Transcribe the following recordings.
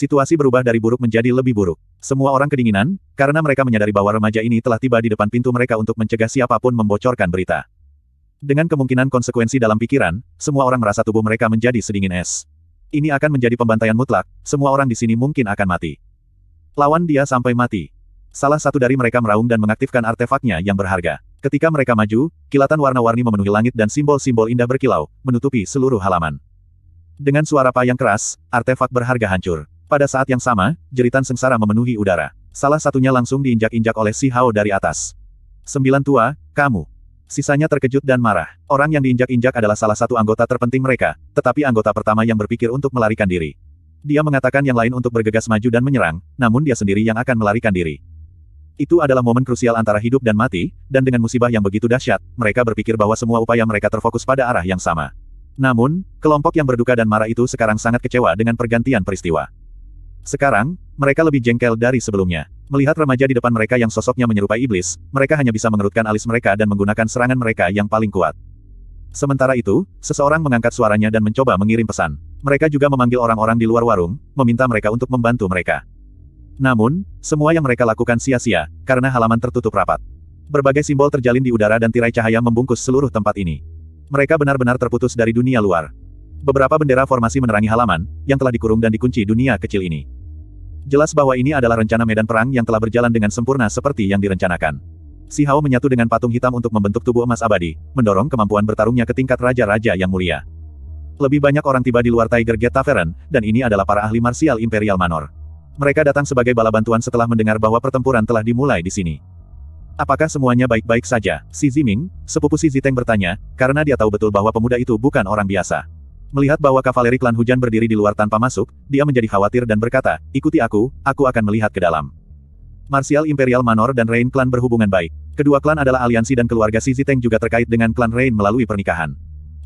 situasi berubah dari buruk menjadi lebih buruk. Semua orang kedinginan, karena mereka menyadari bahwa remaja ini telah tiba di depan pintu mereka untuk mencegah siapapun membocorkan berita. Dengan kemungkinan konsekuensi dalam pikiran, semua orang merasa tubuh mereka menjadi sedingin es. Ini akan menjadi pembantaian mutlak, semua orang di sini mungkin akan mati. Lawan dia sampai mati. Salah satu dari mereka meraung dan mengaktifkan artefaknya yang berharga. Ketika mereka maju, kilatan warna-warni memenuhi langit dan simbol-simbol indah berkilau, menutupi seluruh halaman. Dengan suara payang keras, artefak berharga hancur. Pada saat yang sama, jeritan sengsara memenuhi udara. Salah satunya langsung diinjak-injak oleh Si Hao dari atas. Sembilan tua, kamu. Sisanya terkejut dan marah. Orang yang diinjak-injak adalah salah satu anggota terpenting mereka, tetapi anggota pertama yang berpikir untuk melarikan diri. Dia mengatakan yang lain untuk bergegas maju dan menyerang, namun dia sendiri yang akan melarikan diri. Itu adalah momen krusial antara hidup dan mati, dan dengan musibah yang begitu dahsyat, mereka berpikir bahwa semua upaya mereka terfokus pada arah yang sama. Namun, kelompok yang berduka dan marah itu sekarang sangat kecewa dengan pergantian peristiwa. Sekarang, mereka lebih jengkel dari sebelumnya. Melihat remaja di depan mereka yang sosoknya menyerupai iblis, mereka hanya bisa mengerutkan alis mereka dan menggunakan serangan mereka yang paling kuat. Sementara itu, seseorang mengangkat suaranya dan mencoba mengirim pesan. Mereka juga memanggil orang-orang di luar warung, meminta mereka untuk membantu mereka. Namun, semua yang mereka lakukan sia-sia, karena halaman tertutup rapat. Berbagai simbol terjalin di udara dan tirai cahaya membungkus seluruh tempat ini. Mereka benar-benar terputus dari dunia luar. Beberapa bendera formasi menerangi halaman, yang telah dikurung dan dikunci dunia kecil ini. Jelas bahwa ini adalah rencana medan perang yang telah berjalan dengan sempurna seperti yang direncanakan. Si Hao menyatu dengan patung hitam untuk membentuk tubuh emas abadi, mendorong kemampuan bertarungnya ke tingkat raja-raja yang mulia. Lebih banyak orang tiba di luar Tiger Gate Tavern, dan ini adalah para ahli marsial Imperial Manor. Mereka datang sebagai bala bantuan setelah mendengar bahwa pertempuran telah dimulai di sini. Apakah semuanya baik-baik saja? Si Ziming, sepupu si Ziteng bertanya, karena dia tahu betul bahwa pemuda itu bukan orang biasa. Melihat bahwa kavaleri klan hujan berdiri di luar tanpa masuk, dia menjadi khawatir dan berkata, ikuti aku, aku akan melihat ke dalam. Martial Imperial Manor dan Rain klan berhubungan baik. Kedua klan adalah aliansi dan keluarga Teng juga terkait dengan klan Rain melalui pernikahan.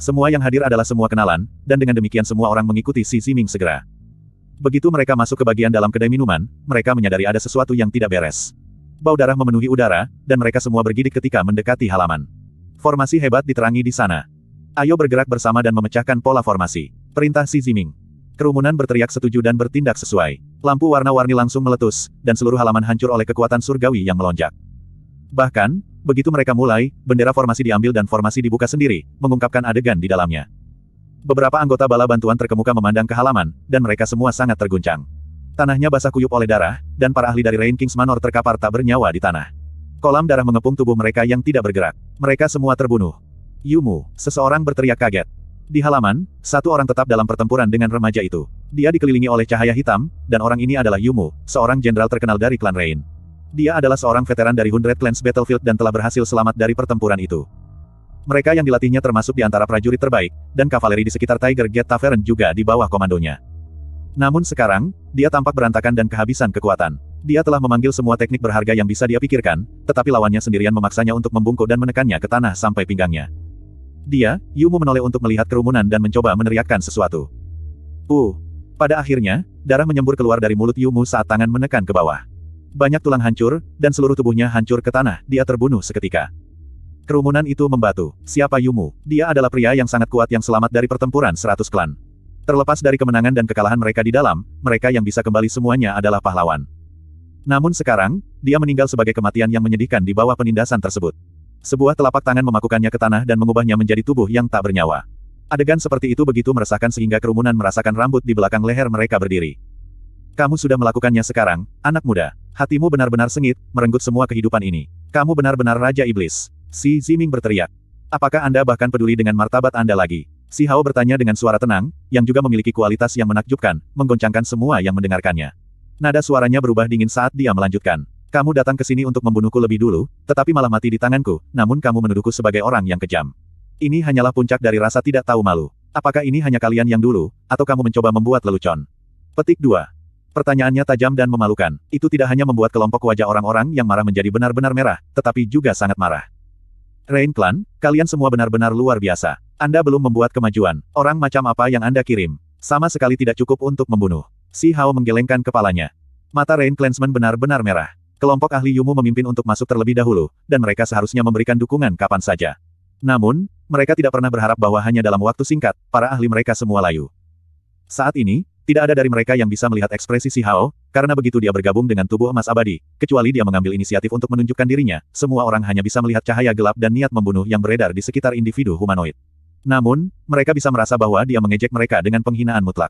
Semua yang hadir adalah semua kenalan, dan dengan demikian semua orang mengikuti Si Ziming segera. Begitu mereka masuk ke bagian dalam kedai minuman, mereka menyadari ada sesuatu yang tidak beres. Bau darah memenuhi udara, dan mereka semua bergidik ketika mendekati halaman. Formasi hebat diterangi di sana. Ayo bergerak bersama dan memecahkan pola formasi. Perintah Si Ziming. Kerumunan berteriak setuju dan bertindak sesuai. Lampu warna-warni langsung meletus, dan seluruh halaman hancur oleh kekuatan surgawi yang melonjak. Bahkan, begitu mereka mulai, bendera formasi diambil dan formasi dibuka sendiri, mengungkapkan adegan di dalamnya. Beberapa anggota bala bantuan terkemuka memandang ke halaman, dan mereka semua sangat terguncang. Tanahnya basah kuyup oleh darah, dan para ahli dari Rain Kings Manor terkapar tak bernyawa di tanah. Kolam darah mengepung tubuh mereka yang tidak bergerak. Mereka semua terbunuh. Yumu, seseorang berteriak kaget. Di halaman, satu orang tetap dalam pertempuran dengan remaja itu. Dia dikelilingi oleh cahaya hitam, dan orang ini adalah Yumu, seorang jenderal terkenal dari klan Rain. Dia adalah seorang veteran dari Hundred Clans Battlefield dan telah berhasil selamat dari pertempuran itu. Mereka yang dilatihnya termasuk di antara prajurit terbaik, dan kavaleri di sekitar Tiger Gate Tavern juga di bawah komandonya. Namun sekarang, dia tampak berantakan dan kehabisan kekuatan. Dia telah memanggil semua teknik berharga yang bisa dia pikirkan, tetapi lawannya sendirian memaksanya untuk membungkuk dan menekannya ke tanah sampai pinggangnya. Dia, Yumu menoleh untuk melihat kerumunan dan mencoba meneriakkan sesuatu. Uh. Pada akhirnya, darah menyembur keluar dari mulut Yumu saat tangan menekan ke bawah. Banyak tulang hancur, dan seluruh tubuhnya hancur ke tanah, dia terbunuh seketika. Kerumunan itu membatu. Siapa Yumu? Dia adalah pria yang sangat kuat yang selamat dari pertempuran seratus klan. Terlepas dari kemenangan dan kekalahan mereka di dalam, mereka yang bisa kembali semuanya adalah pahlawan. Namun sekarang, dia meninggal sebagai kematian yang menyedihkan di bawah penindasan tersebut. Sebuah telapak tangan memakukannya ke tanah dan mengubahnya menjadi tubuh yang tak bernyawa. Adegan seperti itu begitu meresahkan sehingga kerumunan merasakan rambut di belakang leher mereka berdiri. Kamu sudah melakukannya sekarang, anak muda. Hatimu benar-benar sengit, merenggut semua kehidupan ini. Kamu benar-benar Raja Iblis. Si Ziming berteriak. Apakah Anda bahkan peduli dengan martabat Anda lagi? Si Hao bertanya dengan suara tenang, yang juga memiliki kualitas yang menakjubkan, menggoncangkan semua yang mendengarkannya. Nada suaranya berubah dingin saat dia melanjutkan. Kamu datang ke sini untuk membunuhku lebih dulu, tetapi malah mati di tanganku, namun kamu menuduhku sebagai orang yang kejam. Ini hanyalah puncak dari rasa tidak tahu malu. Apakah ini hanya kalian yang dulu, atau kamu mencoba membuat lelucon? Petik 2. Pertanyaannya tajam dan memalukan. Itu tidak hanya membuat kelompok wajah orang-orang yang marah menjadi benar-benar merah, tetapi juga sangat marah. Rain Clan, kalian semua benar-benar luar biasa. Anda belum membuat kemajuan. Orang macam apa yang Anda kirim? Sama sekali tidak cukup untuk membunuh. Si Hao menggelengkan kepalanya. Mata Rain Clansman benar-benar merah. Kelompok ahli Yumu memimpin untuk masuk terlebih dahulu, dan mereka seharusnya memberikan dukungan kapan saja. Namun, mereka tidak pernah berharap bahwa hanya dalam waktu singkat, para ahli mereka semua layu. Saat ini, tidak ada dari mereka yang bisa melihat ekspresi si Hao, karena begitu dia bergabung dengan tubuh emas abadi, kecuali dia mengambil inisiatif untuk menunjukkan dirinya, semua orang hanya bisa melihat cahaya gelap dan niat membunuh yang beredar di sekitar individu humanoid. Namun, mereka bisa merasa bahwa dia mengejek mereka dengan penghinaan mutlak.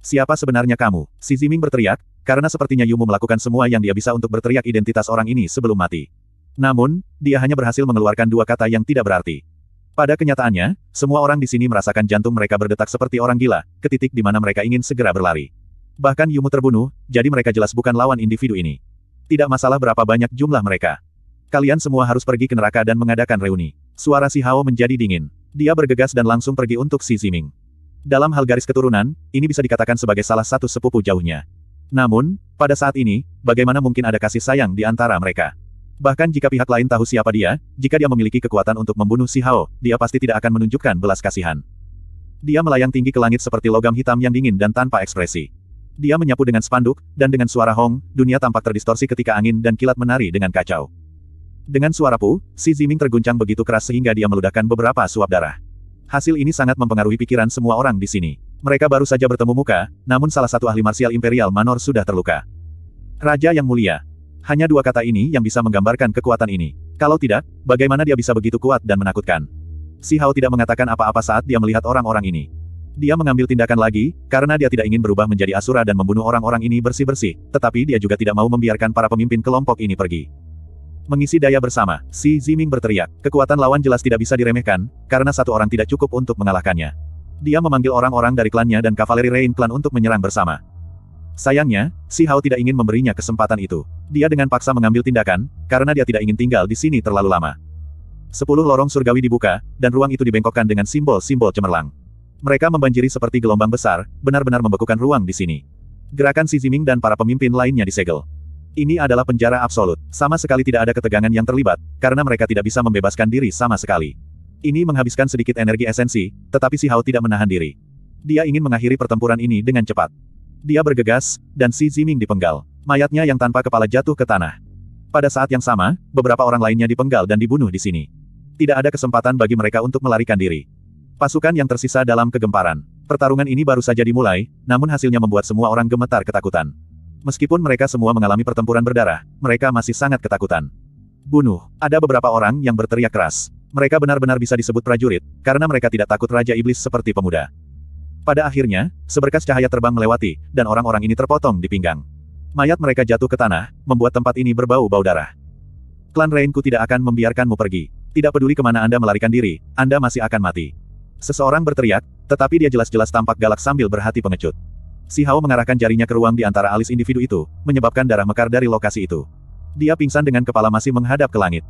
Siapa sebenarnya kamu? Si Ziming berteriak, karena sepertinya Yumu melakukan semua yang dia bisa untuk berteriak identitas orang ini sebelum mati. Namun, dia hanya berhasil mengeluarkan dua kata yang tidak berarti. Pada kenyataannya, semua orang di sini merasakan jantung mereka berdetak seperti orang gila, ke titik di mana mereka ingin segera berlari. Bahkan Yumu terbunuh, jadi mereka jelas bukan lawan individu ini. Tidak masalah berapa banyak jumlah mereka. Kalian semua harus pergi ke neraka dan mengadakan reuni. Suara si Hao menjadi dingin. Dia bergegas dan langsung pergi untuk si Ziming. Dalam hal garis keturunan, ini bisa dikatakan sebagai salah satu sepupu jauhnya. Namun, pada saat ini, bagaimana mungkin ada kasih sayang di antara mereka? Bahkan jika pihak lain tahu siapa dia, jika dia memiliki kekuatan untuk membunuh si Hao, dia pasti tidak akan menunjukkan belas kasihan. Dia melayang tinggi ke langit seperti logam hitam yang dingin dan tanpa ekspresi. Dia menyapu dengan spanduk, dan dengan suara hong, dunia tampak terdistorsi ketika angin dan kilat menari dengan kacau. Dengan suara pu, si Ziming terguncang begitu keras sehingga dia meludahkan beberapa suap darah. Hasil ini sangat mempengaruhi pikiran semua orang di sini. Mereka baru saja bertemu muka, namun salah satu ahli marsial imperial Manor sudah terluka. Raja yang mulia. Hanya dua kata ini yang bisa menggambarkan kekuatan ini. Kalau tidak, bagaimana dia bisa begitu kuat dan menakutkan? Si Hao tidak mengatakan apa-apa saat dia melihat orang-orang ini. Dia mengambil tindakan lagi, karena dia tidak ingin berubah menjadi Asura dan membunuh orang-orang ini bersih-bersih, tetapi dia juga tidak mau membiarkan para pemimpin kelompok ini pergi. Mengisi daya bersama, si Ziming berteriak, kekuatan lawan jelas tidak bisa diremehkan, karena satu orang tidak cukup untuk mengalahkannya. Dia memanggil orang-orang dari klannya dan Kavaleri Rain Clan untuk menyerang bersama. Sayangnya, Si Hao tidak ingin memberinya kesempatan itu. Dia dengan paksa mengambil tindakan, karena dia tidak ingin tinggal di sini terlalu lama. Sepuluh lorong surgawi dibuka, dan ruang itu dibengkokkan dengan simbol-simbol cemerlang. Mereka membanjiri seperti gelombang besar, benar-benar membekukan ruang di sini. Gerakan Si Ziming dan para pemimpin lainnya disegel. Ini adalah penjara absolut, sama sekali tidak ada ketegangan yang terlibat, karena mereka tidak bisa membebaskan diri sama sekali. Ini menghabiskan sedikit energi esensi, tetapi Si Hao tidak menahan diri. Dia ingin mengakhiri pertempuran ini dengan cepat. Dia bergegas, dan Si Ziming dipenggal. Mayatnya yang tanpa kepala jatuh ke tanah. Pada saat yang sama, beberapa orang lainnya dipenggal dan dibunuh di sini. Tidak ada kesempatan bagi mereka untuk melarikan diri. Pasukan yang tersisa dalam kegemparan. Pertarungan ini baru saja dimulai, namun hasilnya membuat semua orang gemetar ketakutan. Meskipun mereka semua mengalami pertempuran berdarah, mereka masih sangat ketakutan. Bunuh, ada beberapa orang yang berteriak keras. Mereka benar-benar bisa disebut prajurit, karena mereka tidak takut Raja Iblis seperti pemuda. Pada akhirnya, seberkas cahaya terbang melewati, dan orang-orang ini terpotong di pinggang. Mayat mereka jatuh ke tanah, membuat tempat ini berbau-bau darah. Klan Rainku tidak akan membiarkanmu pergi. Tidak peduli kemana Anda melarikan diri, Anda masih akan mati. Seseorang berteriak, tetapi dia jelas-jelas tampak galak sambil berhati pengecut. Si Hao mengarahkan jarinya ke ruang di antara alis individu itu, menyebabkan darah mekar dari lokasi itu. Dia pingsan dengan kepala masih menghadap ke langit.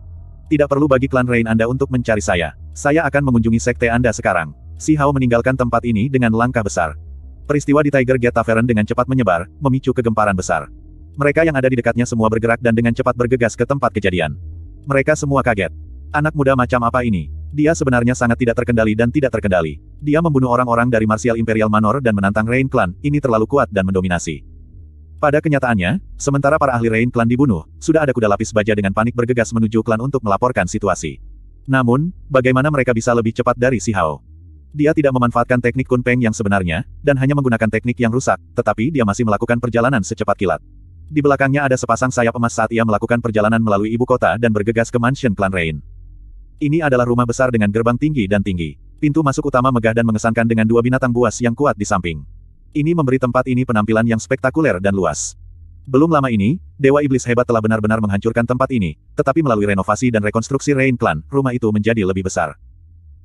Tidak perlu bagi klan Rain Anda untuk mencari saya. Saya akan mengunjungi sekte Anda sekarang. Si Hao meninggalkan tempat ini dengan langkah besar. Peristiwa di Tiger Gate Tavern dengan cepat menyebar, memicu kegemparan besar. Mereka yang ada di dekatnya semua bergerak dan dengan cepat bergegas ke tempat kejadian. Mereka semua kaget. Anak muda macam apa ini? Dia sebenarnya sangat tidak terkendali dan tidak terkendali. Dia membunuh orang-orang dari Martial Imperial Manor dan menantang Rain Clan, ini terlalu kuat dan mendominasi. Pada kenyataannya, sementara para ahli Rain Clan dibunuh, sudah ada kuda lapis baja dengan panik bergegas menuju klan untuk melaporkan situasi. Namun, bagaimana mereka bisa lebih cepat dari Si Hao? Dia tidak memanfaatkan teknik kunpeng yang sebenarnya, dan hanya menggunakan teknik yang rusak, tetapi dia masih melakukan perjalanan secepat kilat. Di belakangnya ada sepasang sayap emas saat ia melakukan perjalanan melalui ibu kota dan bergegas ke mansion klan Rain. Ini adalah rumah besar dengan gerbang tinggi dan tinggi. Pintu masuk utama megah dan mengesankan dengan dua binatang buas yang kuat di samping. Ini memberi tempat ini penampilan yang spektakuler dan luas. Belum lama ini, Dewa Iblis hebat telah benar-benar menghancurkan tempat ini, tetapi melalui renovasi dan rekonstruksi Rain Clan, rumah itu menjadi lebih besar.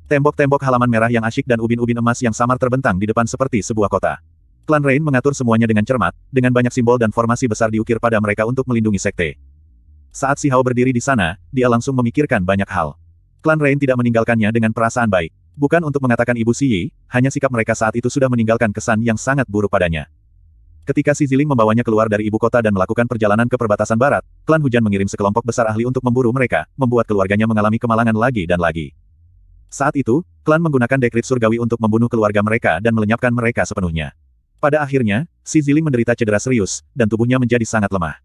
Tembok-tembok halaman merah yang asyik dan ubin-ubin emas yang samar terbentang di depan seperti sebuah kota. Klan Rain mengatur semuanya dengan cermat, dengan banyak simbol dan formasi besar diukir pada mereka untuk melindungi sekte. Saat Si Hao berdiri di sana, dia langsung memikirkan banyak hal. Klan Rain tidak meninggalkannya dengan perasaan baik. Bukan untuk mengatakan Ibu Siyi, hanya sikap mereka saat itu sudah meninggalkan kesan yang sangat buruk padanya. Ketika Si Ziling membawanya keluar dari ibu kota dan melakukan perjalanan ke perbatasan barat, klan hujan mengirim sekelompok besar ahli untuk memburu mereka, membuat keluarganya mengalami kemalangan lagi dan lagi. Saat itu, klan menggunakan dekrit surgawi untuk membunuh keluarga mereka dan melenyapkan mereka sepenuhnya. Pada akhirnya, Si Ziling menderita cedera serius, dan tubuhnya menjadi sangat lemah.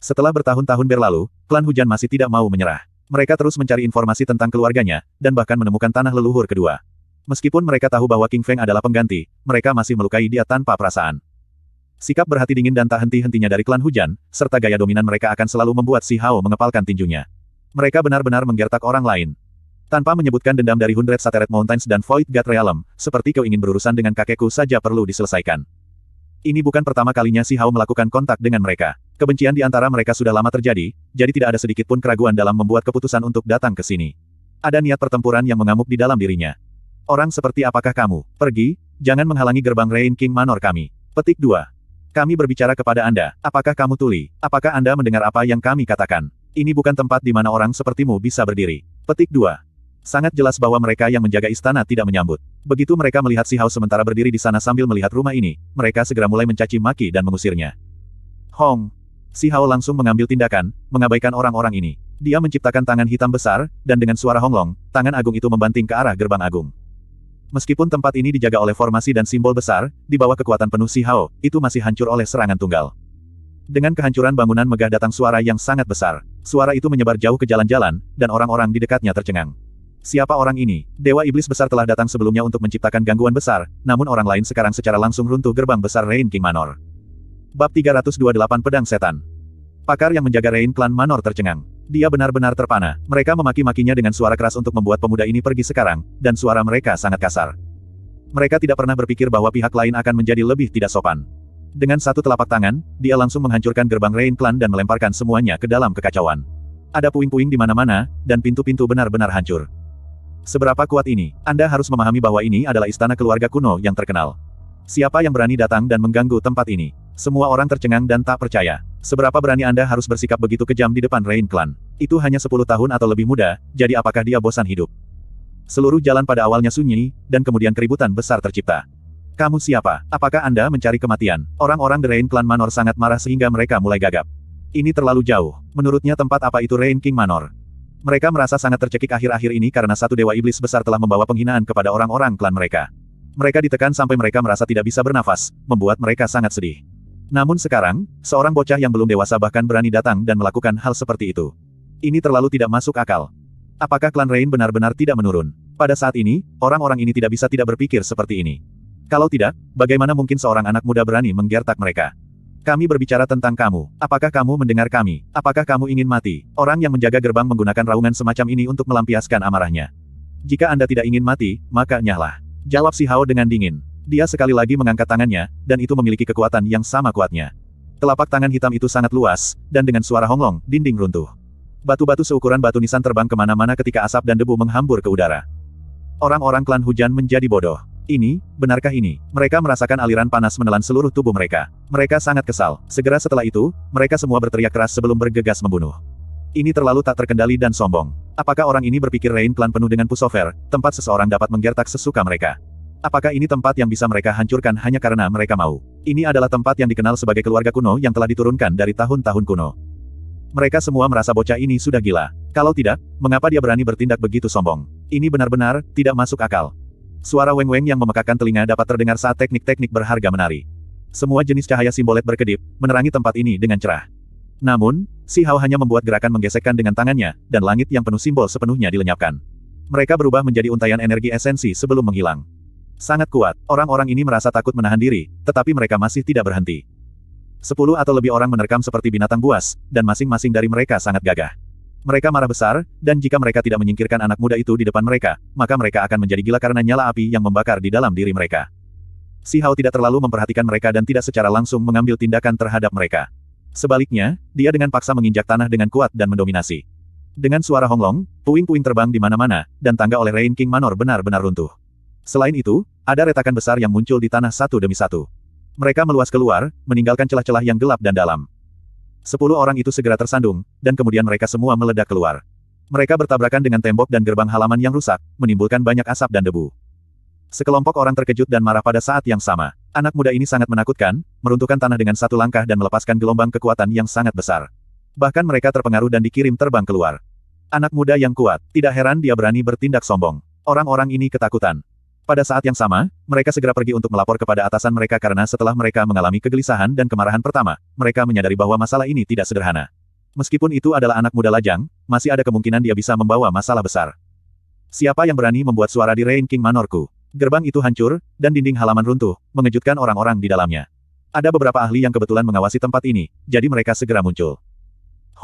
Setelah bertahun-tahun berlalu, klan hujan masih tidak mau menyerah. Mereka terus mencari informasi tentang keluarganya, dan bahkan menemukan tanah leluhur kedua. Meskipun mereka tahu bahwa King Feng adalah pengganti, mereka masih melukai dia tanpa perasaan. Sikap berhati dingin dan tak henti-hentinya dari klan hujan, serta gaya dominan mereka akan selalu membuat si Hao mengepalkan tinjunya. Mereka benar-benar menggertak orang lain. Tanpa menyebutkan dendam dari Hundred Sateret Mountains dan Void God Realm, seperti kau ingin berurusan dengan kakekku saja perlu diselesaikan. Ini bukan pertama kalinya si Hao melakukan kontak dengan mereka. Kebencian di antara mereka sudah lama terjadi, jadi tidak ada sedikit pun keraguan dalam membuat keputusan untuk datang ke sini. Ada niat pertempuran yang mengamuk di dalam dirinya. Orang seperti apakah kamu? Pergi, jangan menghalangi gerbang Rain King Manor kami. Petik 2. Kami berbicara kepada Anda, apakah kamu tuli? Apakah Anda mendengar apa yang kami katakan? Ini bukan tempat di mana orang sepertimu bisa berdiri. Petik 2. Sangat jelas bahwa mereka yang menjaga istana tidak menyambut. Begitu mereka melihat si Hao sementara berdiri di sana sambil melihat rumah ini, mereka segera mulai mencaci maki dan mengusirnya. Hong, Si Hao langsung mengambil tindakan, mengabaikan orang-orang ini. Dia menciptakan tangan hitam besar, dan dengan suara honglong, tangan agung itu membanting ke arah gerbang agung. Meskipun tempat ini dijaga oleh formasi dan simbol besar, di bawah kekuatan penuh Si Hao, itu masih hancur oleh serangan tunggal. Dengan kehancuran bangunan megah datang suara yang sangat besar. Suara itu menyebar jauh ke jalan-jalan, dan orang-orang di dekatnya tercengang. Siapa orang ini? Dewa Iblis Besar telah datang sebelumnya untuk menciptakan gangguan besar, namun orang lain sekarang secara langsung runtuh gerbang besar Rain King Manor. Bab 328 Pedang Setan Pakar yang menjaga Rain Clan Manor tercengang. Dia benar-benar terpana. Mereka memaki-makinya dengan suara keras untuk membuat pemuda ini pergi sekarang, dan suara mereka sangat kasar. Mereka tidak pernah berpikir bahwa pihak lain akan menjadi lebih tidak sopan. Dengan satu telapak tangan, dia langsung menghancurkan gerbang Rain Clan dan melemparkan semuanya ke dalam kekacauan. Ada puing-puing di mana-mana, dan pintu-pintu benar-benar hancur. Seberapa kuat ini? Anda harus memahami bahwa ini adalah istana keluarga kuno yang terkenal. Siapa yang berani datang dan mengganggu tempat ini? Semua orang tercengang dan tak percaya. Seberapa berani Anda harus bersikap begitu kejam di depan Rain Clan? Itu hanya 10 tahun atau lebih muda, jadi apakah dia bosan hidup? Seluruh jalan pada awalnya sunyi, dan kemudian keributan besar tercipta. Kamu siapa? Apakah Anda mencari kematian? Orang-orang The Rain Clan Manor sangat marah sehingga mereka mulai gagap. Ini terlalu jauh. Menurutnya tempat apa itu Rain King Manor? Mereka merasa sangat tercekik akhir-akhir ini karena satu dewa iblis besar telah membawa penghinaan kepada orang-orang klan mereka. Mereka ditekan sampai mereka merasa tidak bisa bernafas, membuat mereka sangat sedih. Namun sekarang, seorang bocah yang belum dewasa bahkan berani datang dan melakukan hal seperti itu. Ini terlalu tidak masuk akal. Apakah klan Rain benar-benar tidak menurun? Pada saat ini, orang-orang ini tidak bisa tidak berpikir seperti ini. Kalau tidak, bagaimana mungkin seorang anak muda berani menggertak mereka? Kami berbicara tentang kamu. Apakah kamu mendengar kami? Apakah kamu ingin mati? Orang yang menjaga gerbang menggunakan raungan semacam ini untuk melampiaskan amarahnya. Jika Anda tidak ingin mati, maka nyahlah. Jawab si Hao dengan dingin. Dia sekali lagi mengangkat tangannya, dan itu memiliki kekuatan yang sama kuatnya. Telapak tangan hitam itu sangat luas, dan dengan suara honglong, dinding runtuh. Batu-batu seukuran batu nisan terbang kemana-mana ketika asap dan debu menghambur ke udara. Orang-orang klan hujan menjadi bodoh. Ini, benarkah ini? Mereka merasakan aliran panas menelan seluruh tubuh mereka. Mereka sangat kesal. Segera setelah itu, mereka semua berteriak keras sebelum bergegas membunuh. Ini terlalu tak terkendali dan sombong. Apakah orang ini berpikir Rain klan penuh dengan pusover, tempat seseorang dapat menggertak sesuka mereka? Apakah ini tempat yang bisa mereka hancurkan hanya karena mereka mau? Ini adalah tempat yang dikenal sebagai keluarga kuno yang telah diturunkan dari tahun-tahun kuno. Mereka semua merasa bocah ini sudah gila. Kalau tidak, mengapa dia berani bertindak begitu sombong? Ini benar-benar tidak masuk akal. Suara weng-weng yang memekakan telinga dapat terdengar saat teknik-teknik berharga menari. Semua jenis cahaya simbolet berkedip, menerangi tempat ini dengan cerah. Namun, Si Hao hanya membuat gerakan menggesekkan dengan tangannya, dan langit yang penuh simbol sepenuhnya dilenyapkan. Mereka berubah menjadi untayan energi esensi sebelum menghilang. Sangat kuat, orang-orang ini merasa takut menahan diri, tetapi mereka masih tidak berhenti. Sepuluh atau lebih orang menerkam seperti binatang buas, dan masing-masing dari mereka sangat gagah. Mereka marah besar, dan jika mereka tidak menyingkirkan anak muda itu di depan mereka, maka mereka akan menjadi gila karena nyala api yang membakar di dalam diri mereka. Si Hao tidak terlalu memperhatikan mereka dan tidak secara langsung mengambil tindakan terhadap mereka. Sebaliknya, dia dengan paksa menginjak tanah dengan kuat dan mendominasi. Dengan suara honglong, puing-puing terbang di mana-mana, dan tangga oleh Rain King Manor benar-benar runtuh. Selain itu, ada retakan besar yang muncul di tanah satu demi satu. Mereka meluas keluar, meninggalkan celah-celah yang gelap dan dalam. Sepuluh orang itu segera tersandung, dan kemudian mereka semua meledak keluar. Mereka bertabrakan dengan tembok dan gerbang halaman yang rusak, menimbulkan banyak asap dan debu. Sekelompok orang terkejut dan marah pada saat yang sama. Anak muda ini sangat menakutkan, meruntuhkan tanah dengan satu langkah dan melepaskan gelombang kekuatan yang sangat besar. Bahkan mereka terpengaruh dan dikirim terbang keluar. Anak muda yang kuat, tidak heran dia berani bertindak sombong. Orang-orang ini ketakutan. Pada saat yang sama, mereka segera pergi untuk melapor kepada atasan mereka karena setelah mereka mengalami kegelisahan dan kemarahan pertama, mereka menyadari bahwa masalah ini tidak sederhana. Meskipun itu adalah anak muda lajang, masih ada kemungkinan dia bisa membawa masalah besar. Siapa yang berani membuat suara di Rain King Manorku? Gerbang itu hancur, dan dinding halaman runtuh, mengejutkan orang-orang di dalamnya. Ada beberapa ahli yang kebetulan mengawasi tempat ini, jadi mereka segera muncul.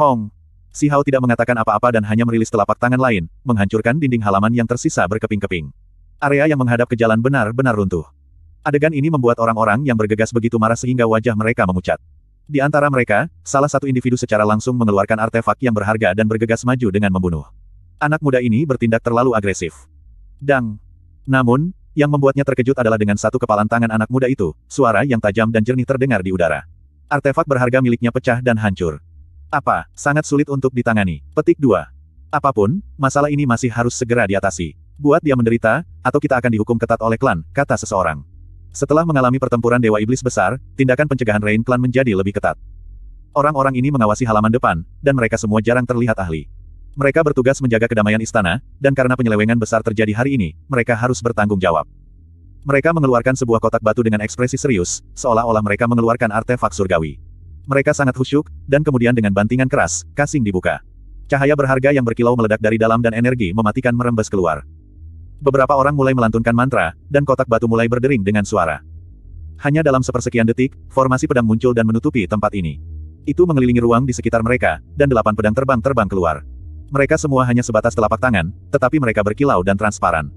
Hong! Si Hao tidak mengatakan apa-apa dan hanya merilis telapak tangan lain, menghancurkan dinding halaman yang tersisa berkeping-keping. Area yang menghadap ke jalan benar-benar runtuh. Adegan ini membuat orang-orang yang bergegas begitu marah sehingga wajah mereka memucat. Di antara mereka, salah satu individu secara langsung mengeluarkan artefak yang berharga dan bergegas maju dengan membunuh. Anak muda ini bertindak terlalu agresif. Dang! Namun, yang membuatnya terkejut adalah dengan satu kepalan tangan anak muda itu, suara yang tajam dan jernih terdengar di udara. Artefak berharga miliknya pecah dan hancur. Apa, sangat sulit untuk ditangani. Petik 2. Apapun, masalah ini masih harus segera diatasi. Buat dia menderita, atau kita akan dihukum ketat oleh klan, kata seseorang. Setelah mengalami pertempuran Dewa Iblis Besar, tindakan pencegahan Rain Clan menjadi lebih ketat. Orang-orang ini mengawasi halaman depan, dan mereka semua jarang terlihat ahli. Mereka bertugas menjaga kedamaian istana, dan karena penyelewengan besar terjadi hari ini, mereka harus bertanggung jawab. Mereka mengeluarkan sebuah kotak batu dengan ekspresi serius, seolah-olah mereka mengeluarkan artefak surgawi. Mereka sangat khusyuk, dan kemudian dengan bantingan keras, kasing dibuka. Cahaya berharga yang berkilau meledak dari dalam dan energi mematikan merembes keluar beberapa orang mulai melantunkan mantra, dan kotak batu mulai berdering dengan suara. Hanya dalam sepersekian detik, formasi pedang muncul dan menutupi tempat ini. Itu mengelilingi ruang di sekitar mereka, dan delapan pedang terbang-terbang keluar. Mereka semua hanya sebatas telapak tangan, tetapi mereka berkilau dan transparan.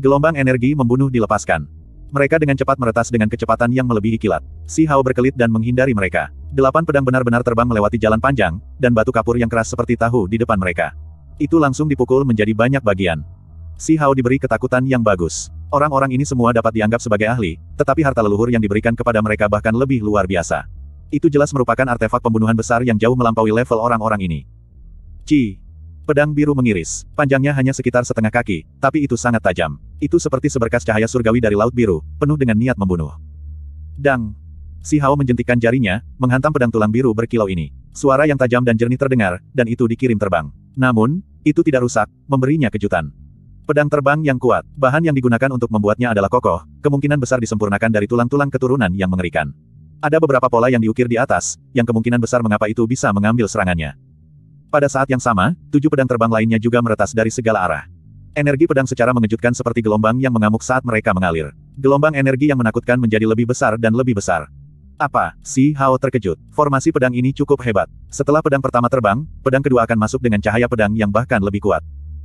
Gelombang energi membunuh dilepaskan. Mereka dengan cepat meretas dengan kecepatan yang melebihi kilat. Si Hao berkelit dan menghindari mereka. Delapan pedang benar-benar terbang melewati jalan panjang, dan batu kapur yang keras seperti tahu di depan mereka. Itu langsung dipukul menjadi banyak bagian. Si Hao diberi ketakutan yang bagus. Orang-orang ini semua dapat dianggap sebagai ahli, tetapi harta leluhur yang diberikan kepada mereka bahkan lebih luar biasa. Itu jelas merupakan artefak pembunuhan besar yang jauh melampaui level orang-orang ini. Ci. Pedang biru mengiris. Panjangnya hanya sekitar setengah kaki, tapi itu sangat tajam. Itu seperti seberkas cahaya surgawi dari laut biru, penuh dengan niat membunuh. Dang. Si Hao menjentikkan jarinya, menghantam pedang tulang biru berkilau ini. Suara yang tajam dan jernih terdengar, dan itu dikirim terbang. Namun, itu tidak rusak, memberinya kejutan. Pedang terbang yang kuat. Bahan yang digunakan untuk membuatnya adalah kokoh, kemungkinan besar disempurnakan dari tulang-tulang keturunan yang mengerikan. Ada beberapa pola yang diukir di atas, yang kemungkinan besar mengapa itu bisa mengambil serangannya. Pada saat yang sama, tujuh pedang terbang lainnya juga meretas dari segala arah. Energi pedang secara mengejutkan seperti gelombang yang mengamuk saat mereka mengalir. Gelombang energi yang menakutkan menjadi lebih besar dan lebih besar. Apa? Si Hao terkejut. Formasi pedang ini cukup hebat. Setelah pedang pertama terbang, pedang kedua akan masuk dengan cahaya pedang yang bahkan lebih kuat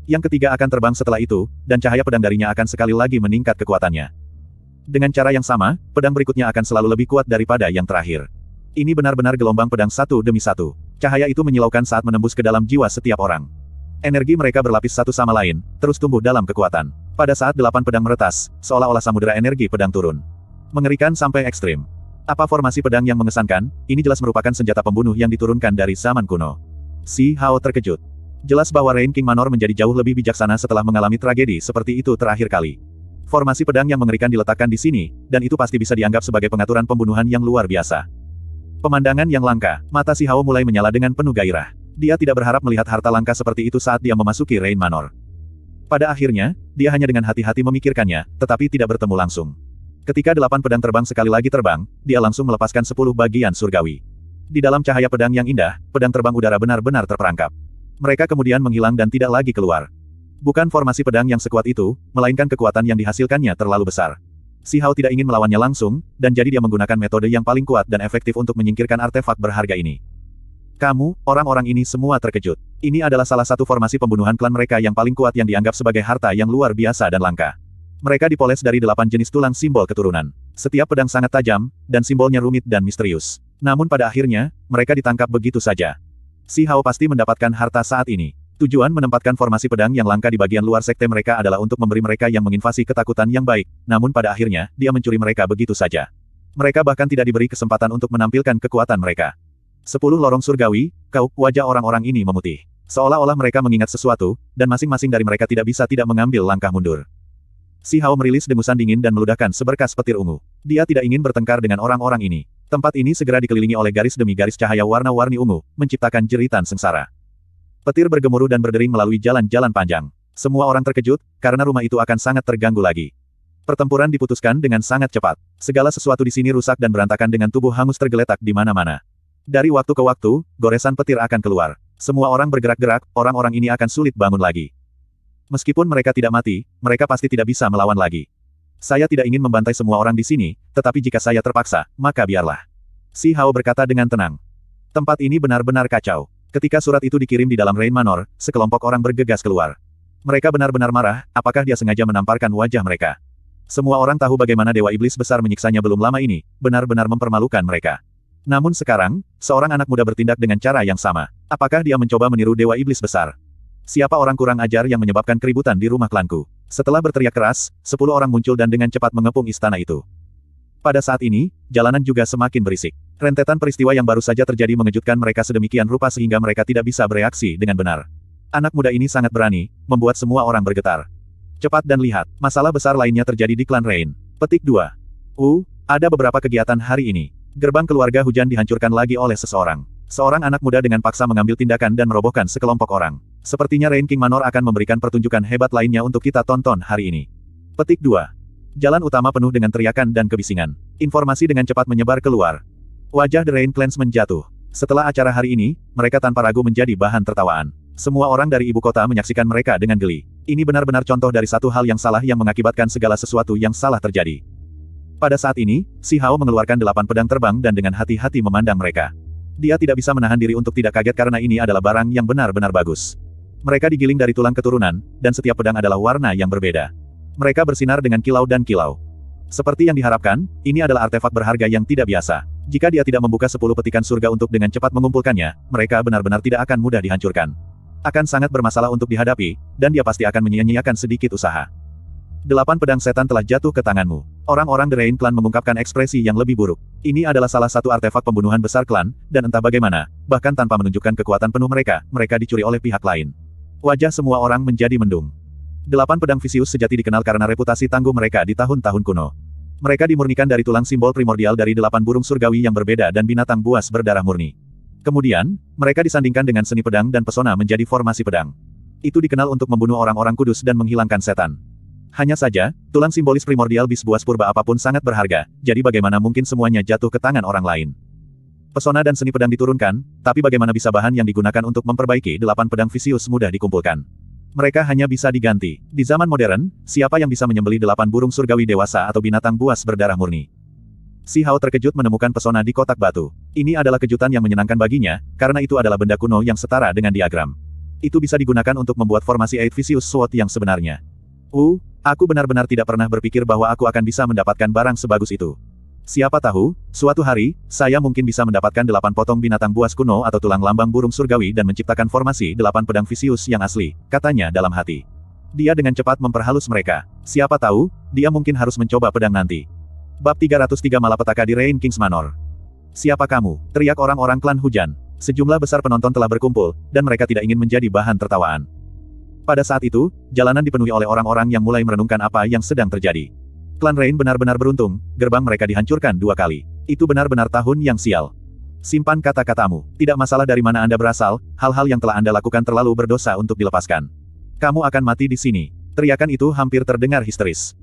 yang ketiga akan terbang setelah itu, dan cahaya pedang darinya akan sekali lagi meningkat kekuatannya. Dengan cara yang sama, pedang berikutnya akan selalu lebih kuat daripada yang terakhir. Ini benar-benar gelombang pedang satu demi satu. Cahaya itu menyilaukan saat menembus ke dalam jiwa setiap orang. Energi mereka berlapis satu sama lain, terus tumbuh dalam kekuatan. Pada saat delapan pedang meretas, seolah-olah samudera energi pedang turun. Mengerikan sampai ekstrim. Apa formasi pedang yang mengesankan? Ini jelas merupakan senjata pembunuh yang diturunkan dari zaman kuno. Si Hao terkejut. Jelas bahwa Rain King Manor menjadi jauh lebih bijaksana setelah mengalami tragedi seperti itu terakhir kali. Formasi pedang yang mengerikan diletakkan di sini, dan itu pasti bisa dianggap sebagai pengaturan pembunuhan yang luar biasa. Pemandangan yang langka, mata si Hao mulai menyala dengan penuh gairah. Dia tidak berharap melihat harta langka seperti itu saat dia memasuki Rain Manor. Pada akhirnya, dia hanya dengan hati-hati memikirkannya, tetapi tidak bertemu langsung. Ketika delapan pedang terbang sekali lagi terbang, dia langsung melepaskan sepuluh bagian surgawi. Di dalam cahaya pedang yang indah, pedang terbang udara benar-benar terperangkap. Mereka kemudian menghilang dan tidak lagi keluar. Bukan formasi pedang yang sekuat itu, melainkan kekuatan yang dihasilkannya terlalu besar. Si Hao tidak ingin melawannya langsung, dan jadi dia menggunakan metode yang paling kuat dan efektif untuk menyingkirkan artefak berharga ini. Kamu, orang-orang ini semua terkejut. Ini adalah salah satu formasi pembunuhan klan mereka yang paling kuat yang dianggap sebagai harta yang luar biasa dan langka. Mereka dipoles dari delapan jenis tulang simbol keturunan. Setiap pedang sangat tajam, dan simbolnya rumit dan misterius. Namun pada akhirnya, mereka ditangkap begitu saja. Si Hao pasti mendapatkan harta saat ini. Tujuan menempatkan formasi pedang yang langka di bagian luar sekte mereka adalah untuk memberi mereka yang menginvasi ketakutan yang baik, namun pada akhirnya, dia mencuri mereka begitu saja. Mereka bahkan tidak diberi kesempatan untuk menampilkan kekuatan mereka. Sepuluh lorong surgawi, kau, wajah orang-orang ini memutih. Seolah-olah mereka mengingat sesuatu, dan masing-masing dari mereka tidak bisa tidak mengambil langkah mundur. Si Hao merilis dengusan dingin dan meludahkan seberkas petir ungu. Dia tidak ingin bertengkar dengan orang-orang ini. Tempat ini segera dikelilingi oleh garis demi garis cahaya warna-warni ungu, menciptakan jeritan sengsara. Petir bergemuruh dan berdering melalui jalan-jalan panjang. Semua orang terkejut, karena rumah itu akan sangat terganggu lagi. Pertempuran diputuskan dengan sangat cepat. Segala sesuatu di sini rusak dan berantakan dengan tubuh hangus tergeletak di mana-mana. Dari waktu ke waktu, goresan petir akan keluar. Semua orang bergerak-gerak, orang-orang ini akan sulit bangun lagi. Meskipun mereka tidak mati, mereka pasti tidak bisa melawan lagi. Saya tidak ingin membantai semua orang di sini, tetapi jika saya terpaksa, maka biarlah. Si Hao berkata dengan tenang. Tempat ini benar-benar kacau. Ketika surat itu dikirim di dalam Rain Manor, sekelompok orang bergegas keluar. Mereka benar-benar marah, apakah dia sengaja menamparkan wajah mereka. Semua orang tahu bagaimana Dewa Iblis besar menyiksanya belum lama ini, benar-benar mempermalukan mereka. Namun sekarang, seorang anak muda bertindak dengan cara yang sama. Apakah dia mencoba meniru Dewa Iblis besar? Siapa orang kurang ajar yang menyebabkan keributan di rumah klanku? Setelah berteriak keras, sepuluh orang muncul dan dengan cepat mengepung istana itu. Pada saat ini, jalanan juga semakin berisik. Rentetan peristiwa yang baru saja terjadi mengejutkan mereka sedemikian rupa sehingga mereka tidak bisa bereaksi dengan benar. Anak muda ini sangat berani, membuat semua orang bergetar. Cepat dan lihat, masalah besar lainnya terjadi di klan Rain. Petik 2. U, ada beberapa kegiatan hari ini. Gerbang keluarga hujan dihancurkan lagi oleh seseorang. Seorang anak muda dengan paksa mengambil tindakan dan merobohkan sekelompok orang. Sepertinya Rain King Manor akan memberikan pertunjukan hebat lainnya untuk kita tonton hari ini. Petik 2. Jalan utama penuh dengan teriakan dan kebisingan. Informasi dengan cepat menyebar keluar. Wajah The Rain Clans menjatuh. Setelah acara hari ini, mereka tanpa ragu menjadi bahan tertawaan. Semua orang dari ibu kota menyaksikan mereka dengan geli. Ini benar-benar contoh dari satu hal yang salah yang mengakibatkan segala sesuatu yang salah terjadi. Pada saat ini, Si Hao mengeluarkan delapan pedang terbang dan dengan hati-hati memandang mereka. Dia tidak bisa menahan diri untuk tidak kaget karena ini adalah barang yang benar-benar bagus. Mereka digiling dari tulang keturunan, dan setiap pedang adalah warna yang berbeda. Mereka bersinar dengan kilau dan kilau. Seperti yang diharapkan, ini adalah artefak berharga yang tidak biasa. Jika dia tidak membuka sepuluh petikan surga untuk dengan cepat mengumpulkannya, mereka benar-benar tidak akan mudah dihancurkan. Akan sangat bermasalah untuk dihadapi, dan dia pasti akan menyia-nyiakan sedikit usaha. Delapan pedang setan telah jatuh ke tanganmu. Orang-orang The Rain Clan mengungkapkan ekspresi yang lebih buruk. Ini adalah salah satu artefak pembunuhan besar klan, dan entah bagaimana, bahkan tanpa menunjukkan kekuatan penuh mereka, mereka dicuri oleh pihak lain. Wajah semua orang menjadi mendung. Delapan pedang Visius sejati dikenal karena reputasi tangguh mereka di tahun-tahun kuno. Mereka dimurnikan dari tulang simbol primordial dari delapan burung surgawi yang berbeda dan binatang buas berdarah murni. Kemudian, mereka disandingkan dengan seni pedang dan pesona menjadi formasi pedang. Itu dikenal untuk membunuh orang-orang kudus dan menghilangkan setan. Hanya saja, tulang simbolis primordial bis buas purba apapun sangat berharga, jadi bagaimana mungkin semuanya jatuh ke tangan orang lain. Pesona dan seni pedang diturunkan, tapi bagaimana bisa bahan yang digunakan untuk memperbaiki delapan pedang visius mudah dikumpulkan? Mereka hanya bisa diganti. Di zaman modern, siapa yang bisa menyembeli delapan burung surgawi dewasa atau binatang buas berdarah murni? Si Hao terkejut menemukan pesona di kotak batu. Ini adalah kejutan yang menyenangkan baginya, karena itu adalah benda kuno yang setara dengan diagram. Itu bisa digunakan untuk membuat formasi Eight Vicious Sword yang sebenarnya. Uh, aku benar-benar tidak pernah berpikir bahwa aku akan bisa mendapatkan barang sebagus itu. Siapa tahu, suatu hari, saya mungkin bisa mendapatkan delapan potong binatang buas kuno atau tulang lambang burung surgawi dan menciptakan formasi delapan pedang visius yang asli, katanya dalam hati. Dia dengan cepat memperhalus mereka. Siapa tahu, dia mungkin harus mencoba pedang nanti. Bab 303 Malapetaka di Rain Kings Manor. Siapa kamu? Teriak orang-orang klan hujan. Sejumlah besar penonton telah berkumpul, dan mereka tidak ingin menjadi bahan tertawaan. Pada saat itu, jalanan dipenuhi oleh orang-orang yang mulai merenungkan apa yang sedang terjadi. Klan Rain benar-benar beruntung, gerbang mereka dihancurkan dua kali. Itu benar-benar tahun yang sial. Simpan kata-katamu. Tidak masalah dari mana Anda berasal, hal-hal yang telah Anda lakukan terlalu berdosa untuk dilepaskan. Kamu akan mati di sini. Teriakan itu hampir terdengar histeris.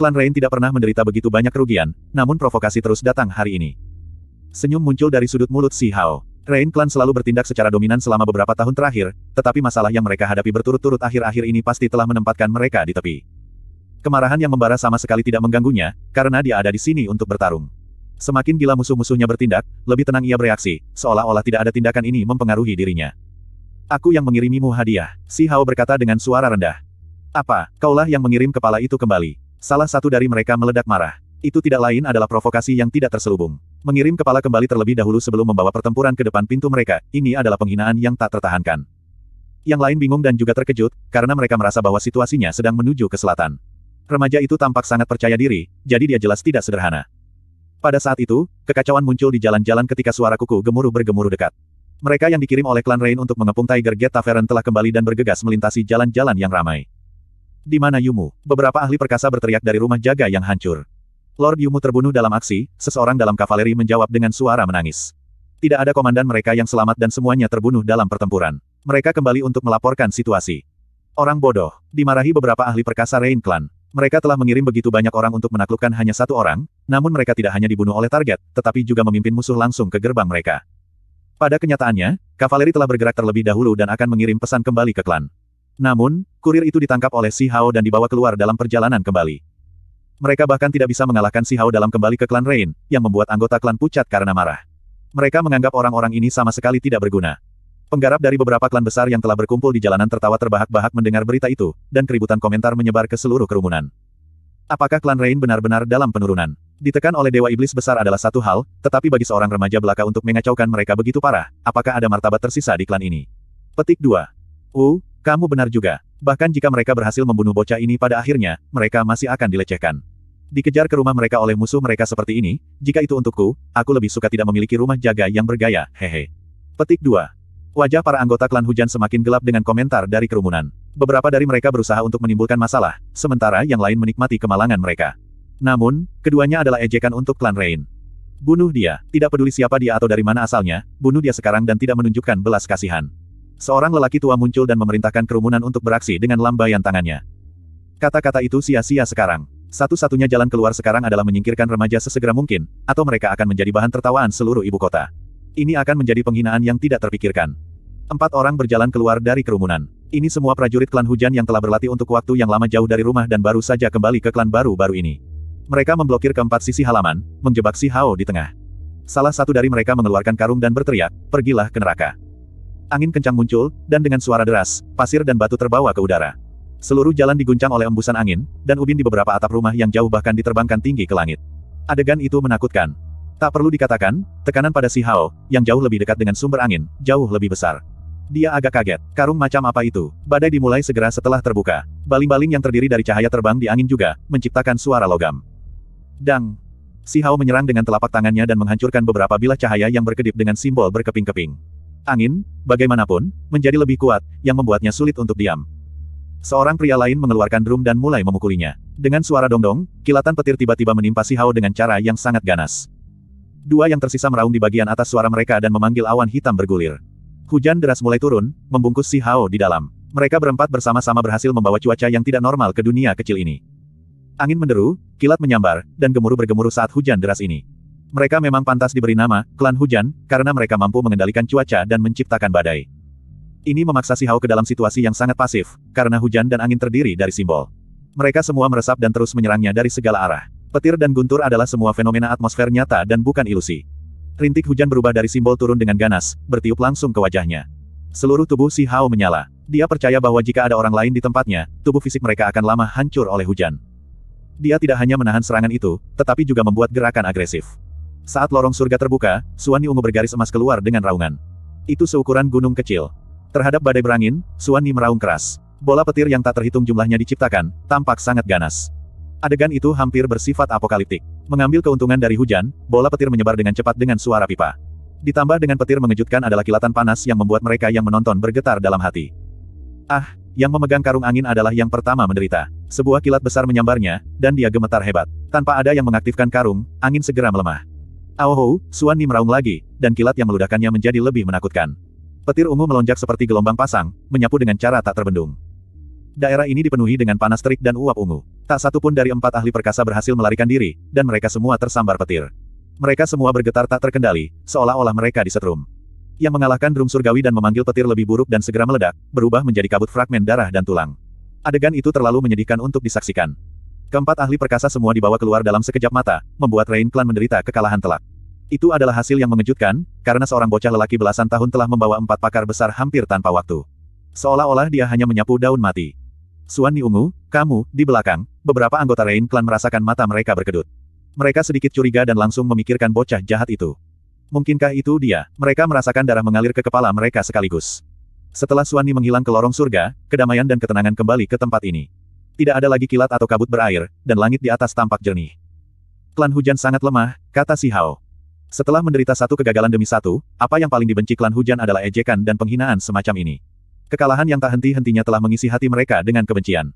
Klan Rain tidak pernah menderita begitu banyak kerugian, namun provokasi terus datang hari ini. Senyum muncul dari sudut mulut Si Hao. Rain Klan selalu bertindak secara dominan selama beberapa tahun terakhir, tetapi masalah yang mereka hadapi berturut-turut akhir-akhir ini pasti telah menempatkan mereka di tepi. Kemarahan yang membara sama sekali tidak mengganggunya, karena dia ada di sini untuk bertarung. Semakin gila musuh-musuhnya bertindak, lebih tenang ia bereaksi, seolah-olah tidak ada tindakan ini mempengaruhi dirinya. Aku yang mengirimimu hadiah, si Hao berkata dengan suara rendah. Apa, kaulah yang mengirim kepala itu kembali. Salah satu dari mereka meledak marah. Itu tidak lain adalah provokasi yang tidak terselubung. Mengirim kepala kembali terlebih dahulu sebelum membawa pertempuran ke depan pintu mereka, ini adalah penghinaan yang tak tertahankan. Yang lain bingung dan juga terkejut, karena mereka merasa bahwa situasinya sedang menuju ke selatan. Remaja itu tampak sangat percaya diri, jadi dia jelas tidak sederhana. Pada saat itu, kekacauan muncul di jalan-jalan ketika suara kuku gemuruh bergemuruh dekat. Mereka yang dikirim oleh klan Rain untuk mengepung Tiger Gate Tavern telah kembali dan bergegas melintasi jalan-jalan yang ramai. Di mana Yumu? Beberapa ahli perkasa berteriak dari rumah jaga yang hancur. Lord Yumu terbunuh dalam aksi, seseorang dalam kavaleri menjawab dengan suara menangis. Tidak ada komandan mereka yang selamat dan semuanya terbunuh dalam pertempuran. Mereka kembali untuk melaporkan situasi. Orang bodoh, dimarahi beberapa ahli perkasa Rain Clan. Mereka telah mengirim begitu banyak orang untuk menaklukkan hanya satu orang, namun mereka tidak hanya dibunuh oleh target, tetapi juga memimpin musuh langsung ke gerbang mereka. Pada kenyataannya, kavaleri telah bergerak terlebih dahulu dan akan mengirim pesan kembali ke klan. Namun, kurir itu ditangkap oleh Si Hao dan dibawa keluar dalam perjalanan kembali. Mereka bahkan tidak bisa mengalahkan Si Hao dalam kembali ke klan Rain, yang membuat anggota klan pucat karena marah. Mereka menganggap orang-orang ini sama sekali tidak berguna. Penggarap dari beberapa klan besar yang telah berkumpul di jalanan tertawa terbahak-bahak mendengar berita itu, dan keributan komentar menyebar ke seluruh kerumunan. Apakah klan Rain benar-benar dalam penurunan? Ditekan oleh Dewa Iblis besar adalah satu hal, tetapi bagi seorang remaja belaka untuk mengacaukan mereka begitu parah, apakah ada martabat tersisa di klan ini? Petik 2. Uh, kamu benar juga. Bahkan jika mereka berhasil membunuh bocah ini pada akhirnya, mereka masih akan dilecehkan. Dikejar ke rumah mereka oleh musuh mereka seperti ini, jika itu untukku, aku lebih suka tidak memiliki rumah jaga yang bergaya, hehe. Petik 2. Wajah para anggota klan hujan semakin gelap dengan komentar dari kerumunan. Beberapa dari mereka berusaha untuk menimbulkan masalah, sementara yang lain menikmati kemalangan mereka. Namun, keduanya adalah ejekan untuk klan Rain. Bunuh dia, tidak peduli siapa dia atau dari mana asalnya, bunuh dia sekarang dan tidak menunjukkan belas kasihan. Seorang lelaki tua muncul dan memerintahkan kerumunan untuk beraksi dengan lambaian tangannya. Kata-kata itu sia-sia sekarang. Satu-satunya jalan keluar sekarang adalah menyingkirkan remaja sesegera mungkin, atau mereka akan menjadi bahan tertawaan seluruh ibu kota. Ini akan menjadi penghinaan yang tidak terpikirkan. Empat orang berjalan keluar dari kerumunan. Ini semua prajurit klan hujan yang telah berlatih untuk waktu yang lama jauh dari rumah dan baru saja kembali ke klan baru-baru ini. Mereka memblokir keempat sisi halaman, menjebak si Hao di tengah. Salah satu dari mereka mengeluarkan karung dan berteriak, pergilah ke neraka. Angin kencang muncul, dan dengan suara deras, pasir dan batu terbawa ke udara. Seluruh jalan diguncang oleh embusan angin, dan ubin di beberapa atap rumah yang jauh bahkan diterbangkan tinggi ke langit. Adegan itu menakutkan. Tak perlu dikatakan, tekanan pada si Hao, yang jauh lebih dekat dengan sumber angin, jauh lebih besar. Dia agak kaget. Karung macam apa itu? Badai dimulai segera setelah terbuka. Baling-baling yang terdiri dari cahaya terbang di angin juga, menciptakan suara logam. Dang! Si Hao menyerang dengan telapak tangannya dan menghancurkan beberapa bilah cahaya yang berkedip dengan simbol berkeping-keping. Angin, bagaimanapun, menjadi lebih kuat, yang membuatnya sulit untuk diam. Seorang pria lain mengeluarkan drum dan mulai memukulinya. Dengan suara dongdong, kilatan petir tiba-tiba menimpa si Hao dengan cara yang sangat ganas. Dua yang tersisa meraung di bagian atas suara mereka dan memanggil awan hitam bergulir. Hujan deras mulai turun, membungkus si Hao di dalam. Mereka berempat bersama-sama berhasil membawa cuaca yang tidak normal ke dunia kecil ini. Angin menderu, kilat menyambar, dan gemuruh bergemuruh saat hujan deras ini. Mereka memang pantas diberi nama, klan hujan, karena mereka mampu mengendalikan cuaca dan menciptakan badai. Ini memaksa si Hao ke dalam situasi yang sangat pasif, karena hujan dan angin terdiri dari simbol. Mereka semua meresap dan terus menyerangnya dari segala arah. Petir dan guntur adalah semua fenomena atmosfer nyata dan bukan ilusi. Rintik hujan berubah dari simbol turun dengan ganas, bertiup langsung ke wajahnya. Seluruh tubuh Si Hao menyala. Dia percaya bahwa jika ada orang lain di tempatnya, tubuh fisik mereka akan lama hancur oleh hujan. Dia tidak hanya menahan serangan itu, tetapi juga membuat gerakan agresif. Saat lorong surga terbuka, Suani ungu bergaris emas keluar dengan raungan. Itu seukuran gunung kecil. Terhadap badai berangin, Suani meraung keras. Bola petir yang tak terhitung jumlahnya diciptakan, tampak sangat ganas. Adegan itu hampir bersifat apokaliptik. Mengambil keuntungan dari hujan, bola petir menyebar dengan cepat dengan suara pipa. Ditambah dengan petir mengejutkan adalah kilatan panas yang membuat mereka yang menonton bergetar dalam hati. Ah, yang memegang karung angin adalah yang pertama menderita. Sebuah kilat besar menyambarnya, dan dia gemetar hebat. Tanpa ada yang mengaktifkan karung, angin segera melemah. Aoho, Suan Ni meraung lagi, dan kilat yang meludahkannya menjadi lebih menakutkan. Petir ungu melonjak seperti gelombang pasang, menyapu dengan cara tak terbendung. Daerah ini dipenuhi dengan panas terik dan uap ungu. Tak satu pun dari empat ahli perkasa berhasil melarikan diri, dan mereka semua tersambar petir. Mereka semua bergetar tak terkendali, seolah-olah mereka disetrum. Yang mengalahkan drum surgawi dan memanggil petir lebih buruk dan segera meledak, berubah menjadi kabut fragmen darah dan tulang. Adegan itu terlalu menyedihkan untuk disaksikan. Keempat ahli perkasa semua dibawa keluar dalam sekejap mata, membuat Rain Clan menderita kekalahan telak. Itu adalah hasil yang mengejutkan, karena seorang bocah lelaki belasan tahun telah membawa empat pakar besar hampir tanpa waktu. Seolah-olah dia hanya menyapu daun mati. Suan Ungu, kamu, di belakang, beberapa anggota Rain Clan merasakan mata mereka berkedut. Mereka sedikit curiga dan langsung memikirkan bocah jahat itu. Mungkinkah itu dia? Mereka merasakan darah mengalir ke kepala mereka sekaligus. Setelah Suani menghilang ke lorong surga, kedamaian dan ketenangan kembali ke tempat ini. Tidak ada lagi kilat atau kabut berair, dan langit di atas tampak jernih. Klan hujan sangat lemah, kata Si Hao. Setelah menderita satu kegagalan demi satu, apa yang paling dibenci klan hujan adalah ejekan dan penghinaan semacam ini. Kekalahan yang tak henti-hentinya telah mengisi hati mereka dengan kebencian.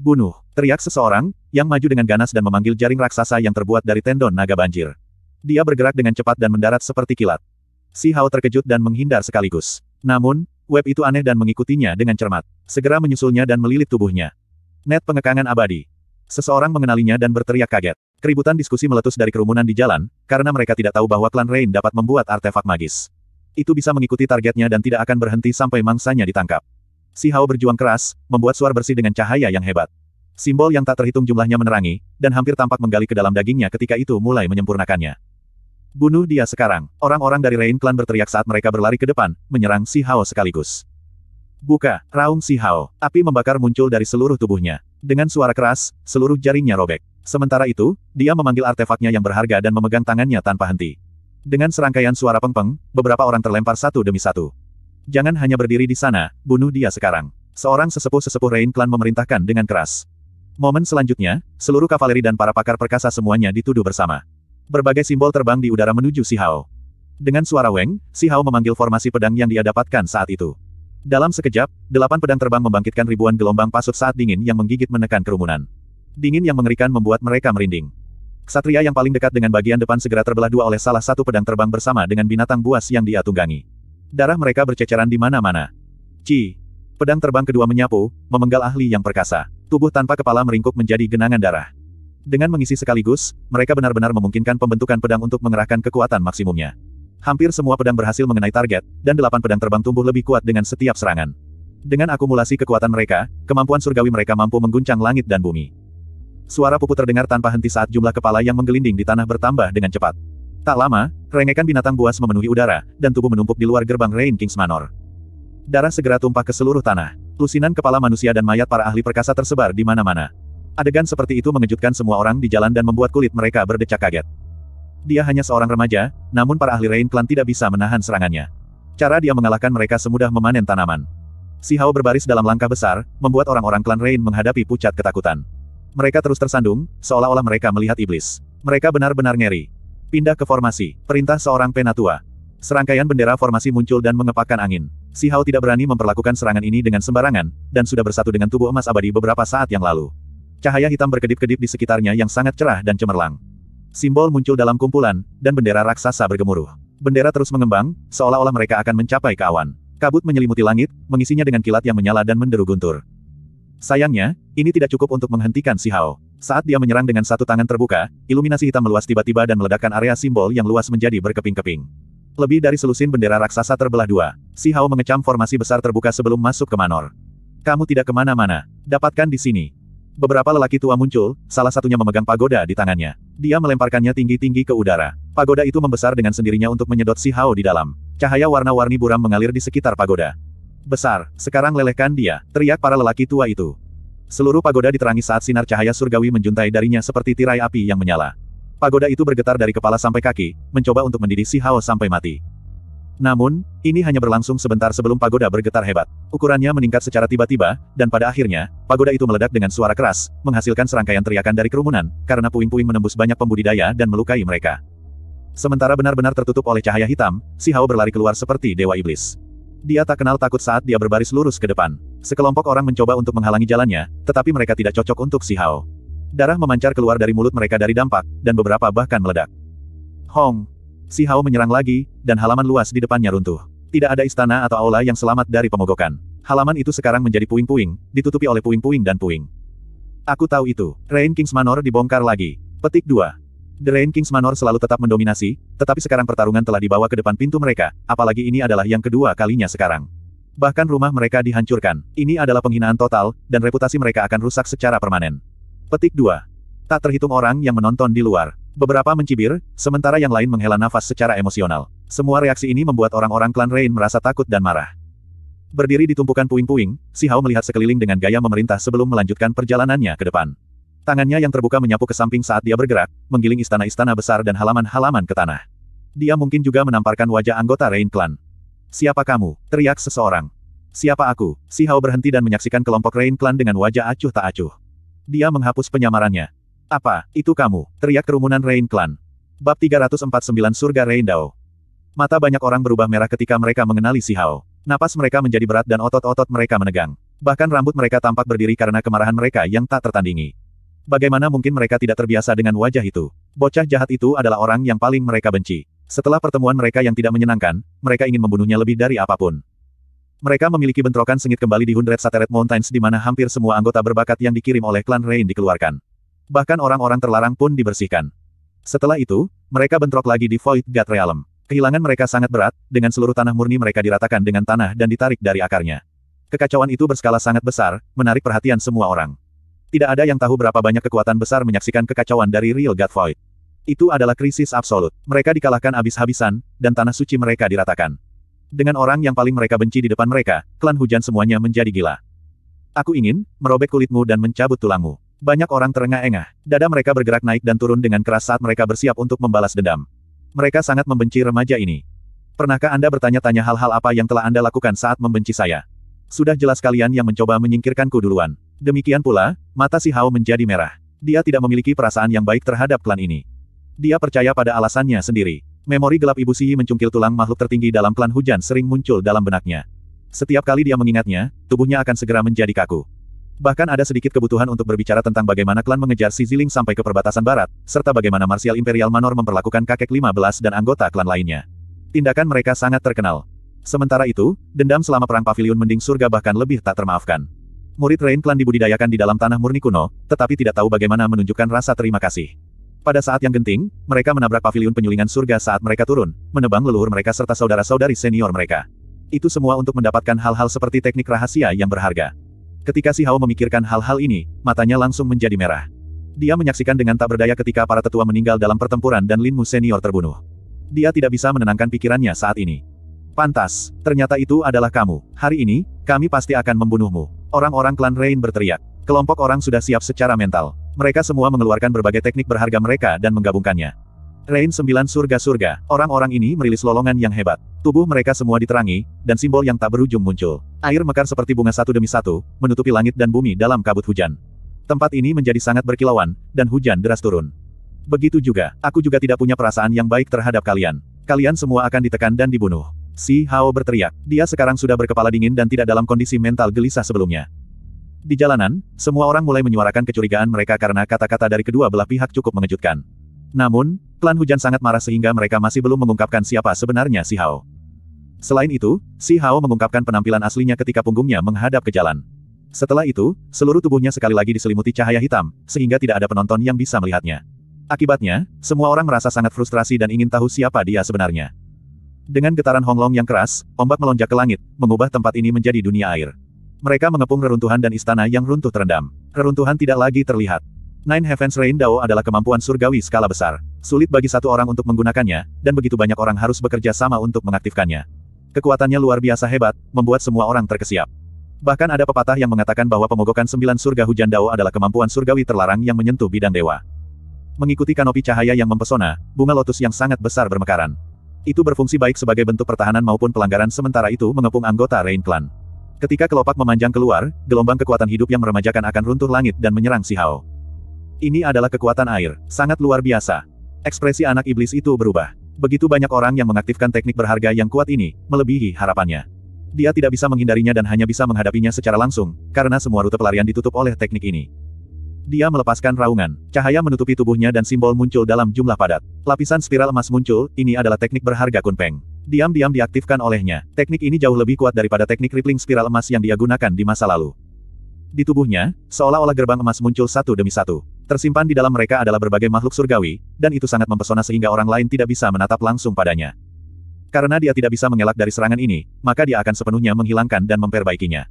Bunuh, teriak seseorang, yang maju dengan ganas dan memanggil jaring raksasa yang terbuat dari tendon naga banjir. Dia bergerak dengan cepat dan mendarat seperti kilat. Si Hao terkejut dan menghindar sekaligus. Namun, web itu aneh dan mengikutinya dengan cermat. Segera menyusulnya dan melilit tubuhnya. Net pengekangan abadi. Seseorang mengenalinya dan berteriak kaget. Keributan diskusi meletus dari kerumunan di jalan, karena mereka tidak tahu bahwa klan Rain dapat membuat artefak magis. Itu bisa mengikuti targetnya dan tidak akan berhenti sampai mangsanya ditangkap. Si Hao berjuang keras, membuat suar bersih dengan cahaya yang hebat. Simbol yang tak terhitung jumlahnya menerangi, dan hampir tampak menggali ke dalam dagingnya ketika itu mulai menyempurnakannya. Bunuh dia sekarang. Orang-orang dari Rain Clan berteriak saat mereka berlari ke depan, menyerang Si Hao sekaligus. Buka, raung Si Hao. Api membakar muncul dari seluruh tubuhnya. Dengan suara keras, seluruh jaringnya robek. Sementara itu, dia memanggil artefaknya yang berharga dan memegang tangannya tanpa henti. Dengan serangkaian suara pengpeng, beberapa orang terlempar satu demi satu. Jangan hanya berdiri di sana, bunuh dia sekarang. Seorang sesepuh-sesepuh Rain Clan memerintahkan dengan keras. Momen selanjutnya, seluruh kavaleri dan para pakar perkasa semuanya dituduh bersama. Berbagai simbol terbang di udara menuju Si Hao. Dengan suara Weng, Si Hao memanggil formasi pedang yang dia dapatkan saat itu. Dalam sekejap, delapan pedang terbang membangkitkan ribuan gelombang pasut saat dingin yang menggigit menekan kerumunan. Dingin yang mengerikan membuat mereka merinding. Satria yang paling dekat dengan bagian depan segera terbelah dua oleh salah satu pedang terbang bersama dengan binatang buas yang dia tunggangi. Darah mereka berceceran di mana-mana. Ci. Pedang terbang kedua menyapu, memenggal ahli yang perkasa. Tubuh tanpa kepala meringkuk menjadi genangan darah. Dengan mengisi sekaligus, mereka benar-benar memungkinkan pembentukan pedang untuk mengerahkan kekuatan maksimumnya. Hampir semua pedang berhasil mengenai target, dan delapan pedang terbang tumbuh lebih kuat dengan setiap serangan. Dengan akumulasi kekuatan mereka, kemampuan surgawi mereka mampu mengguncang langit dan bumi. Suara pupu terdengar tanpa henti saat jumlah kepala yang menggelinding di tanah bertambah dengan cepat. Tak lama, rengekan binatang buas memenuhi udara, dan tubuh menumpuk di luar gerbang Rain Kings Manor. Darah segera tumpah ke seluruh tanah. Lusinan kepala manusia dan mayat para ahli perkasa tersebar di mana-mana. Adegan seperti itu mengejutkan semua orang di jalan dan membuat kulit mereka berdecak kaget. Dia hanya seorang remaja, namun para ahli Rain Clan tidak bisa menahan serangannya. Cara dia mengalahkan mereka semudah memanen tanaman. Si Hao berbaris dalam langkah besar, membuat orang-orang klan Rain menghadapi pucat ketakutan. Mereka terus tersandung, seolah-olah mereka melihat iblis. Mereka benar-benar ngeri. Pindah ke formasi, perintah seorang penatua. Serangkaian bendera formasi muncul dan mengepakkan angin. Si Hao tidak berani memperlakukan serangan ini dengan sembarangan, dan sudah bersatu dengan tubuh emas abadi beberapa saat yang lalu. Cahaya hitam berkedip-kedip di sekitarnya yang sangat cerah dan cemerlang. Simbol muncul dalam kumpulan, dan bendera raksasa bergemuruh. Bendera terus mengembang, seolah-olah mereka akan mencapai ke awan. Kabut menyelimuti langit, mengisinya dengan kilat yang menyala dan menderu guntur. Sayangnya, ini tidak cukup untuk menghentikan Si Hao. Saat dia menyerang dengan satu tangan terbuka, iluminasi hitam meluas tiba-tiba dan meledakkan area simbol yang luas menjadi berkeping-keping. Lebih dari selusin bendera raksasa terbelah dua, Si Hao mengecam formasi besar terbuka sebelum masuk ke Manor. Kamu tidak kemana-mana, dapatkan di sini. Beberapa lelaki tua muncul, salah satunya memegang pagoda di tangannya. Dia melemparkannya tinggi-tinggi ke udara. Pagoda itu membesar dengan sendirinya untuk menyedot Si Hao di dalam. Cahaya warna-warni buram mengalir di sekitar pagoda. Besar, sekarang lelehkan dia, teriak para lelaki tua itu. Seluruh pagoda diterangi saat sinar cahaya surgawi menjuntai darinya seperti tirai api yang menyala. Pagoda itu bergetar dari kepala sampai kaki, mencoba untuk mendidih si Hao sampai mati. Namun, ini hanya berlangsung sebentar sebelum pagoda bergetar hebat. Ukurannya meningkat secara tiba-tiba, dan pada akhirnya, pagoda itu meledak dengan suara keras, menghasilkan serangkaian teriakan dari kerumunan, karena puing-puing menembus banyak pembudidaya dan melukai mereka. Sementara benar-benar tertutup oleh cahaya hitam, si Hao berlari keluar seperti dewa iblis. Dia tak kenal takut saat dia berbaris lurus ke depan. Sekelompok orang mencoba untuk menghalangi jalannya, tetapi mereka tidak cocok untuk si Hao. Darah memancar keluar dari mulut mereka dari dampak, dan beberapa bahkan meledak. Hong! Si Hao menyerang lagi, dan halaman luas di depannya runtuh. Tidak ada istana atau aula yang selamat dari pemogokan. Halaman itu sekarang menjadi puing-puing, ditutupi oleh puing-puing dan puing. Aku tahu itu. Rain Kings Manor dibongkar lagi. Petik 2. The Rain Kings Manor selalu tetap mendominasi, tetapi sekarang pertarungan telah dibawa ke depan pintu mereka, apalagi ini adalah yang kedua kalinya sekarang. Bahkan rumah mereka dihancurkan. Ini adalah penghinaan total, dan reputasi mereka akan rusak secara permanen. Petik 2. Tak terhitung orang yang menonton di luar. Beberapa mencibir, sementara yang lain menghela nafas secara emosional. Semua reaksi ini membuat orang-orang klan Rain merasa takut dan marah. Berdiri di tumpukan puing-puing, Si Hao melihat sekeliling dengan gaya memerintah sebelum melanjutkan perjalanannya ke depan. Tangannya yang terbuka menyapu ke samping saat dia bergerak, menggiling istana-istana besar dan halaman-halaman ke tanah. Dia mungkin juga menamparkan wajah anggota Rain Clan. Siapa kamu? Teriak seseorang. Siapa aku? Si Hao berhenti dan menyaksikan kelompok Rain Clan dengan wajah acuh tak acuh. Dia menghapus penyamarannya. Apa, itu kamu? Teriak kerumunan Rain Clan. Bab 349 Surga Rain Dao. Mata banyak orang berubah merah ketika mereka mengenali Si Hao. Napas mereka menjadi berat dan otot-otot mereka menegang. Bahkan rambut mereka tampak berdiri karena kemarahan mereka yang tak tertandingi. Bagaimana mungkin mereka tidak terbiasa dengan wajah itu? Bocah jahat itu adalah orang yang paling mereka benci. Setelah pertemuan mereka yang tidak menyenangkan, mereka ingin membunuhnya lebih dari apapun. Mereka memiliki bentrokan sengit kembali di Hundred Sateret Mountains di mana hampir semua anggota berbakat yang dikirim oleh klan Rain dikeluarkan. Bahkan orang-orang terlarang pun dibersihkan. Setelah itu, mereka bentrok lagi di Void God Realm. Kehilangan mereka sangat berat, dengan seluruh tanah murni mereka diratakan dengan tanah dan ditarik dari akarnya. Kekacauan itu berskala sangat besar, menarik perhatian semua orang. Tidak ada yang tahu berapa banyak kekuatan besar menyaksikan kekacauan dari Real God Void. Itu adalah krisis absolut. Mereka dikalahkan habis-habisan, dan tanah suci mereka diratakan. Dengan orang yang paling mereka benci di depan mereka, klan hujan semuanya menjadi gila. Aku ingin, merobek kulitmu dan mencabut tulangmu. Banyak orang terengah-engah. Dada mereka bergerak naik dan turun dengan keras saat mereka bersiap untuk membalas dendam. Mereka sangat membenci remaja ini. Pernahkah Anda bertanya-tanya hal-hal apa yang telah Anda lakukan saat membenci saya? Sudah jelas kalian yang mencoba menyingkirkanku duluan. Demikian pula, mata si Hao menjadi merah. Dia tidak memiliki perasaan yang baik terhadap klan ini. Dia percaya pada alasannya sendiri. Memori gelap Ibu Sihi mencungkil tulang makhluk tertinggi dalam klan hujan sering muncul dalam benaknya. Setiap kali dia mengingatnya, tubuhnya akan segera menjadi kaku. Bahkan ada sedikit kebutuhan untuk berbicara tentang bagaimana klan mengejar si Ziling sampai ke perbatasan barat, serta bagaimana Marsial Imperial Manor memperlakukan kakek 15 dan anggota klan lainnya. Tindakan mereka sangat terkenal. Sementara itu, dendam selama Perang Pavilion Mending Surga bahkan lebih tak termaafkan. Murid Rain Clan dibudidayakan di dalam tanah murni kuno, tetapi tidak tahu bagaimana menunjukkan rasa terima kasih. Pada saat yang genting, mereka menabrak pavilion penyulingan surga saat mereka turun, menebang leluhur mereka serta saudara-saudari senior mereka. Itu semua untuk mendapatkan hal-hal seperti teknik rahasia yang berharga. Ketika si Hao memikirkan hal-hal ini, matanya langsung menjadi merah. Dia menyaksikan dengan tak berdaya ketika para tetua meninggal dalam pertempuran dan Lin Mu senior terbunuh. Dia tidak bisa menenangkan pikirannya saat ini. Pantas, ternyata itu adalah kamu. Hari ini, kami pasti akan membunuhmu. Orang-orang klan Rain berteriak. Kelompok orang sudah siap secara mental. Mereka semua mengeluarkan berbagai teknik berharga mereka dan menggabungkannya. Rain sembilan Surga-Surga, orang-orang ini merilis lolongan yang hebat. Tubuh mereka semua diterangi, dan simbol yang tak berujung muncul. Air mekar seperti bunga satu demi satu, menutupi langit dan bumi dalam kabut hujan. Tempat ini menjadi sangat berkilauan, dan hujan deras turun. Begitu juga, aku juga tidak punya perasaan yang baik terhadap kalian. Kalian semua akan ditekan dan dibunuh. Si Hao berteriak. Dia sekarang sudah berkepala dingin dan tidak dalam kondisi mental gelisah sebelumnya. Di jalanan, semua orang mulai menyuarakan kecurigaan mereka karena kata-kata dari kedua belah pihak cukup mengejutkan. Namun, klan hujan sangat marah sehingga mereka masih belum mengungkapkan siapa sebenarnya Si Hao. Selain itu, Si Hao mengungkapkan penampilan aslinya ketika punggungnya menghadap ke jalan. Setelah itu, seluruh tubuhnya sekali lagi diselimuti cahaya hitam, sehingga tidak ada penonton yang bisa melihatnya. Akibatnya, semua orang merasa sangat frustrasi dan ingin tahu siapa dia sebenarnya. Dengan getaran honglong yang keras, ombak melonjak ke langit, mengubah tempat ini menjadi dunia air. Mereka mengepung reruntuhan dan istana yang runtuh terendam. Reruntuhan tidak lagi terlihat. Nine Heavens Rain Dao adalah kemampuan surgawi skala besar. Sulit bagi satu orang untuk menggunakannya, dan begitu banyak orang harus bekerja sama untuk mengaktifkannya. Kekuatannya luar biasa hebat, membuat semua orang terkesiap. Bahkan ada pepatah yang mengatakan bahwa pemogokan sembilan surga hujan Dao adalah kemampuan surgawi terlarang yang menyentuh bidang dewa. Mengikuti kanopi cahaya yang mempesona, bunga lotus yang sangat besar bermekaran. Itu berfungsi baik sebagai bentuk pertahanan maupun pelanggaran sementara itu mengepung anggota Rain Clan. Ketika kelopak memanjang keluar, gelombang kekuatan hidup yang meremajakan akan runtuh langit dan menyerang si Hao. Ini adalah kekuatan air, sangat luar biasa. Ekspresi anak iblis itu berubah. Begitu banyak orang yang mengaktifkan teknik berharga yang kuat ini, melebihi harapannya. Dia tidak bisa menghindarinya dan hanya bisa menghadapinya secara langsung, karena semua rute pelarian ditutup oleh teknik ini. Dia melepaskan raungan. Cahaya menutupi tubuhnya dan simbol muncul dalam jumlah padat. Lapisan spiral emas muncul, ini adalah teknik berharga kunpeng. Diam-diam diaktifkan olehnya. Teknik ini jauh lebih kuat daripada teknik rippling spiral emas yang dia gunakan di masa lalu. Di tubuhnya, seolah-olah gerbang emas muncul satu demi satu. Tersimpan di dalam mereka adalah berbagai makhluk surgawi, dan itu sangat mempesona sehingga orang lain tidak bisa menatap langsung padanya. Karena dia tidak bisa mengelak dari serangan ini, maka dia akan sepenuhnya menghilangkan dan memperbaikinya.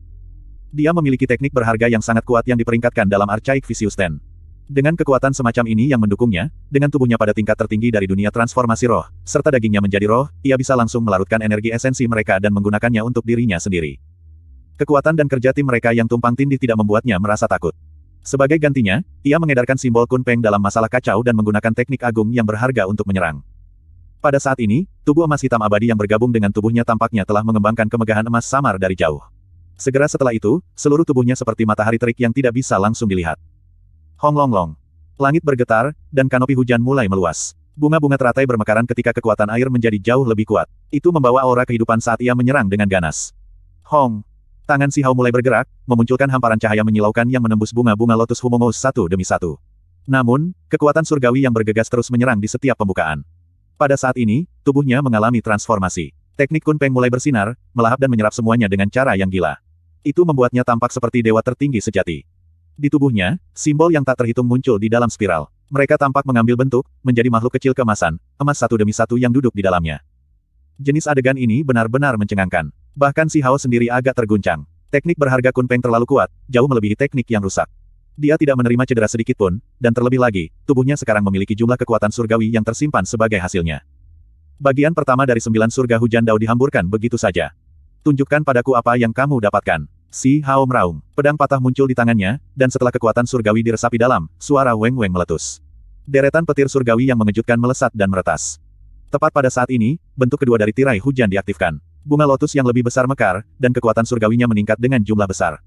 Dia memiliki teknik berharga yang sangat kuat yang diperingkatkan dalam Archaic Vicious Ten. Dengan kekuatan semacam ini yang mendukungnya, dengan tubuhnya pada tingkat tertinggi dari dunia transformasi roh, serta dagingnya menjadi roh, ia bisa langsung melarutkan energi esensi mereka dan menggunakannya untuk dirinya sendiri. Kekuatan dan kerja tim mereka yang tumpang tindih tidak membuatnya merasa takut. Sebagai gantinya, ia mengedarkan simbol Kunpeng dalam masalah kacau dan menggunakan teknik agung yang berharga untuk menyerang. Pada saat ini, tubuh emas hitam abadi yang bergabung dengan tubuhnya tampaknya telah mengembangkan kemegahan emas samar dari jauh. Segera setelah itu, seluruh tubuhnya seperti matahari terik yang tidak bisa langsung dilihat. Hong long long. Langit bergetar, dan kanopi hujan mulai meluas. Bunga-bunga teratai bermekaran ketika kekuatan air menjadi jauh lebih kuat. Itu membawa aura kehidupan saat ia menyerang dengan ganas. Hong. Tangan si Hao mulai bergerak, memunculkan hamparan cahaya menyilaukan yang menembus bunga-bunga lotus humongous satu demi satu. Namun, kekuatan surgawi yang bergegas terus menyerang di setiap pembukaan. Pada saat ini, tubuhnya mengalami transformasi. Teknik kunpeng mulai bersinar, melahap dan menyerap semuanya dengan cara yang gila. Itu membuatnya tampak seperti dewa tertinggi sejati. Di tubuhnya, simbol yang tak terhitung muncul di dalam spiral. Mereka tampak mengambil bentuk, menjadi makhluk kecil kemasan, emas satu demi satu yang duduk di dalamnya. Jenis adegan ini benar-benar mencengangkan. Bahkan si Hao sendiri agak terguncang. Teknik berharga Kunpeng terlalu kuat, jauh melebihi teknik yang rusak. Dia tidak menerima cedera sedikit pun, dan terlebih lagi, tubuhnya sekarang memiliki jumlah kekuatan surgawi yang tersimpan sebagai hasilnya. Bagian pertama dari sembilan surga hujan dao dihamburkan begitu saja tunjukkan padaku apa yang kamu dapatkan. Si Hao meraung, pedang patah muncul di tangannya, dan setelah kekuatan surgawi diresapi dalam, suara weng-weng meletus. Deretan petir surgawi yang mengejutkan melesat dan meretas. Tepat pada saat ini, bentuk kedua dari tirai hujan diaktifkan. Bunga lotus yang lebih besar mekar, dan kekuatan surgawinya meningkat dengan jumlah besar.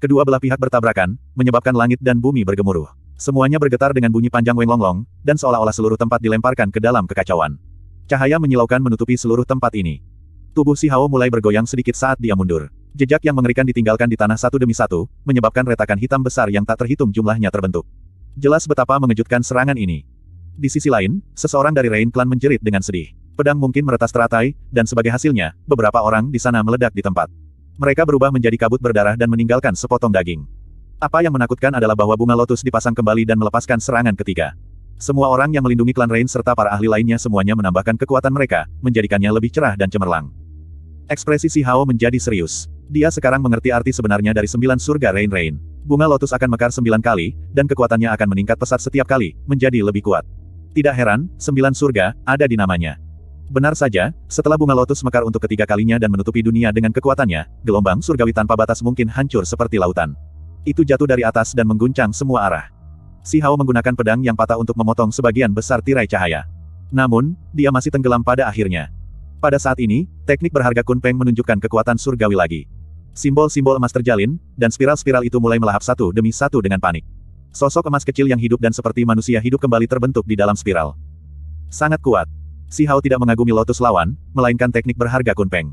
Kedua belah pihak bertabrakan, menyebabkan langit dan bumi bergemuruh. Semuanya bergetar dengan bunyi panjang Weng Longlong, dan seolah-olah seluruh tempat dilemparkan ke dalam kekacauan. Cahaya menyilaukan menutupi seluruh tempat ini. Tubuh Si Hao mulai bergoyang sedikit saat dia mundur. Jejak yang mengerikan ditinggalkan di tanah satu demi satu, menyebabkan retakan hitam besar yang tak terhitung jumlahnya terbentuk. Jelas betapa mengejutkan serangan ini. Di sisi lain, seseorang dari Rain Clan menjerit dengan sedih. Pedang mungkin meretas teratai, dan sebagai hasilnya, beberapa orang di sana meledak di tempat. Mereka berubah menjadi kabut berdarah dan meninggalkan sepotong daging. Apa yang menakutkan adalah bahwa bunga lotus dipasang kembali dan melepaskan serangan ketiga. Semua orang yang melindungi klan Rain serta para ahli lainnya semuanya menambahkan kekuatan mereka, menjadikannya lebih cerah dan cemerlang. Ekspresi Si Hao menjadi serius. Dia sekarang mengerti arti sebenarnya dari sembilan surga Rain Rain. Bunga lotus akan mekar sembilan kali, dan kekuatannya akan meningkat pesat setiap kali, menjadi lebih kuat. Tidak heran, sembilan surga, ada di namanya. Benar saja, setelah bunga lotus mekar untuk ketiga kalinya dan menutupi dunia dengan kekuatannya, gelombang surgawi tanpa batas mungkin hancur seperti lautan. Itu jatuh dari atas dan mengguncang semua arah. Si Hao menggunakan pedang yang patah untuk memotong sebagian besar tirai cahaya. Namun, dia masih tenggelam pada akhirnya. Pada saat ini, teknik berharga Kunpeng menunjukkan kekuatan surgawi lagi. Simbol-simbol emas terjalin, dan spiral-spiral itu mulai melahap satu demi satu dengan panik. Sosok emas kecil yang hidup dan seperti manusia hidup kembali terbentuk di dalam spiral. Sangat kuat. Si Hao tidak mengagumi lotus lawan, melainkan teknik berharga Kunpeng.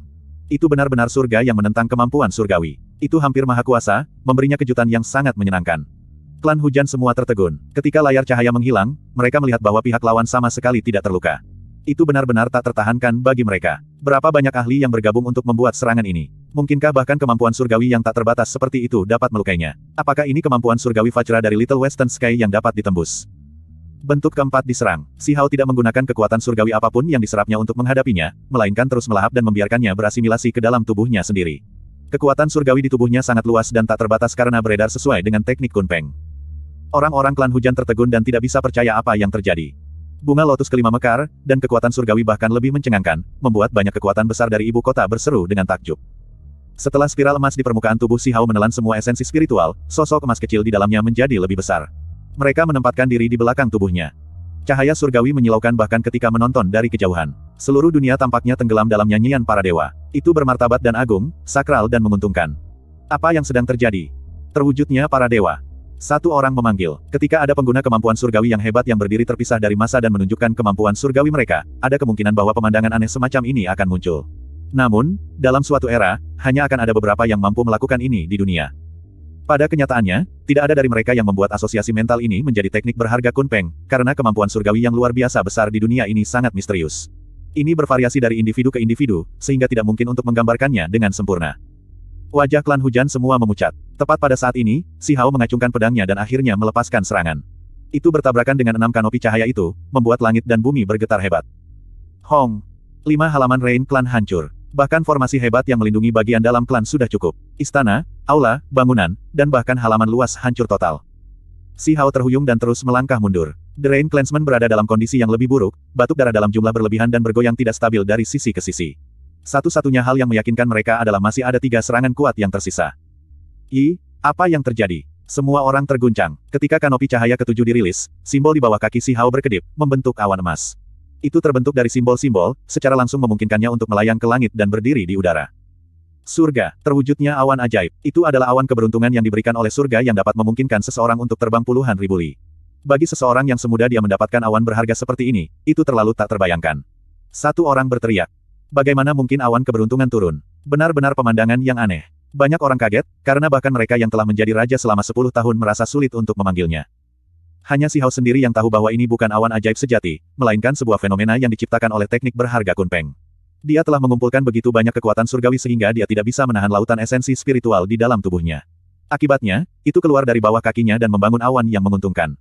Itu benar-benar surga yang menentang kemampuan surgawi. Itu hampir maha kuasa, memberinya kejutan yang sangat menyenangkan. Klan hujan semua tertegun. Ketika layar cahaya menghilang, mereka melihat bahwa pihak lawan sama sekali tidak terluka. Itu benar-benar tak tertahankan bagi mereka. Berapa banyak ahli yang bergabung untuk membuat serangan ini? Mungkinkah bahkan kemampuan surgawi yang tak terbatas seperti itu dapat melukainya? Apakah ini kemampuan surgawi Fajra dari Little Western Sky yang dapat ditembus? Bentuk keempat diserang. Si Hao tidak menggunakan kekuatan surgawi apapun yang diserapnya untuk menghadapinya, melainkan terus melahap dan membiarkannya berasimilasi ke dalam tubuhnya sendiri. Kekuatan surgawi di tubuhnya sangat luas dan tak terbatas karena beredar sesuai dengan teknik kunpeng. Orang-orang klan hujan tertegun dan tidak bisa percaya apa yang terjadi bunga lotus kelima mekar, dan kekuatan surgawi bahkan lebih mencengangkan, membuat banyak kekuatan besar dari ibu kota berseru dengan takjub. Setelah spiral emas di permukaan tubuh Si Hao menelan semua esensi spiritual, sosok emas kecil di dalamnya menjadi lebih besar. Mereka menempatkan diri di belakang tubuhnya. Cahaya surgawi menyilaukan bahkan ketika menonton dari kejauhan. Seluruh dunia tampaknya tenggelam dalam nyanyian para dewa. Itu bermartabat dan agung, sakral dan menguntungkan. Apa yang sedang terjadi? Terwujudnya para dewa. Satu orang memanggil. Ketika ada pengguna kemampuan surgawi yang hebat yang berdiri terpisah dari masa dan menunjukkan kemampuan surgawi mereka, ada kemungkinan bahwa pemandangan aneh semacam ini akan muncul. Namun, dalam suatu era, hanya akan ada beberapa yang mampu melakukan ini di dunia. Pada kenyataannya, tidak ada dari mereka yang membuat asosiasi mental ini menjadi teknik berharga kunpeng, karena kemampuan surgawi yang luar biasa besar di dunia ini sangat misterius. Ini bervariasi dari individu ke individu, sehingga tidak mungkin untuk menggambarkannya dengan sempurna. Wajah klan hujan semua memucat. Tepat pada saat ini, Si Hao mengacungkan pedangnya dan akhirnya melepaskan serangan. Itu bertabrakan dengan enam kanopi cahaya itu, membuat langit dan bumi bergetar hebat. Hong! Lima halaman Rain klan hancur. Bahkan formasi hebat yang melindungi bagian dalam klan sudah cukup. Istana, aula, bangunan, dan bahkan halaman luas hancur total. Si Hao terhuyung dan terus melangkah mundur. The Rain Clansman berada dalam kondisi yang lebih buruk, batuk darah dalam jumlah berlebihan dan bergoyang tidak stabil dari sisi ke sisi. Satu-satunya hal yang meyakinkan mereka adalah masih ada tiga serangan kuat yang tersisa. I, apa yang terjadi? Semua orang terguncang. Ketika kanopi cahaya ketujuh dirilis, simbol di bawah kaki si Hao berkedip, membentuk awan emas. Itu terbentuk dari simbol-simbol, secara langsung memungkinkannya untuk melayang ke langit dan berdiri di udara. Surga, terwujudnya awan ajaib, itu adalah awan keberuntungan yang diberikan oleh surga yang dapat memungkinkan seseorang untuk terbang puluhan ribu li. Bagi seseorang yang semudah dia mendapatkan awan berharga seperti ini, itu terlalu tak terbayangkan. Satu orang berteriak, Bagaimana mungkin awan keberuntungan turun? Benar-benar pemandangan yang aneh. Banyak orang kaget, karena bahkan mereka yang telah menjadi raja selama 10 tahun merasa sulit untuk memanggilnya. Hanya si Hao sendiri yang tahu bahwa ini bukan awan ajaib sejati, melainkan sebuah fenomena yang diciptakan oleh teknik berharga kunpeng. Dia telah mengumpulkan begitu banyak kekuatan surgawi sehingga dia tidak bisa menahan lautan esensi spiritual di dalam tubuhnya. Akibatnya, itu keluar dari bawah kakinya dan membangun awan yang menguntungkan.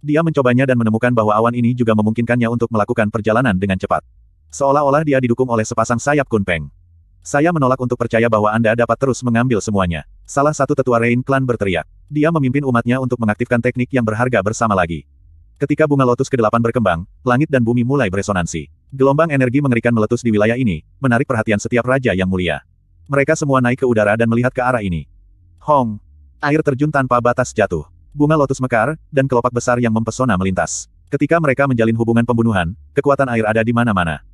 Dia mencobanya dan menemukan bahwa awan ini juga memungkinkannya untuk melakukan perjalanan dengan cepat. Seolah-olah dia didukung oleh sepasang sayap kunpeng. Saya menolak untuk percaya bahwa Anda dapat terus mengambil semuanya. Salah satu tetua Rain Clan berteriak. Dia memimpin umatnya untuk mengaktifkan teknik yang berharga bersama lagi. Ketika bunga lotus ke-8 berkembang, langit dan bumi mulai beresonansi. Gelombang energi mengerikan meletus di wilayah ini, menarik perhatian setiap raja yang mulia. Mereka semua naik ke udara dan melihat ke arah ini. Hong! Air terjun tanpa batas jatuh. Bunga lotus mekar, dan kelopak besar yang mempesona melintas. Ketika mereka menjalin hubungan pembunuhan, kekuatan air ada di mana-mana.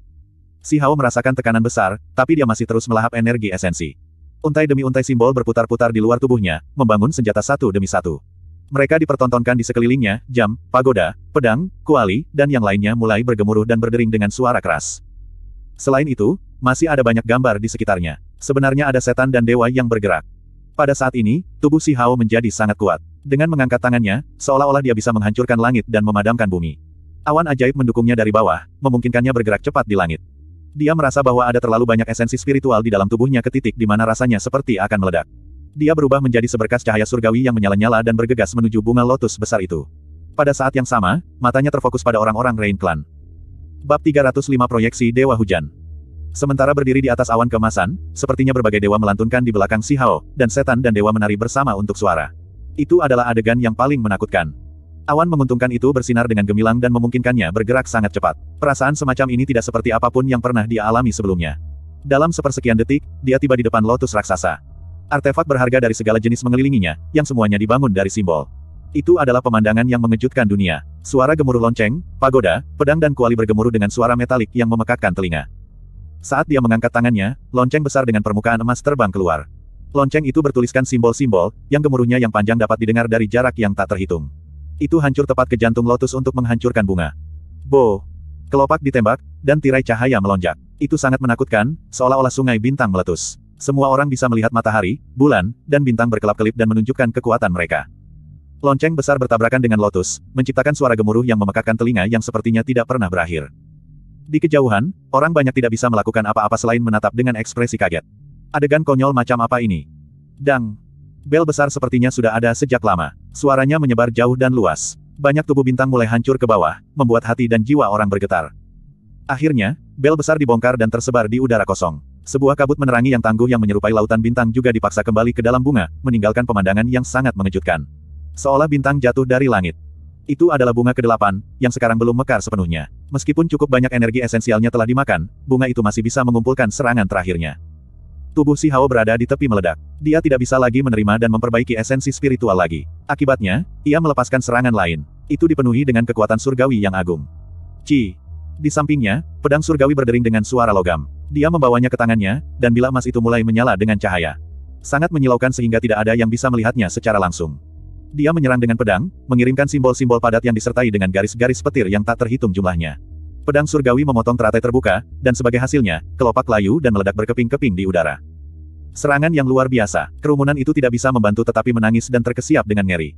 Si Hao merasakan tekanan besar, tapi dia masih terus melahap energi esensi. Untai demi untai simbol berputar-putar di luar tubuhnya, membangun senjata satu demi satu. Mereka dipertontonkan di sekelilingnya, jam, pagoda, pedang, kuali, dan yang lainnya mulai bergemuruh dan berdering dengan suara keras. Selain itu, masih ada banyak gambar di sekitarnya. Sebenarnya ada setan dan dewa yang bergerak. Pada saat ini, tubuh Si Hao menjadi sangat kuat. Dengan mengangkat tangannya, seolah-olah dia bisa menghancurkan langit dan memadamkan bumi. Awan ajaib mendukungnya dari bawah, memungkinkannya bergerak cepat di langit. Dia merasa bahwa ada terlalu banyak esensi spiritual di dalam tubuhnya ke titik di mana rasanya seperti akan meledak. Dia berubah menjadi seberkas cahaya surgawi yang menyala-nyala dan bergegas menuju bunga lotus besar itu. Pada saat yang sama, matanya terfokus pada orang-orang Rain Clan. Bab 305 Proyeksi Dewa Hujan Sementara berdiri di atas awan kemasan, sepertinya berbagai dewa melantunkan di belakang Si Hao, dan setan dan dewa menari bersama untuk suara. Itu adalah adegan yang paling menakutkan. Awan menguntungkan itu bersinar dengan gemilang dan memungkinkannya bergerak sangat cepat. Perasaan semacam ini tidak seperti apapun yang pernah dia alami sebelumnya. Dalam sepersekian detik, dia tiba di depan lotus raksasa. Artefak berharga dari segala jenis mengelilinginya, yang semuanya dibangun dari simbol. Itu adalah pemandangan yang mengejutkan dunia. Suara gemuruh lonceng, pagoda, pedang dan kuali bergemuruh dengan suara metalik yang memekakkan telinga. Saat dia mengangkat tangannya, lonceng besar dengan permukaan emas terbang keluar. Lonceng itu bertuliskan simbol-simbol, yang gemuruhnya yang panjang dapat didengar dari jarak yang tak terhitung itu hancur tepat ke jantung lotus untuk menghancurkan bunga. Bo! Kelopak ditembak, dan tirai cahaya melonjak. Itu sangat menakutkan, seolah-olah sungai bintang meletus. Semua orang bisa melihat matahari, bulan, dan bintang berkelap-kelip dan menunjukkan kekuatan mereka. Lonceng besar bertabrakan dengan lotus, menciptakan suara gemuruh yang memekakkan telinga yang sepertinya tidak pernah berakhir. Di kejauhan, orang banyak tidak bisa melakukan apa-apa selain menatap dengan ekspresi kaget. Adegan konyol macam apa ini? Dang! Bel besar sepertinya sudah ada sejak lama. Suaranya menyebar jauh dan luas. Banyak tubuh bintang mulai hancur ke bawah, membuat hati dan jiwa orang bergetar. Akhirnya, bel besar dibongkar dan tersebar di udara kosong. Sebuah kabut menerangi yang tangguh yang menyerupai lautan bintang juga dipaksa kembali ke dalam bunga, meninggalkan pemandangan yang sangat mengejutkan. Seolah bintang jatuh dari langit. Itu adalah bunga ke kedelapan, yang sekarang belum mekar sepenuhnya. Meskipun cukup banyak energi esensialnya telah dimakan, bunga itu masih bisa mengumpulkan serangan terakhirnya. Tubuh Si Hao berada di tepi meledak. Dia tidak bisa lagi menerima dan memperbaiki esensi spiritual lagi. Akibatnya, ia melepaskan serangan lain. Itu dipenuhi dengan kekuatan surgawi yang agung. Ci. Di sampingnya, pedang surgawi berdering dengan suara logam. Dia membawanya ke tangannya, dan bila emas itu mulai menyala dengan cahaya. Sangat menyilaukan sehingga tidak ada yang bisa melihatnya secara langsung. Dia menyerang dengan pedang, mengirimkan simbol-simbol padat yang disertai dengan garis-garis petir yang tak terhitung jumlahnya. Pedang surgawi memotong teratai terbuka, dan sebagai hasilnya, kelopak layu dan meledak berkeping-keping di udara. Serangan yang luar biasa, kerumunan itu tidak bisa membantu tetapi menangis dan terkesiap dengan ngeri.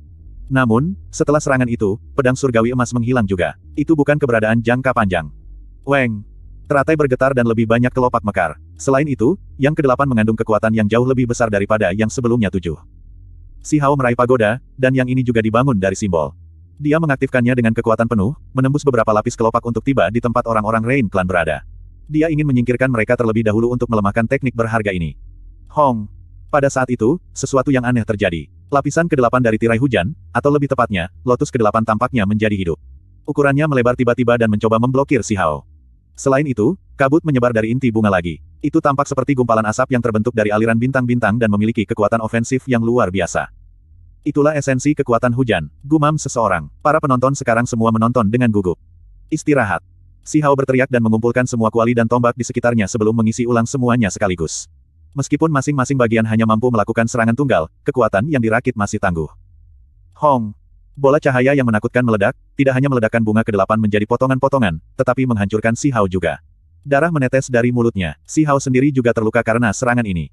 Namun, setelah serangan itu, pedang surgawi emas menghilang juga. Itu bukan keberadaan jangka panjang. Weng! Teratai bergetar dan lebih banyak kelopak mekar. Selain itu, yang kedelapan mengandung kekuatan yang jauh lebih besar daripada yang sebelumnya tujuh. Si Hao meraih pagoda, dan yang ini juga dibangun dari simbol. Dia mengaktifkannya dengan kekuatan penuh, menembus beberapa lapis kelopak untuk tiba di tempat orang-orang Rain Clan berada. Dia ingin menyingkirkan mereka terlebih dahulu untuk melemahkan teknik berharga ini. Hong! Pada saat itu, sesuatu yang aneh terjadi. Lapisan kedelapan dari tirai hujan, atau lebih tepatnya, lotus kedelapan tampaknya menjadi hidup. Ukurannya melebar tiba-tiba dan mencoba memblokir si Hao. Selain itu, kabut menyebar dari inti bunga lagi. Itu tampak seperti gumpalan asap yang terbentuk dari aliran bintang-bintang dan memiliki kekuatan ofensif yang luar biasa. Itulah esensi kekuatan hujan, gumam seseorang. Para penonton sekarang semua menonton dengan gugup. Istirahat. Si Hao berteriak dan mengumpulkan semua kuali dan tombak di sekitarnya sebelum mengisi ulang semuanya sekaligus. Meskipun masing-masing bagian hanya mampu melakukan serangan tunggal, kekuatan yang dirakit masih tangguh. Hong. Bola cahaya yang menakutkan meledak, tidak hanya meledakkan bunga kedelapan menjadi potongan-potongan, tetapi menghancurkan Si Hao juga. Darah menetes dari mulutnya, Si Hao sendiri juga terluka karena serangan ini.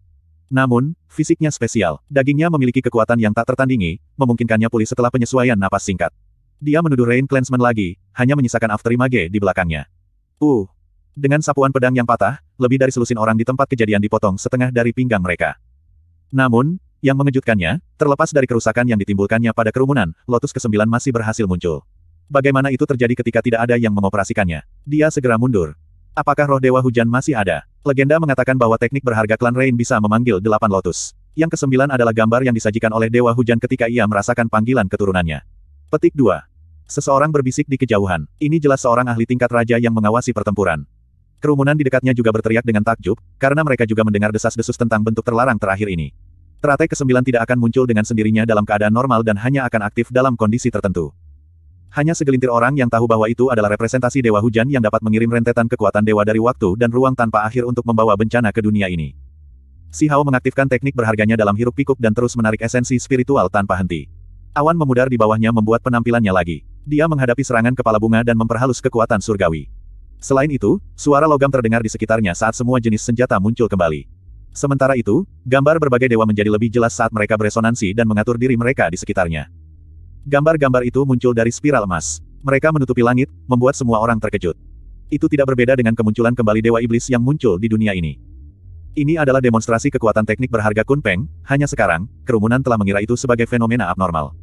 Namun, fisiknya spesial. Dagingnya memiliki kekuatan yang tak tertandingi, memungkinkannya pulih setelah penyesuaian napas singkat. Dia menuduh Rain Clansman lagi, hanya menyisakan afterimage di belakangnya. Uh. Dengan sapuan pedang yang patah, lebih dari selusin orang di tempat kejadian dipotong setengah dari pinggang mereka. Namun, yang mengejutkannya, terlepas dari kerusakan yang ditimbulkannya pada kerumunan, Lotus ke-9 masih berhasil muncul. Bagaimana itu terjadi ketika tidak ada yang mengoperasikannya? Dia segera mundur. Apakah roh Dewa Hujan masih ada? Legenda mengatakan bahwa teknik berharga klan Rain bisa memanggil delapan lotus. Yang kesembilan adalah gambar yang disajikan oleh Dewa Hujan ketika ia merasakan panggilan keturunannya. Petik 2. Seseorang berbisik di kejauhan. Ini jelas seorang ahli tingkat raja yang mengawasi pertempuran. Kerumunan di dekatnya juga berteriak dengan takjub, karena mereka juga mendengar desas-desus tentang bentuk terlarang terakhir ini. Teratai kesembilan tidak akan muncul dengan sendirinya dalam keadaan normal dan hanya akan aktif dalam kondisi tertentu. Hanya segelintir orang yang tahu bahwa itu adalah representasi Dewa Hujan yang dapat mengirim rentetan kekuatan Dewa dari waktu dan ruang tanpa akhir untuk membawa bencana ke dunia ini. Si Hao mengaktifkan teknik berharganya dalam hiruk-pikuk dan terus menarik esensi spiritual tanpa henti. Awan memudar di bawahnya membuat penampilannya lagi. Dia menghadapi serangan kepala bunga dan memperhalus kekuatan surgawi. Selain itu, suara logam terdengar di sekitarnya saat semua jenis senjata muncul kembali. Sementara itu, gambar berbagai dewa menjadi lebih jelas saat mereka beresonansi dan mengatur diri mereka di sekitarnya. Gambar-gambar itu muncul dari spiral emas. Mereka menutupi langit, membuat semua orang terkejut. Itu tidak berbeda dengan kemunculan kembali Dewa Iblis yang muncul di dunia ini. Ini adalah demonstrasi kekuatan teknik berharga Kunpeng, hanya sekarang, kerumunan telah mengira itu sebagai fenomena abnormal.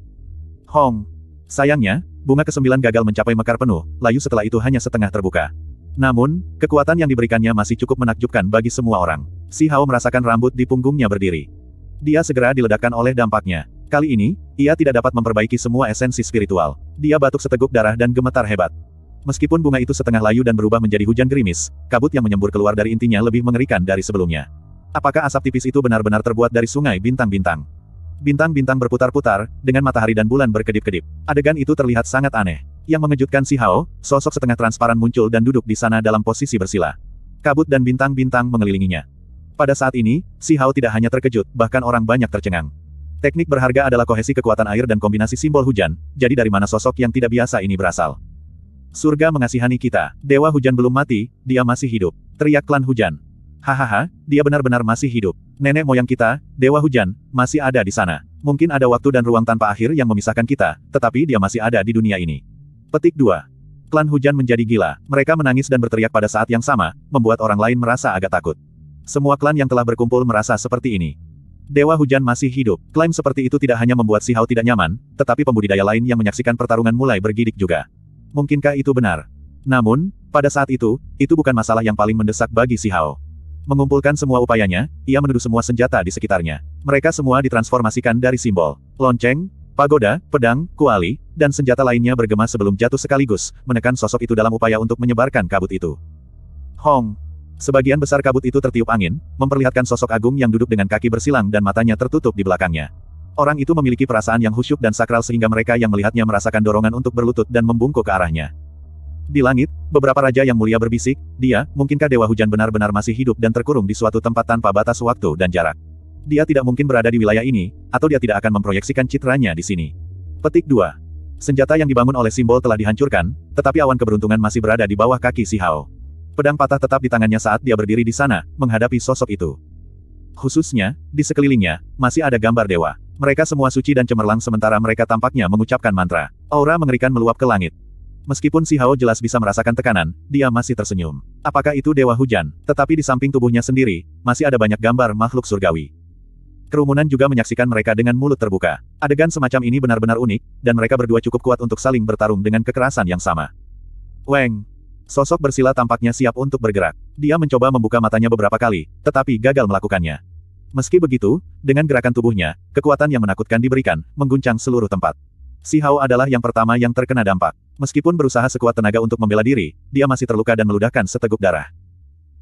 Hong. Sayangnya, bunga kesembilan gagal mencapai mekar penuh, layu setelah itu hanya setengah terbuka. Namun, kekuatan yang diberikannya masih cukup menakjubkan bagi semua orang. Si Hao merasakan rambut di punggungnya berdiri. Dia segera diledakkan oleh dampaknya. Kali ini, ia tidak dapat memperbaiki semua esensi spiritual. Dia batuk seteguk darah dan gemetar hebat. Meskipun bunga itu setengah layu dan berubah menjadi hujan gerimis, kabut yang menyembur keluar dari intinya lebih mengerikan dari sebelumnya. Apakah asap tipis itu benar-benar terbuat dari sungai bintang-bintang? Bintang-bintang berputar-putar, dengan matahari dan bulan berkedip-kedip. Adegan itu terlihat sangat aneh. Yang mengejutkan si Hao, sosok setengah transparan muncul dan duduk di sana dalam posisi bersila. Kabut dan bintang-bintang mengelilinginya. Pada saat ini, si Hao tidak hanya terkejut, bahkan orang banyak tercengang. Teknik berharga adalah kohesi kekuatan air dan kombinasi simbol hujan, jadi dari mana sosok yang tidak biasa ini berasal. Surga mengasihani kita, Dewa Hujan belum mati, dia masih hidup. Teriak klan hujan. Hahaha, dia benar-benar masih hidup. Nenek moyang kita, Dewa Hujan, masih ada di sana. Mungkin ada waktu dan ruang tanpa akhir yang memisahkan kita, tetapi dia masih ada di dunia ini. Petik 2. Klan hujan menjadi gila, mereka menangis dan berteriak pada saat yang sama, membuat orang lain merasa agak takut. Semua klan yang telah berkumpul merasa seperti ini. Dewa hujan masih hidup. Klaim seperti itu tidak hanya membuat si Hao tidak nyaman, tetapi pembudidaya lain yang menyaksikan pertarungan mulai bergidik juga. Mungkinkah itu benar? Namun, pada saat itu, itu bukan masalah yang paling mendesak bagi si Hao. Mengumpulkan semua upayanya, ia menuduh semua senjata di sekitarnya. Mereka semua ditransformasikan dari simbol. Lonceng, pagoda, pedang, kuali, dan senjata lainnya bergema sebelum jatuh sekaligus, menekan sosok itu dalam upaya untuk menyebarkan kabut itu. Hong! Sebagian besar kabut itu tertiup angin, memperlihatkan sosok agung yang duduk dengan kaki bersilang dan matanya tertutup di belakangnya. Orang itu memiliki perasaan yang khusyuk dan sakral sehingga mereka yang melihatnya merasakan dorongan untuk berlutut dan membungkuk ke arahnya. Di langit, beberapa raja yang mulia berbisik, dia, mungkinkah Dewa Hujan benar-benar masih hidup dan terkurung di suatu tempat tanpa batas waktu dan jarak. Dia tidak mungkin berada di wilayah ini, atau dia tidak akan memproyeksikan citranya di sini. Petik 2. Senjata yang dibangun oleh simbol telah dihancurkan, tetapi awan keberuntungan masih berada di bawah kaki si Hao pedang patah tetap di tangannya saat dia berdiri di sana, menghadapi sosok itu. Khususnya, di sekelilingnya, masih ada gambar dewa. Mereka semua suci dan cemerlang sementara mereka tampaknya mengucapkan mantra. Aura mengerikan meluap ke langit. Meskipun si Hao jelas bisa merasakan tekanan, dia masih tersenyum. Apakah itu dewa hujan? Tetapi di samping tubuhnya sendiri, masih ada banyak gambar makhluk surgawi. Kerumunan juga menyaksikan mereka dengan mulut terbuka. Adegan semacam ini benar-benar unik, dan mereka berdua cukup kuat untuk saling bertarung dengan kekerasan yang sama. Weng, Sosok bersila tampaknya siap untuk bergerak. Dia mencoba membuka matanya beberapa kali, tetapi gagal melakukannya. Meski begitu, dengan gerakan tubuhnya, kekuatan yang menakutkan diberikan, mengguncang seluruh tempat. Si Hao adalah yang pertama yang terkena dampak. Meskipun berusaha sekuat tenaga untuk membela diri, dia masih terluka dan meludahkan seteguk darah.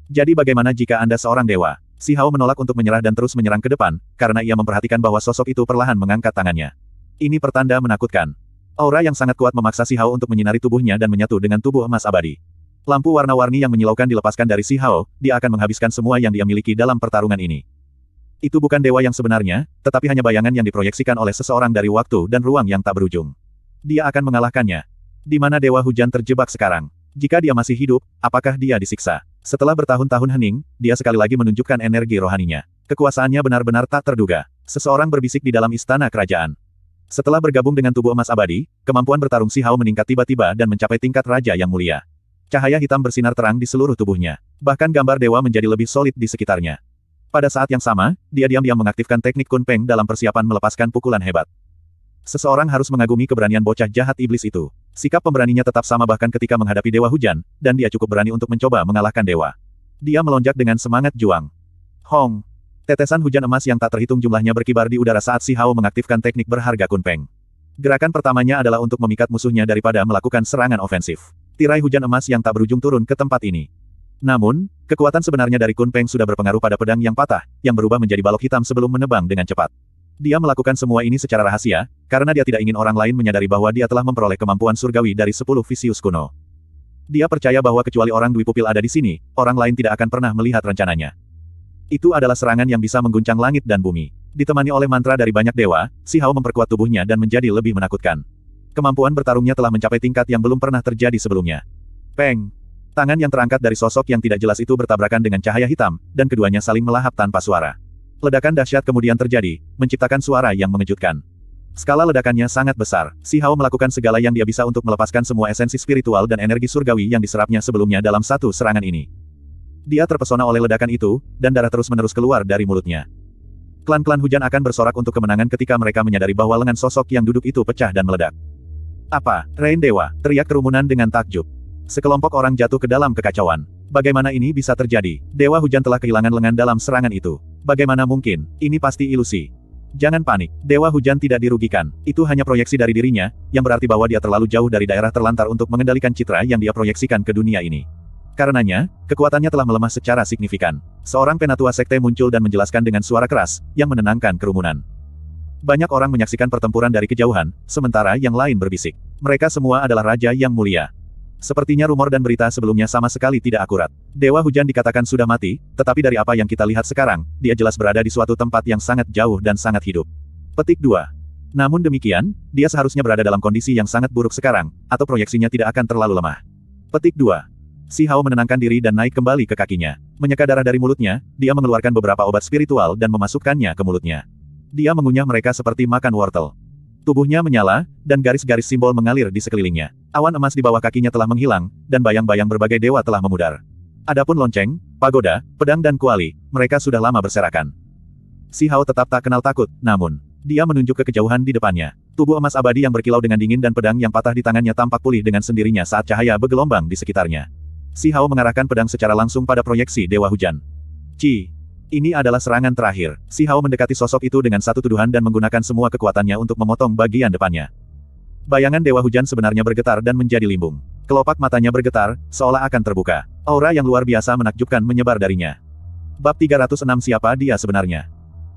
Jadi bagaimana jika Anda seorang dewa? Si Hao menolak untuk menyerah dan terus menyerang ke depan, karena ia memperhatikan bahwa sosok itu perlahan mengangkat tangannya. Ini pertanda menakutkan. Aura yang sangat kuat memaksa Si Hao untuk menyinari tubuhnya dan menyatu dengan tubuh emas abadi. Lampu warna-warni yang menyilaukan dilepaskan dari Si Hao, dia akan menghabiskan semua yang dia miliki dalam pertarungan ini. Itu bukan dewa yang sebenarnya, tetapi hanya bayangan yang diproyeksikan oleh seseorang dari waktu dan ruang yang tak berujung. Dia akan mengalahkannya. Di mana dewa hujan terjebak sekarang? Jika dia masih hidup, apakah dia disiksa? Setelah bertahun-tahun hening, dia sekali lagi menunjukkan energi rohaninya. Kekuasaannya benar-benar tak terduga. Seseorang berbisik di dalam istana kerajaan. Setelah bergabung dengan tubuh emas abadi, kemampuan bertarung Si Hao meningkat tiba-tiba dan mencapai tingkat raja yang mulia. Cahaya hitam bersinar terang di seluruh tubuhnya. Bahkan gambar dewa menjadi lebih solid di sekitarnya. Pada saat yang sama, dia diam-diam mengaktifkan teknik Kunpeng dalam persiapan melepaskan pukulan hebat. Seseorang harus mengagumi keberanian bocah jahat iblis itu. Sikap pemberaninya tetap sama bahkan ketika menghadapi Dewa Hujan, dan dia cukup berani untuk mencoba mengalahkan Dewa. Dia melonjak dengan semangat juang. Hong! Tetesan hujan emas yang tak terhitung jumlahnya berkibar di udara saat Si Hao mengaktifkan teknik berharga Kunpeng. Gerakan pertamanya adalah untuk memikat musuhnya daripada melakukan serangan ofensif. Tirai hujan emas yang tak berujung turun ke tempat ini. Namun, kekuatan sebenarnya dari Kunpeng sudah berpengaruh pada pedang yang patah, yang berubah menjadi balok hitam sebelum menebang dengan cepat. Dia melakukan semua ini secara rahasia, karena dia tidak ingin orang lain menyadari bahwa dia telah memperoleh kemampuan surgawi dari sepuluh Visius kuno. Dia percaya bahwa kecuali orang Dwi Pupil ada di sini, orang lain tidak akan pernah melihat rencananya. Itu adalah serangan yang bisa mengguncang langit dan bumi. Ditemani oleh mantra dari banyak dewa, Si Hao memperkuat tubuhnya dan menjadi lebih menakutkan. Kemampuan bertarungnya telah mencapai tingkat yang belum pernah terjadi sebelumnya. Peng! Tangan yang terangkat dari sosok yang tidak jelas itu bertabrakan dengan cahaya hitam, dan keduanya saling melahap tanpa suara. Ledakan dahsyat kemudian terjadi, menciptakan suara yang mengejutkan. Skala ledakannya sangat besar. Si Hao melakukan segala yang dia bisa untuk melepaskan semua esensi spiritual dan energi surgawi yang diserapnya sebelumnya dalam satu serangan ini. Dia terpesona oleh ledakan itu, dan darah terus-menerus keluar dari mulutnya. Klan-klan hujan akan bersorak untuk kemenangan ketika mereka menyadari bahwa lengan sosok yang duduk itu pecah dan meledak. Apa, Rain Dewa? Teriak kerumunan dengan takjub. Sekelompok orang jatuh ke dalam kekacauan. Bagaimana ini bisa terjadi? Dewa hujan telah kehilangan lengan dalam serangan itu. Bagaimana mungkin? Ini pasti ilusi. Jangan panik, Dewa Hujan tidak dirugikan. Itu hanya proyeksi dari dirinya, yang berarti bahwa dia terlalu jauh dari daerah terlantar untuk mengendalikan citra yang dia proyeksikan ke dunia ini. Karenanya, kekuatannya telah melemah secara signifikan. Seorang penatua sekte muncul dan menjelaskan dengan suara keras, yang menenangkan kerumunan. Banyak orang menyaksikan pertempuran dari kejauhan, sementara yang lain berbisik. Mereka semua adalah raja yang mulia. Sepertinya rumor dan berita sebelumnya sama sekali tidak akurat. Dewa hujan dikatakan sudah mati, tetapi dari apa yang kita lihat sekarang, dia jelas berada di suatu tempat yang sangat jauh dan sangat hidup. Petik 2. Namun demikian, dia seharusnya berada dalam kondisi yang sangat buruk sekarang, atau proyeksinya tidak akan terlalu lemah. Petik 2. Si Hao menenangkan diri dan naik kembali ke kakinya. Menyeka darah dari mulutnya, dia mengeluarkan beberapa obat spiritual dan memasukkannya ke mulutnya. Dia mengunyah mereka seperti makan wortel. Tubuhnya menyala, dan garis-garis simbol mengalir di sekelilingnya. Awan emas di bawah kakinya telah menghilang, dan bayang-bayang berbagai dewa telah memudar. Adapun lonceng, pagoda, pedang dan kuali, mereka sudah lama berserakan. Si Hao tetap tak kenal takut, namun, dia menunjuk ke kejauhan di depannya. Tubuh emas abadi yang berkilau dengan dingin dan pedang yang patah di tangannya tampak pulih dengan sendirinya saat cahaya bergelombang di sekitarnya. Si Hao mengarahkan pedang secara langsung pada proyeksi Dewa Hujan. Ci, ini adalah serangan terakhir. Si Hao mendekati sosok itu dengan satu tuduhan dan menggunakan semua kekuatannya untuk memotong bagian depannya. Bayangan Dewa Hujan sebenarnya bergetar dan menjadi limbung. Kelopak matanya bergetar, seolah akan terbuka. Aura yang luar biasa menakjubkan menyebar darinya. Bab 306 Siapa dia sebenarnya?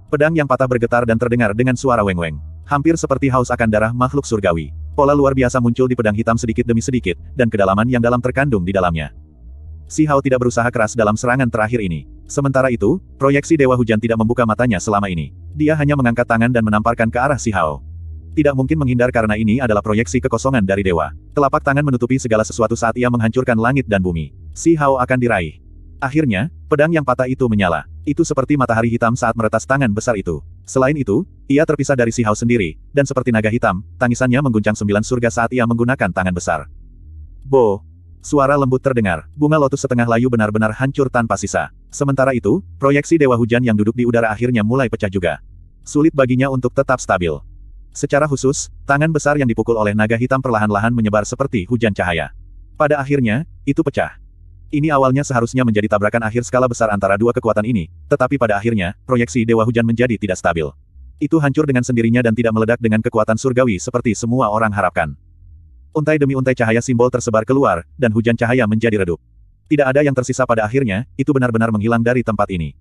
Pedang yang patah bergetar dan terdengar dengan suara weng-weng. Hampir seperti haus akan darah makhluk surgawi. Pola luar biasa muncul di pedang hitam sedikit demi sedikit, dan kedalaman yang dalam terkandung di dalamnya. Si Hao tidak berusaha keras dalam serangan terakhir ini. Sementara itu, proyeksi Dewa Hujan tidak membuka matanya selama ini. Dia hanya mengangkat tangan dan menamparkan ke arah si Hao. Tidak mungkin menghindar karena ini adalah proyeksi kekosongan dari dewa. Telapak tangan menutupi segala sesuatu saat ia menghancurkan langit dan bumi. Si Hao akan diraih. Akhirnya, pedang yang patah itu menyala. Itu seperti matahari hitam saat meretas tangan besar itu. Selain itu, ia terpisah dari si Hao sendiri, dan seperti naga hitam, tangisannya mengguncang sembilan surga saat ia menggunakan tangan besar. Bo! Suara lembut terdengar, bunga lotus setengah layu benar-benar hancur tanpa sisa. Sementara itu, proyeksi dewa hujan yang duduk di udara akhirnya mulai pecah juga. Sulit baginya untuk tetap stabil. Secara khusus, tangan besar yang dipukul oleh naga hitam perlahan-lahan menyebar seperti hujan cahaya. Pada akhirnya, itu pecah. Ini awalnya seharusnya menjadi tabrakan akhir skala besar antara dua kekuatan ini, tetapi pada akhirnya, proyeksi dewa hujan menjadi tidak stabil. Itu hancur dengan sendirinya dan tidak meledak dengan kekuatan surgawi seperti semua orang harapkan. Untai demi untai cahaya simbol tersebar keluar, dan hujan cahaya menjadi redup. Tidak ada yang tersisa pada akhirnya, itu benar-benar menghilang dari tempat ini.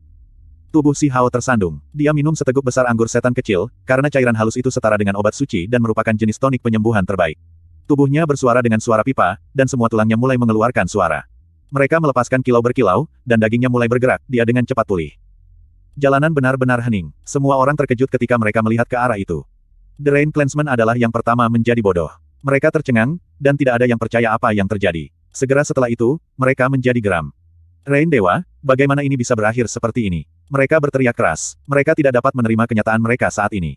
Tubuh Si Hao tersandung. Dia minum seteguk besar anggur setan kecil, karena cairan halus itu setara dengan obat suci dan merupakan jenis tonik penyembuhan terbaik. Tubuhnya bersuara dengan suara pipa, dan semua tulangnya mulai mengeluarkan suara. Mereka melepaskan kilau berkilau, dan dagingnya mulai bergerak, dia dengan cepat pulih. Jalanan benar-benar hening. Semua orang terkejut ketika mereka melihat ke arah itu. The Rain Clansman adalah yang pertama menjadi bodoh. Mereka tercengang, dan tidak ada yang percaya apa yang terjadi. Segera setelah itu, mereka menjadi geram. Rain Dewa, bagaimana ini bisa berakhir seperti ini? Mereka berteriak keras. Mereka tidak dapat menerima kenyataan mereka saat ini.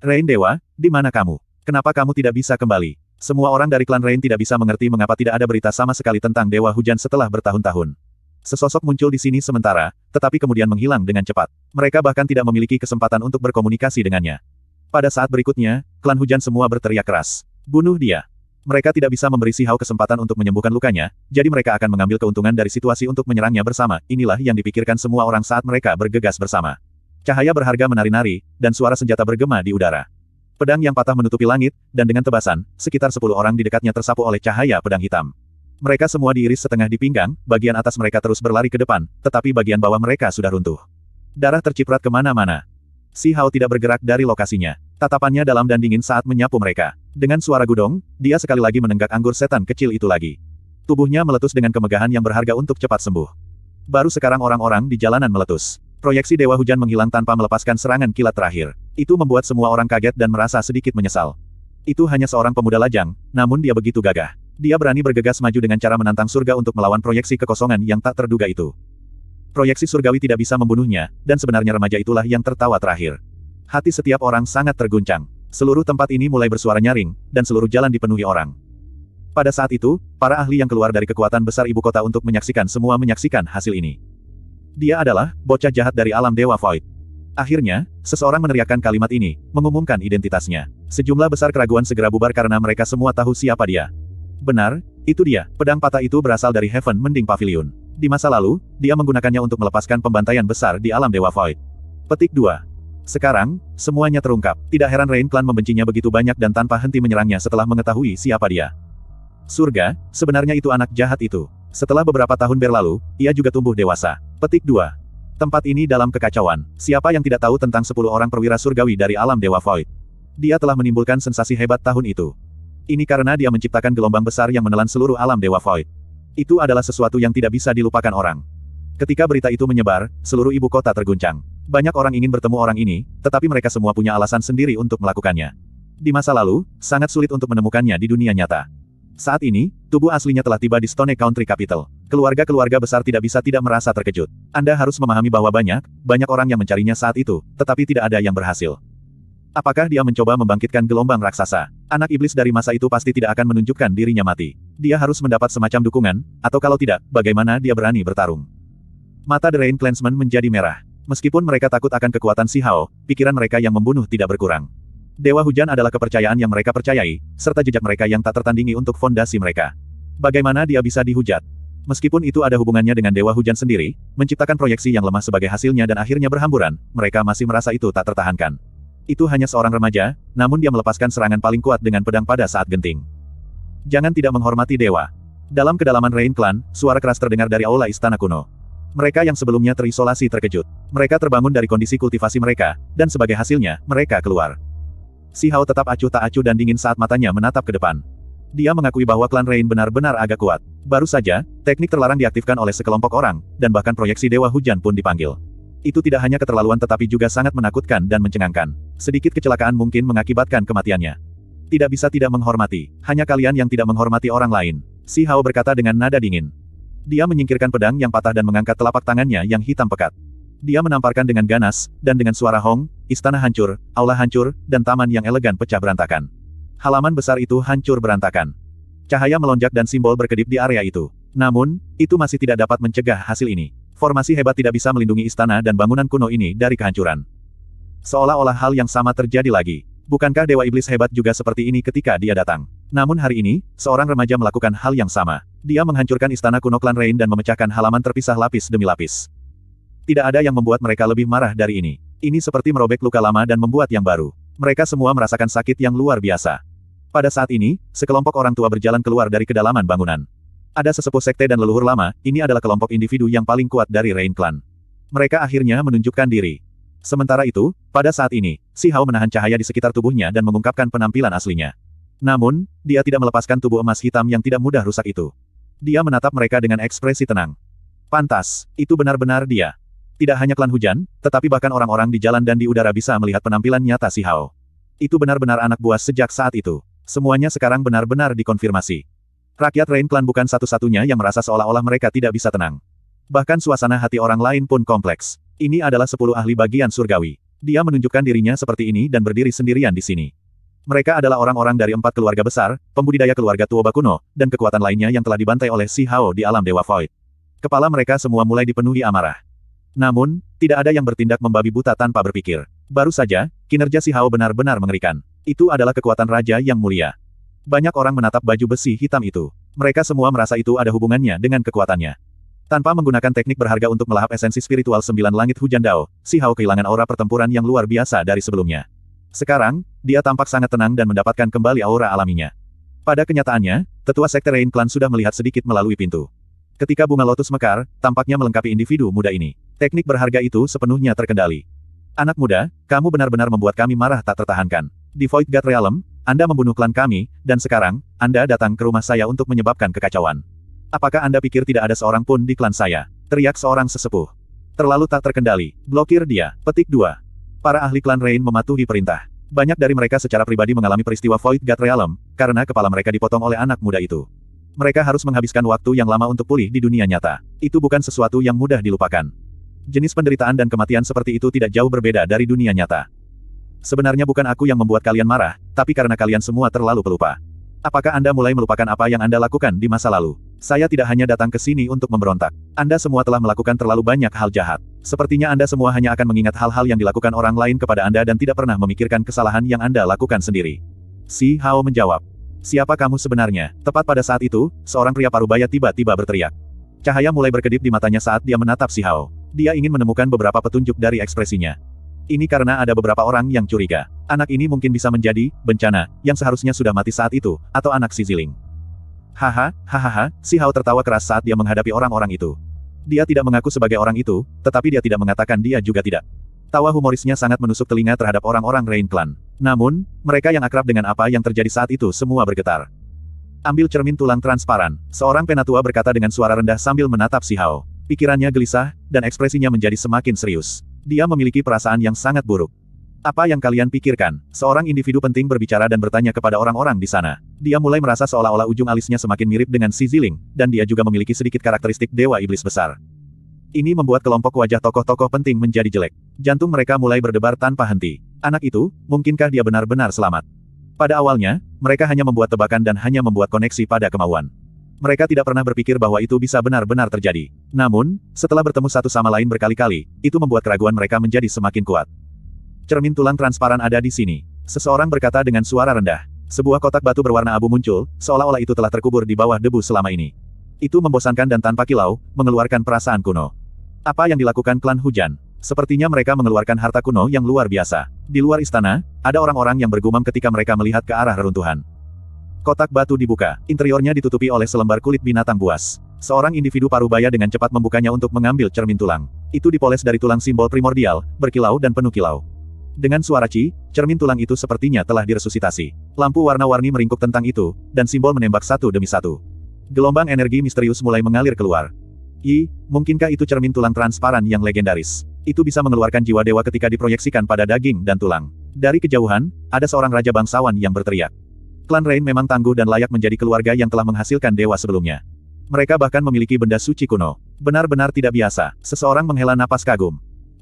Rain Dewa, di mana kamu? Kenapa kamu tidak bisa kembali? Semua orang dari klan Rain tidak bisa mengerti mengapa tidak ada berita sama sekali tentang Dewa Hujan setelah bertahun-tahun. Sesosok muncul di sini sementara, tetapi kemudian menghilang dengan cepat. Mereka bahkan tidak memiliki kesempatan untuk berkomunikasi dengannya. Pada saat berikutnya, klan Hujan semua berteriak keras. Bunuh dia mereka tidak bisa memberi Si Hao kesempatan untuk menyembuhkan lukanya, jadi mereka akan mengambil keuntungan dari situasi untuk menyerangnya bersama. Inilah yang dipikirkan semua orang saat mereka bergegas bersama. Cahaya berharga menari-nari, dan suara senjata bergema di udara. Pedang yang patah menutupi langit, dan dengan tebasan, sekitar sepuluh orang di dekatnya tersapu oleh cahaya pedang hitam. Mereka semua diiris setengah di pinggang, bagian atas mereka terus berlari ke depan, tetapi bagian bawah mereka sudah runtuh. Darah terciprat kemana-mana. Si Hao tidak bergerak dari lokasinya. Tatapannya dalam dan dingin saat menyapu mereka. Dengan suara gudong, dia sekali lagi menenggak anggur setan kecil itu lagi. Tubuhnya meletus dengan kemegahan yang berharga untuk cepat sembuh. Baru sekarang orang-orang di jalanan meletus. Proyeksi Dewa Hujan menghilang tanpa melepaskan serangan kilat terakhir. Itu membuat semua orang kaget dan merasa sedikit menyesal. Itu hanya seorang pemuda lajang, namun dia begitu gagah. Dia berani bergegas maju dengan cara menantang surga untuk melawan proyeksi kekosongan yang tak terduga itu. Proyeksi surgawi tidak bisa membunuhnya, dan sebenarnya remaja itulah yang tertawa terakhir. Hati setiap orang sangat terguncang. Seluruh tempat ini mulai bersuara nyaring, dan seluruh jalan dipenuhi orang. Pada saat itu, para ahli yang keluar dari kekuatan besar ibu kota untuk menyaksikan semua menyaksikan hasil ini. Dia adalah bocah jahat dari alam Dewa Void. Akhirnya, seseorang meneriakkan kalimat ini, mengumumkan identitasnya. Sejumlah besar keraguan segera bubar karena mereka semua tahu siapa dia. Benar, itu dia. Pedang patah itu berasal dari Heaven Mending Pavilion. Di masa lalu, dia menggunakannya untuk melepaskan pembantaian besar di alam Dewa Void. Petik 2. Sekarang, semuanya terungkap. Tidak heran Rain Clan membencinya begitu banyak dan tanpa henti menyerangnya setelah mengetahui siapa dia. Surga, sebenarnya itu anak jahat itu. Setelah beberapa tahun berlalu, ia juga tumbuh dewasa. Petik 2. Tempat ini dalam kekacauan. Siapa yang tidak tahu tentang 10 orang perwira surgawi dari alam Dewa Void? Dia telah menimbulkan sensasi hebat tahun itu. Ini karena dia menciptakan gelombang besar yang menelan seluruh alam Dewa Void. Itu adalah sesuatu yang tidak bisa dilupakan orang. Ketika berita itu menyebar, seluruh ibu kota terguncang. Banyak orang ingin bertemu orang ini, tetapi mereka semua punya alasan sendiri untuk melakukannya. Di masa lalu, sangat sulit untuk menemukannya di dunia nyata. Saat ini, tubuh aslinya telah tiba di Stone Country Capital. Keluarga-keluarga besar tidak bisa tidak merasa terkejut. Anda harus memahami bahwa banyak, banyak orang yang mencarinya saat itu, tetapi tidak ada yang berhasil. Apakah dia mencoba membangkitkan gelombang raksasa? Anak iblis dari masa itu pasti tidak akan menunjukkan dirinya mati. Dia harus mendapat semacam dukungan, atau kalau tidak, bagaimana dia berani bertarung? Mata The Rain Clansman menjadi merah. Meskipun mereka takut akan kekuatan Si Hao, pikiran mereka yang membunuh tidak berkurang. Dewa hujan adalah kepercayaan yang mereka percayai, serta jejak mereka yang tak tertandingi untuk fondasi mereka. Bagaimana dia bisa dihujat? Meskipun itu ada hubungannya dengan Dewa Hujan sendiri, menciptakan proyeksi yang lemah sebagai hasilnya dan akhirnya berhamburan, mereka masih merasa itu tak tertahankan. Itu hanya seorang remaja, namun dia melepaskan serangan paling kuat dengan pedang pada saat genting. Jangan tidak menghormati Dewa. Dalam kedalaman Rain Clan, suara keras terdengar dari aula istana kuno. Mereka yang sebelumnya terisolasi terkejut. Mereka terbangun dari kondisi kultivasi mereka, dan sebagai hasilnya, mereka keluar. Si Hao tetap acuh tak acuh dan dingin saat matanya menatap ke depan. Dia mengakui bahwa klan Rain benar-benar agak kuat. Baru saja, teknik terlarang diaktifkan oleh sekelompok orang, dan bahkan proyeksi Dewa Hujan pun dipanggil. Itu tidak hanya keterlaluan tetapi juga sangat menakutkan dan mencengangkan. Sedikit kecelakaan mungkin mengakibatkan kematiannya. Tidak bisa tidak menghormati, hanya kalian yang tidak menghormati orang lain. Si Hao berkata dengan nada dingin. Dia menyingkirkan pedang yang patah dan mengangkat telapak tangannya yang hitam pekat. Dia menamparkan dengan ganas, dan dengan suara hong, istana hancur, aula hancur, dan taman yang elegan pecah berantakan. Halaman besar itu hancur berantakan. Cahaya melonjak dan simbol berkedip di area itu. Namun, itu masih tidak dapat mencegah hasil ini. Formasi hebat tidak bisa melindungi istana dan bangunan kuno ini dari kehancuran. Seolah-olah hal yang sama terjadi lagi. Bukankah Dewa Iblis hebat juga seperti ini ketika dia datang? Namun hari ini, seorang remaja melakukan hal yang sama. Dia menghancurkan istana kuno klan Rain dan memecahkan halaman terpisah lapis demi lapis. Tidak ada yang membuat mereka lebih marah dari ini. Ini seperti merobek luka lama dan membuat yang baru. Mereka semua merasakan sakit yang luar biasa. Pada saat ini, sekelompok orang tua berjalan keluar dari kedalaman bangunan. Ada sesepuh sekte dan leluhur lama, ini adalah kelompok individu yang paling kuat dari Rain Clan. Mereka akhirnya menunjukkan diri. Sementara itu, pada saat ini, Si Hao menahan cahaya di sekitar tubuhnya dan mengungkapkan penampilan aslinya. Namun, dia tidak melepaskan tubuh emas hitam yang tidak mudah rusak itu. Dia menatap mereka dengan ekspresi tenang. Pantas, itu benar-benar dia. Tidak hanya klan hujan, tetapi bahkan orang-orang di jalan dan di udara bisa melihat penampilan nyata si Hao. Itu benar-benar anak buah sejak saat itu. Semuanya sekarang benar-benar dikonfirmasi. Rakyat Rain Clan bukan satu-satunya yang merasa seolah-olah mereka tidak bisa tenang. Bahkan suasana hati orang lain pun kompleks. Ini adalah sepuluh ahli bagian surgawi. Dia menunjukkan dirinya seperti ini dan berdiri sendirian di sini. Mereka adalah orang-orang dari empat keluarga besar, pembudidaya keluarga Tuoba kuno, dan kekuatan lainnya yang telah dibantai oleh Si Hao di alam Dewa Void. Kepala mereka semua mulai dipenuhi amarah. Namun, tidak ada yang bertindak membabi buta tanpa berpikir. Baru saja, kinerja Si Hao benar-benar mengerikan. Itu adalah kekuatan raja yang mulia. Banyak orang menatap baju besi hitam itu. Mereka semua merasa itu ada hubungannya dengan kekuatannya. Tanpa menggunakan teknik berharga untuk melahap esensi spiritual sembilan langit hujan Dao, Si Hao kehilangan aura pertempuran yang luar biasa dari sebelumnya. Sekarang, dia tampak sangat tenang dan mendapatkan kembali aura alaminya. Pada kenyataannya, tetua sekte Rain Clan sudah melihat sedikit melalui pintu. Ketika bunga lotus mekar, tampaknya melengkapi individu muda ini. Teknik berharga itu sepenuhnya terkendali. Anak muda, kamu benar-benar membuat kami marah tak tertahankan. Di Void God Realm, Anda membunuh klan kami, dan sekarang, Anda datang ke rumah saya untuk menyebabkan kekacauan. Apakah Anda pikir tidak ada seorang pun di klan saya? Teriak seorang sesepuh. Terlalu tak terkendali. Blokir dia. Petik 2. Para ahli klan Rain mematuhi perintah. Banyak dari mereka secara pribadi mengalami peristiwa Void God Realm, karena kepala mereka dipotong oleh anak muda itu. Mereka harus menghabiskan waktu yang lama untuk pulih di dunia nyata. Itu bukan sesuatu yang mudah dilupakan. Jenis penderitaan dan kematian seperti itu tidak jauh berbeda dari dunia nyata. Sebenarnya bukan aku yang membuat kalian marah, tapi karena kalian semua terlalu pelupa. Apakah Anda mulai melupakan apa yang Anda lakukan di masa lalu? Saya tidak hanya datang ke sini untuk memberontak. Anda semua telah melakukan terlalu banyak hal jahat. Sepertinya Anda semua hanya akan mengingat hal-hal yang dilakukan orang lain kepada Anda dan tidak pernah memikirkan kesalahan yang Anda lakukan sendiri. Si Hao menjawab. Siapa kamu sebenarnya? Tepat pada saat itu, seorang pria parubaya tiba-tiba berteriak. Cahaya mulai berkedip di matanya saat dia menatap si Hao. Dia ingin menemukan beberapa petunjuk dari ekspresinya. Ini karena ada beberapa orang yang curiga. Anak ini mungkin bisa menjadi bencana yang seharusnya sudah mati saat itu, atau anak si Ziling. Haha, hahaha, si Hao tertawa keras saat dia menghadapi orang-orang itu. Dia tidak mengaku sebagai orang itu, tetapi dia tidak mengatakan dia juga tidak. Tawa humorisnya sangat menusuk telinga terhadap orang-orang Rain Clan. Namun, mereka yang akrab dengan apa yang terjadi saat itu semua bergetar. Ambil cermin tulang transparan, seorang penatua berkata dengan suara rendah sambil menatap si Hao. Pikirannya gelisah, dan ekspresinya menjadi semakin serius. Dia memiliki perasaan yang sangat buruk. Apa yang kalian pikirkan? Seorang individu penting berbicara dan bertanya kepada orang-orang di sana. Dia mulai merasa seolah-olah ujung alisnya semakin mirip dengan si Ziling, dan dia juga memiliki sedikit karakteristik Dewa Iblis Besar. Ini membuat kelompok wajah tokoh-tokoh penting menjadi jelek. Jantung mereka mulai berdebar tanpa henti. Anak itu, mungkinkah dia benar-benar selamat? Pada awalnya, mereka hanya membuat tebakan dan hanya membuat koneksi pada kemauan. Mereka tidak pernah berpikir bahwa itu bisa benar-benar terjadi. Namun, setelah bertemu satu sama lain berkali-kali, itu membuat keraguan mereka menjadi semakin kuat. Cermin tulang transparan ada di sini. Seseorang berkata dengan suara rendah. Sebuah kotak batu berwarna abu muncul, seolah-olah itu telah terkubur di bawah debu selama ini. Itu membosankan dan tanpa kilau, mengeluarkan perasaan kuno. Apa yang dilakukan klan hujan? Sepertinya mereka mengeluarkan harta kuno yang luar biasa. Di luar istana, ada orang-orang yang bergumam ketika mereka melihat ke arah reruntuhan. Kotak batu dibuka, interiornya ditutupi oleh selembar kulit binatang buas. Seorang individu parubaya dengan cepat membukanya untuk mengambil cermin tulang. Itu dipoles dari tulang simbol primordial, berkilau dan penuh kilau. Dengan suara ci, cermin tulang itu sepertinya telah diresusitasi. Lampu warna-warni meringkuk tentang itu, dan simbol menembak satu demi satu. Gelombang energi misterius mulai mengalir keluar. I, mungkinkah itu cermin tulang transparan yang legendaris? Itu bisa mengeluarkan jiwa dewa ketika diproyeksikan pada daging dan tulang. Dari kejauhan, ada seorang raja bangsawan yang berteriak. Klan Rain memang tangguh dan layak menjadi keluarga yang telah menghasilkan dewa sebelumnya. Mereka bahkan memiliki benda suci kuno. Benar-benar tidak biasa. Seseorang menghela napas kagum.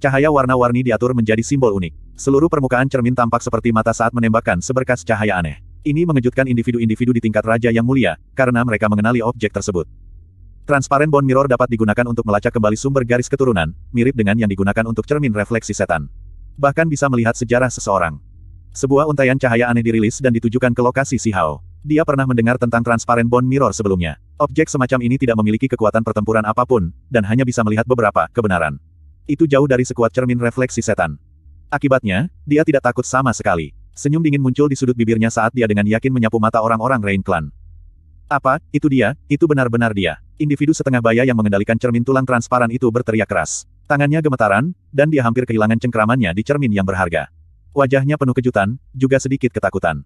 Cahaya warna-warni diatur menjadi simbol unik. Seluruh permukaan cermin tampak seperti mata saat menembakkan seberkas cahaya aneh. Ini mengejutkan individu-individu di tingkat raja yang mulia, karena mereka mengenali objek tersebut. Transparent bone mirror dapat digunakan untuk melacak kembali sumber garis keturunan, mirip dengan yang digunakan untuk cermin refleksi setan. Bahkan bisa melihat sejarah seseorang. Sebuah untaian cahaya aneh dirilis dan ditujukan ke lokasi si Hao. Dia pernah mendengar tentang transparent bone mirror sebelumnya. Objek semacam ini tidak memiliki kekuatan pertempuran apapun, dan hanya bisa melihat beberapa kebenaran itu jauh dari sekuat cermin refleksi setan. Akibatnya, dia tidak takut sama sekali. Senyum dingin muncul di sudut bibirnya saat dia dengan yakin menyapu mata orang-orang Rain Clan. Apa, itu dia, itu benar-benar dia. Individu setengah baya yang mengendalikan cermin tulang transparan itu berteriak keras. Tangannya gemetaran, dan dia hampir kehilangan cengkeramannya di cermin yang berharga. Wajahnya penuh kejutan, juga sedikit ketakutan.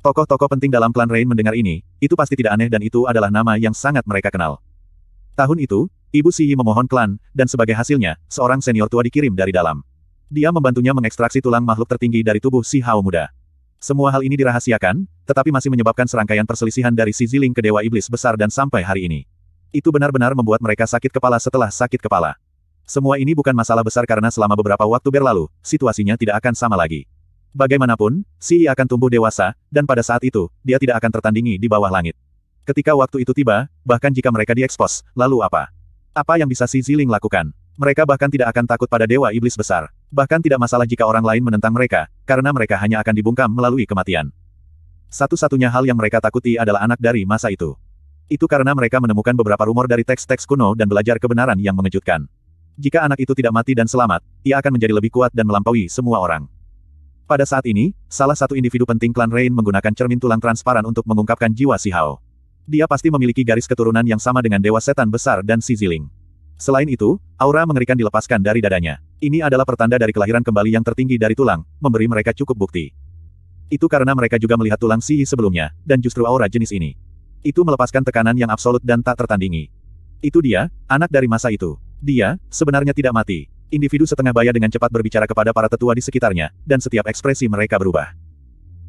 Tokoh-tokoh penting dalam klan Rain mendengar ini, itu pasti tidak aneh dan itu adalah nama yang sangat mereka kenal. Tahun itu, Ibu Sihi memohon klan, dan sebagai hasilnya, seorang senior tua dikirim dari dalam. Dia membantunya mengekstraksi tulang makhluk tertinggi dari tubuh si Hao muda. Semua hal ini dirahasiakan, tetapi masih menyebabkan serangkaian perselisihan dari si Ziling ke Dewa Iblis Besar dan sampai hari ini. Itu benar-benar membuat mereka sakit kepala setelah sakit kepala. Semua ini bukan masalah besar karena selama beberapa waktu berlalu, situasinya tidak akan sama lagi. Bagaimanapun, si Yi akan tumbuh dewasa, dan pada saat itu, dia tidak akan tertandingi di bawah langit. Ketika waktu itu tiba, bahkan jika mereka diekspos, lalu apa? Apa yang bisa si Ziling lakukan? Mereka bahkan tidak akan takut pada Dewa Iblis Besar. Bahkan tidak masalah jika orang lain menentang mereka, karena mereka hanya akan dibungkam melalui kematian. Satu-satunya hal yang mereka takuti adalah anak dari masa itu. Itu karena mereka menemukan beberapa rumor dari teks-teks kuno dan belajar kebenaran yang mengejutkan. Jika anak itu tidak mati dan selamat, ia akan menjadi lebih kuat dan melampaui semua orang. Pada saat ini, salah satu individu penting klan Rain menggunakan cermin tulang transparan untuk mengungkapkan jiwa si Hao. Dia pasti memiliki garis keturunan yang sama dengan Dewa Setan Besar dan Si Ziling. Selain itu, aura mengerikan dilepaskan dari dadanya. Ini adalah pertanda dari kelahiran kembali yang tertinggi dari tulang, memberi mereka cukup bukti. Itu karena mereka juga melihat tulang Si sebelumnya, dan justru aura jenis ini. Itu melepaskan tekanan yang absolut dan tak tertandingi. Itu dia, anak dari masa itu. Dia, sebenarnya tidak mati. Individu setengah baya dengan cepat berbicara kepada para tetua di sekitarnya, dan setiap ekspresi mereka berubah.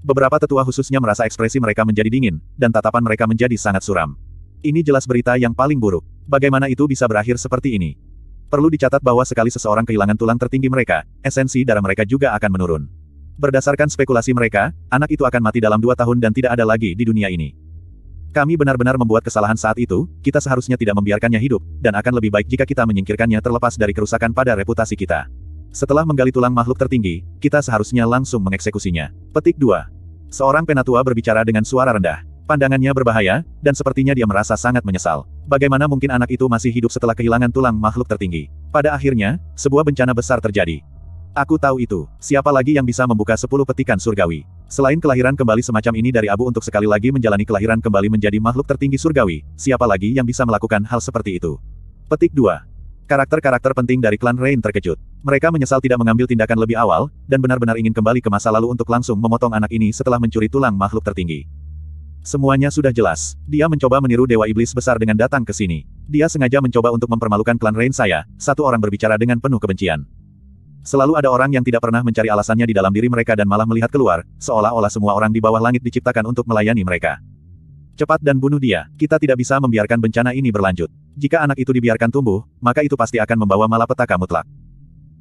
Beberapa tetua khususnya merasa ekspresi mereka menjadi dingin, dan tatapan mereka menjadi sangat suram. Ini jelas berita yang paling buruk. Bagaimana itu bisa berakhir seperti ini? Perlu dicatat bahwa sekali seseorang kehilangan tulang tertinggi mereka, esensi darah mereka juga akan menurun. Berdasarkan spekulasi mereka, anak itu akan mati dalam dua tahun dan tidak ada lagi di dunia ini. Kami benar-benar membuat kesalahan saat itu, kita seharusnya tidak membiarkannya hidup, dan akan lebih baik jika kita menyingkirkannya terlepas dari kerusakan pada reputasi kita. Setelah menggali tulang makhluk tertinggi, kita seharusnya langsung mengeksekusinya. Petik 2. Seorang penatua berbicara dengan suara rendah. Pandangannya berbahaya, dan sepertinya dia merasa sangat menyesal. Bagaimana mungkin anak itu masih hidup setelah kehilangan tulang makhluk tertinggi? Pada akhirnya, sebuah bencana besar terjadi. Aku tahu itu. Siapa lagi yang bisa membuka sepuluh petikan surgawi? Selain kelahiran kembali semacam ini dari abu untuk sekali lagi menjalani kelahiran kembali menjadi makhluk tertinggi surgawi, siapa lagi yang bisa melakukan hal seperti itu? Petik 2. Karakter-karakter penting dari klan Rain terkejut. Mereka menyesal tidak mengambil tindakan lebih awal, dan benar-benar ingin kembali ke masa lalu untuk langsung memotong anak ini setelah mencuri tulang makhluk tertinggi. Semuanya sudah jelas. Dia mencoba meniru Dewa Iblis besar dengan datang ke sini. Dia sengaja mencoba untuk mempermalukan klan Rain saya, satu orang berbicara dengan penuh kebencian. Selalu ada orang yang tidak pernah mencari alasannya di dalam diri mereka dan malah melihat keluar, seolah-olah semua orang di bawah langit diciptakan untuk melayani mereka. Cepat dan bunuh dia, kita tidak bisa membiarkan bencana ini berlanjut. Jika anak itu dibiarkan tumbuh, maka itu pasti akan membawa malapetaka mutlak.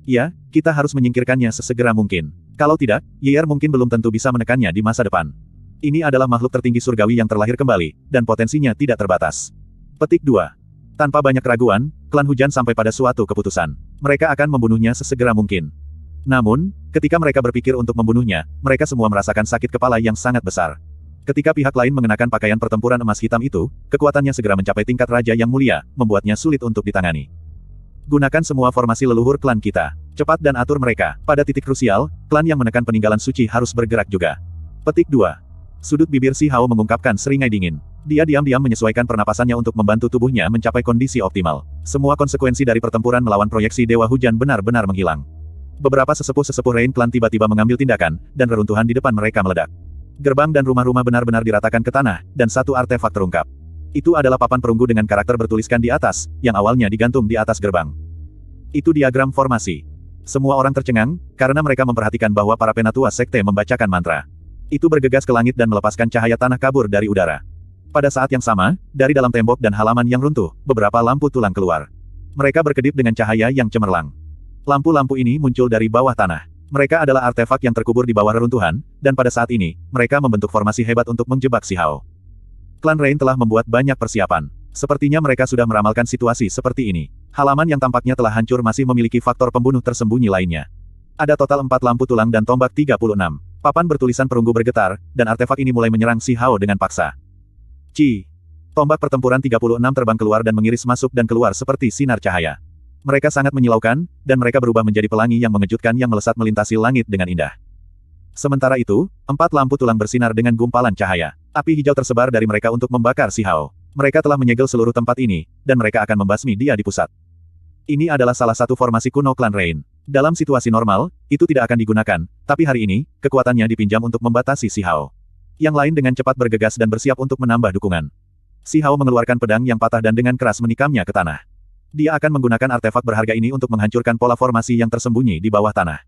Ya, kita harus menyingkirkannya sesegera mungkin. Kalau tidak, Yier mungkin belum tentu bisa menekannya di masa depan. Ini adalah makhluk tertinggi surgawi yang terlahir kembali, dan potensinya tidak terbatas. Petik 2. Tanpa banyak keraguan, klan hujan sampai pada suatu keputusan. Mereka akan membunuhnya sesegera mungkin. Namun, ketika mereka berpikir untuk membunuhnya, mereka semua merasakan sakit kepala yang sangat besar. Ketika pihak lain mengenakan pakaian pertempuran emas hitam itu, kekuatannya segera mencapai tingkat raja yang mulia, membuatnya sulit untuk ditangani. Gunakan semua formasi leluhur klan kita. Cepat dan atur mereka. Pada titik krusial, klan yang menekan peninggalan suci harus bergerak juga. Petik 2. Sudut bibir Si Hao mengungkapkan seringai dingin. Dia diam-diam menyesuaikan pernapasannya untuk membantu tubuhnya mencapai kondisi optimal. Semua konsekuensi dari pertempuran melawan proyeksi Dewa Hujan benar-benar menghilang. Beberapa sesepuh-sesepuh Rain Clan tiba-tiba mengambil tindakan, dan reruntuhan di depan mereka meledak. Gerbang dan rumah-rumah benar-benar diratakan ke tanah, dan satu artefak terungkap. Itu adalah papan perunggu dengan karakter bertuliskan di atas, yang awalnya digantung di atas gerbang. Itu diagram formasi. Semua orang tercengang, karena mereka memperhatikan bahwa para penatua sekte membacakan mantra. Itu bergegas ke langit dan melepaskan cahaya tanah kabur dari udara. Pada saat yang sama, dari dalam tembok dan halaman yang runtuh, beberapa lampu tulang keluar. Mereka berkedip dengan cahaya yang cemerlang. Lampu-lampu ini muncul dari bawah tanah. Mereka adalah artefak yang terkubur di bawah reruntuhan, dan pada saat ini, mereka membentuk formasi hebat untuk menjebak si Hao. Klan Rain telah membuat banyak persiapan. Sepertinya mereka sudah meramalkan situasi seperti ini. Halaman yang tampaknya telah hancur masih memiliki faktor pembunuh tersembunyi lainnya. Ada total empat lampu tulang dan tombak 36. Papan bertulisan perunggu bergetar, dan artefak ini mulai menyerang Si Hao dengan paksa. Ci. Tombak pertempuran 36 terbang keluar dan mengiris masuk dan keluar seperti sinar cahaya. Mereka sangat menyilaukan, dan mereka berubah menjadi pelangi yang mengejutkan yang melesat melintasi langit dengan indah. Sementara itu, empat lampu tulang bersinar dengan gumpalan cahaya. Api hijau tersebar dari mereka untuk membakar si Hao. Mereka telah menyegel seluruh tempat ini, dan mereka akan membasmi dia di pusat. Ini adalah salah satu formasi kuno klan Rain. Dalam situasi normal, itu tidak akan digunakan, tapi hari ini, kekuatannya dipinjam untuk membatasi si Hao. Yang lain dengan cepat bergegas dan bersiap untuk menambah dukungan. Si Hao mengeluarkan pedang yang patah dan dengan keras menikamnya ke tanah. Dia akan menggunakan artefak berharga ini untuk menghancurkan pola formasi yang tersembunyi di bawah tanah.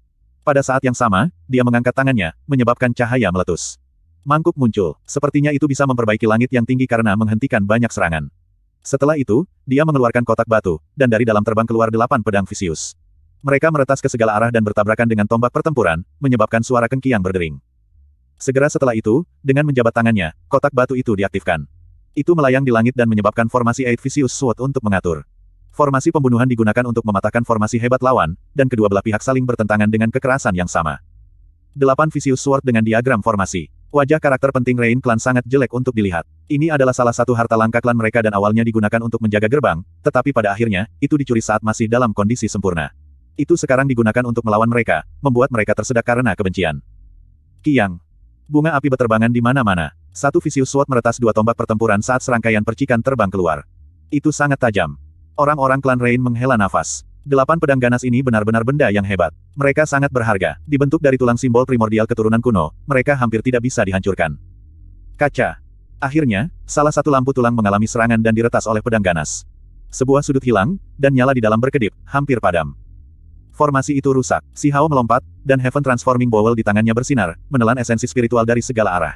Pada saat yang sama, dia mengangkat tangannya, menyebabkan cahaya meletus. Mangkuk muncul, sepertinya itu bisa memperbaiki langit yang tinggi karena menghentikan banyak serangan. Setelah itu, dia mengeluarkan kotak batu, dan dari dalam terbang keluar delapan pedang visius. Mereka meretas ke segala arah dan bertabrakan dengan tombak pertempuran, menyebabkan suara kengki yang berdering. Segera setelah itu, dengan menjabat tangannya, kotak batu itu diaktifkan. Itu melayang di langit dan menyebabkan formasi Eight visius Sword untuk mengatur. Formasi pembunuhan digunakan untuk mematahkan formasi hebat lawan, dan kedua belah pihak saling bertentangan dengan kekerasan yang sama. 8 visius Sword dengan diagram formasi. Wajah karakter penting Rain Clan sangat jelek untuk dilihat. Ini adalah salah satu harta langka klan mereka dan awalnya digunakan untuk menjaga gerbang, tetapi pada akhirnya, itu dicuri saat masih dalam kondisi sempurna. Itu sekarang digunakan untuk melawan mereka, membuat mereka tersedak karena kebencian. Kiang. Bunga api beterbangan di mana-mana. Satu visius Sword meretas dua tombak pertempuran saat serangkaian percikan terbang keluar. Itu sangat tajam. Orang-orang klan Rain menghela nafas. Delapan pedang ganas ini benar-benar benda yang hebat. Mereka sangat berharga. Dibentuk dari tulang simbol primordial keturunan kuno, mereka hampir tidak bisa dihancurkan. Kaca. Akhirnya, salah satu lampu tulang mengalami serangan dan diretas oleh pedang ganas. Sebuah sudut hilang, dan nyala di dalam berkedip, hampir padam. Formasi itu rusak. Si Hao melompat, dan Heaven Transforming Bowl di tangannya bersinar, menelan esensi spiritual dari segala arah.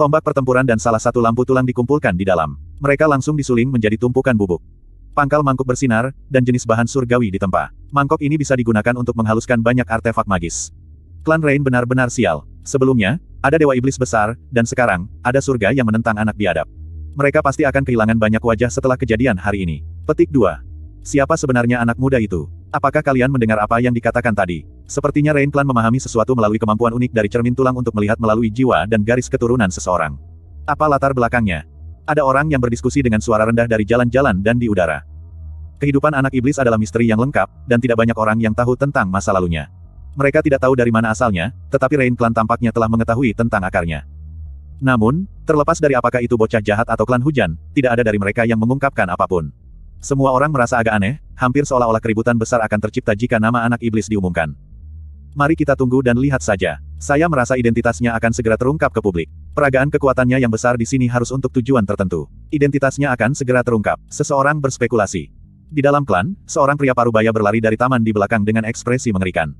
Tombak pertempuran dan salah satu lampu tulang dikumpulkan di dalam. Mereka langsung disuling menjadi tumpukan bubuk. Pangkal mangkuk bersinar, dan jenis bahan surgawi ditempa. Mangkok ini bisa digunakan untuk menghaluskan banyak artefak magis. Klan Rain benar-benar sial. Sebelumnya, ada dewa iblis besar, dan sekarang, ada surga yang menentang anak biadab. Mereka pasti akan kehilangan banyak wajah setelah kejadian hari ini. Petik 2. Siapa sebenarnya anak muda itu? Apakah kalian mendengar apa yang dikatakan tadi? Sepertinya Rain Clan memahami sesuatu melalui kemampuan unik dari cermin tulang untuk melihat melalui jiwa dan garis keturunan seseorang. Apa latar belakangnya? Ada orang yang berdiskusi dengan suara rendah dari jalan-jalan dan di udara. Kehidupan anak iblis adalah misteri yang lengkap, dan tidak banyak orang yang tahu tentang masa lalunya. Mereka tidak tahu dari mana asalnya, tetapi Rain Clan tampaknya telah mengetahui tentang akarnya. Namun, terlepas dari apakah itu bocah jahat atau klan hujan, tidak ada dari mereka yang mengungkapkan apapun. Semua orang merasa agak aneh, hampir seolah-olah keributan besar akan tercipta jika nama anak iblis diumumkan. Mari kita tunggu dan lihat saja. Saya merasa identitasnya akan segera terungkap ke publik. Peragaan kekuatannya yang besar di sini harus untuk tujuan tertentu. Identitasnya akan segera terungkap. Seseorang berspekulasi. Di dalam klan, seorang pria parubaya berlari dari taman di belakang dengan ekspresi mengerikan.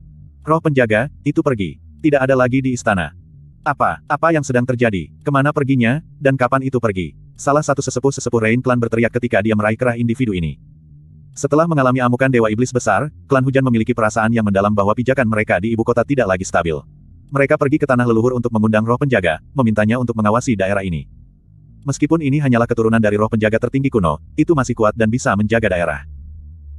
Roh penjaga, itu pergi. Tidak ada lagi di istana. Apa? Apa yang sedang terjadi? Kemana perginya? Dan kapan itu pergi? Salah satu sesepuh-sesepuh Rain Klan berteriak ketika dia meraih kerah individu ini. Setelah mengalami amukan Dewa Iblis Besar, klan hujan memiliki perasaan yang mendalam bahwa pijakan mereka di ibu kota tidak lagi stabil. Mereka pergi ke tanah leluhur untuk mengundang roh penjaga, memintanya untuk mengawasi daerah ini. Meskipun ini hanyalah keturunan dari roh penjaga tertinggi kuno, itu masih kuat dan bisa menjaga daerah.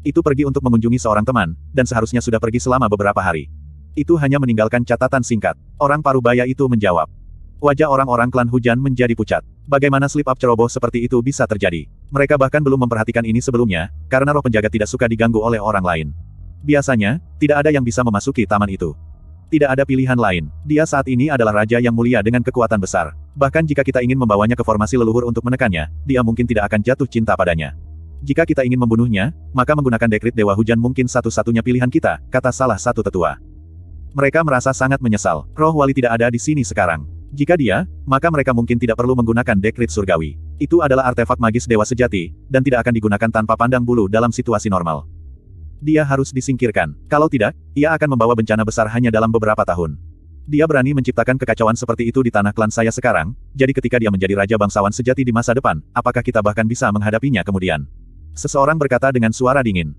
Itu pergi untuk mengunjungi seorang teman, dan seharusnya sudah pergi selama beberapa hari. Itu hanya meninggalkan catatan singkat. Orang Parubaya itu menjawab. Wajah orang-orang klan hujan menjadi pucat. Bagaimana slip up ceroboh seperti itu bisa terjadi? Mereka bahkan belum memperhatikan ini sebelumnya, karena roh penjaga tidak suka diganggu oleh orang lain. Biasanya, tidak ada yang bisa memasuki taman itu. Tidak ada pilihan lain. Dia saat ini adalah raja yang mulia dengan kekuatan besar. Bahkan jika kita ingin membawanya ke formasi leluhur untuk menekannya, dia mungkin tidak akan jatuh cinta padanya. Jika kita ingin membunuhnya, maka menggunakan dekrit Dewa Hujan mungkin satu-satunya pilihan kita, kata salah satu tetua. Mereka merasa sangat menyesal. Roh wali tidak ada di sini sekarang. Jika dia, maka mereka mungkin tidak perlu menggunakan dekrit surgawi. Itu adalah artefak magis dewa sejati, dan tidak akan digunakan tanpa pandang bulu dalam situasi normal dia harus disingkirkan. Kalau tidak, ia akan membawa bencana besar hanya dalam beberapa tahun. Dia berani menciptakan kekacauan seperti itu di tanah klan saya sekarang, jadi ketika dia menjadi raja bangsawan sejati di masa depan, apakah kita bahkan bisa menghadapinya kemudian? Seseorang berkata dengan suara dingin.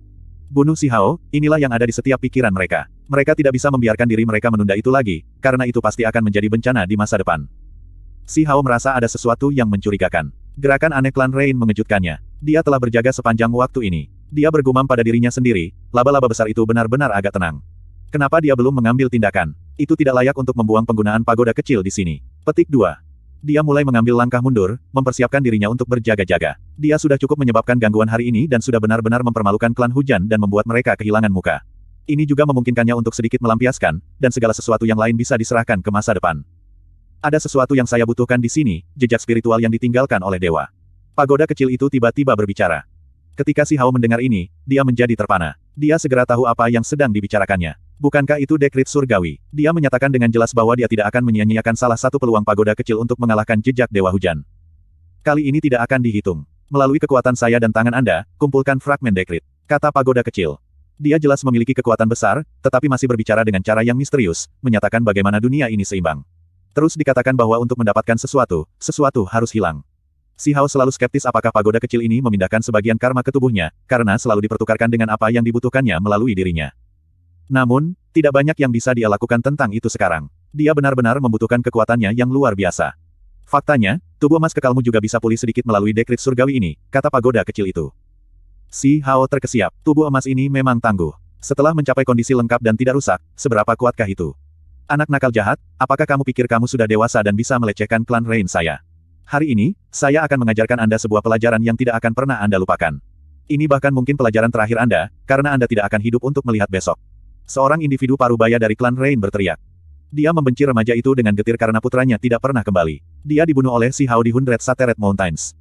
Bunuh si Hao, inilah yang ada di setiap pikiran mereka. Mereka tidak bisa membiarkan diri mereka menunda itu lagi, karena itu pasti akan menjadi bencana di masa depan. Si Hao merasa ada sesuatu yang mencurigakan. Gerakan aneh klan Rain mengejutkannya. Dia telah berjaga sepanjang waktu ini. Dia bergumam pada dirinya sendiri, laba-laba besar itu benar-benar agak tenang. Kenapa dia belum mengambil tindakan? Itu tidak layak untuk membuang penggunaan pagoda kecil di sini. Petik 2. Dia mulai mengambil langkah mundur, mempersiapkan dirinya untuk berjaga-jaga. Dia sudah cukup menyebabkan gangguan hari ini dan sudah benar-benar mempermalukan klan hujan dan membuat mereka kehilangan muka. Ini juga memungkinkannya untuk sedikit melampiaskan, dan segala sesuatu yang lain bisa diserahkan ke masa depan. Ada sesuatu yang saya butuhkan di sini, jejak spiritual yang ditinggalkan oleh dewa. Pagoda kecil itu tiba-tiba berbicara. Ketika Si Hao mendengar ini, dia menjadi terpana. Dia segera tahu apa yang sedang dibicarakannya. Bukankah itu dekrit surgawi? Dia menyatakan dengan jelas bahwa dia tidak akan menyia-nyiakan salah satu peluang pagoda kecil untuk mengalahkan jejak Dewa Hujan. Kali ini tidak akan dihitung. Melalui kekuatan saya dan tangan Anda, kumpulkan fragmen dekrit. Kata pagoda kecil. Dia jelas memiliki kekuatan besar, tetapi masih berbicara dengan cara yang misterius, menyatakan bagaimana dunia ini seimbang. Terus dikatakan bahwa untuk mendapatkan sesuatu, sesuatu harus hilang. Si Hao selalu skeptis apakah pagoda kecil ini memindahkan sebagian karma ke tubuhnya, karena selalu dipertukarkan dengan apa yang dibutuhkannya melalui dirinya. Namun, tidak banyak yang bisa dia lakukan tentang itu sekarang. Dia benar-benar membutuhkan kekuatannya yang luar biasa. Faktanya, tubuh emas kekalmu juga bisa pulih sedikit melalui dekrit surgawi ini, kata pagoda kecil itu. Si Hao terkesiap, tubuh emas ini memang tangguh. Setelah mencapai kondisi lengkap dan tidak rusak, seberapa kuatkah itu? Anak nakal jahat, apakah kamu pikir kamu sudah dewasa dan bisa melecehkan klan Rain saya? Hari ini, saya akan mengajarkan Anda sebuah pelajaran yang tidak akan pernah Anda lupakan. Ini bahkan mungkin pelajaran terakhir Anda, karena Anda tidak akan hidup untuk melihat besok. Seorang individu parubaya dari klan Rain berteriak. Dia membenci remaja itu dengan getir karena putranya tidak pernah kembali. Dia dibunuh oleh si Hao di Hundred Sateret Mountains.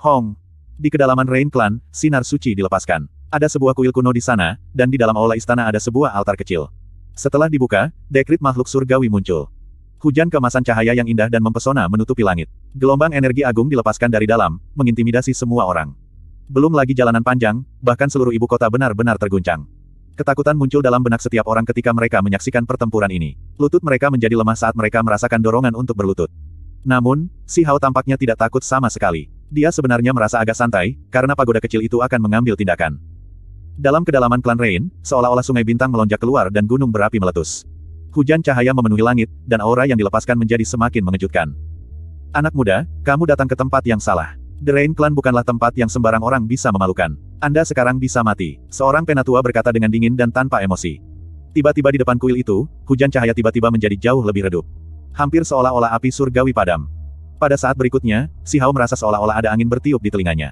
Hong. Di kedalaman Rain Clan, sinar suci dilepaskan. Ada sebuah kuil kuno di sana, dan di dalam aula istana ada sebuah altar kecil. Setelah dibuka, dekrit makhluk surgawi muncul. Hujan kemasan cahaya yang indah dan mempesona menutupi langit. Gelombang energi agung dilepaskan dari dalam, mengintimidasi semua orang. Belum lagi jalanan panjang, bahkan seluruh ibu kota benar-benar terguncang. Ketakutan muncul dalam benak setiap orang ketika mereka menyaksikan pertempuran ini. Lutut mereka menjadi lemah saat mereka merasakan dorongan untuk berlutut. Namun, si Hao tampaknya tidak takut sama sekali. Dia sebenarnya merasa agak santai, karena pagoda kecil itu akan mengambil tindakan. Dalam kedalaman klan Rain, seolah-olah sungai bintang melonjak keluar dan gunung berapi meletus. Hujan cahaya memenuhi langit, dan aura yang dilepaskan menjadi semakin mengejutkan. Anak muda, kamu datang ke tempat yang salah. The Rain Clan bukanlah tempat yang sembarang orang bisa memalukan. Anda sekarang bisa mati. Seorang penatua berkata dengan dingin dan tanpa emosi. Tiba-tiba di depan kuil itu, hujan cahaya tiba-tiba menjadi jauh lebih redup. Hampir seolah-olah api surgawi padam. Pada saat berikutnya, si Hao merasa seolah-olah ada angin bertiup di telinganya.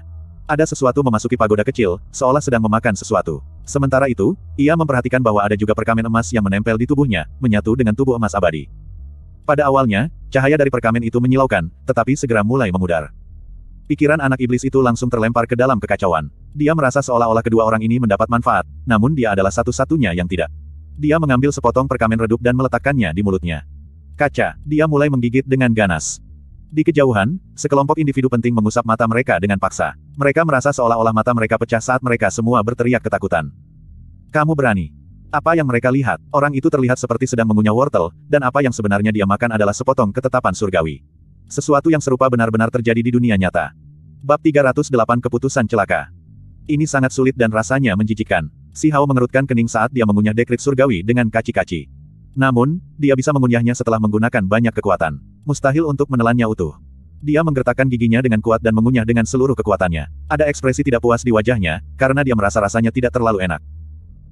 Ada sesuatu memasuki pagoda kecil, seolah sedang memakan sesuatu. Sementara itu, ia memperhatikan bahwa ada juga perkamen emas yang menempel di tubuhnya, menyatu dengan tubuh emas abadi. Pada awalnya, cahaya dari perkamen itu menyilaukan, tetapi segera mulai memudar. Pikiran anak iblis itu langsung terlempar ke dalam kekacauan. Dia merasa seolah-olah kedua orang ini mendapat manfaat, namun dia adalah satu-satunya yang tidak. Dia mengambil sepotong perkamen redup dan meletakkannya di mulutnya. Kaca, dia mulai menggigit dengan ganas. Di kejauhan, sekelompok individu penting mengusap mata mereka dengan paksa. Mereka merasa seolah-olah mata mereka pecah saat mereka semua berteriak ketakutan. Kamu berani. Apa yang mereka lihat, orang itu terlihat seperti sedang mengunyah wortel, dan apa yang sebenarnya dia makan adalah sepotong ketetapan surgawi. Sesuatu yang serupa benar-benar terjadi di dunia nyata. Bab 308 Keputusan Celaka Ini sangat sulit dan rasanya menjijikkan. Si Hao mengerutkan kening saat dia mengunyah dekrit surgawi dengan kaci-kaci. Namun, dia bisa mengunyahnya setelah menggunakan banyak kekuatan. Mustahil untuk menelannya utuh. Dia menggertakkan giginya dengan kuat dan mengunyah dengan seluruh kekuatannya. Ada ekspresi tidak puas di wajahnya, karena dia merasa rasanya tidak terlalu enak.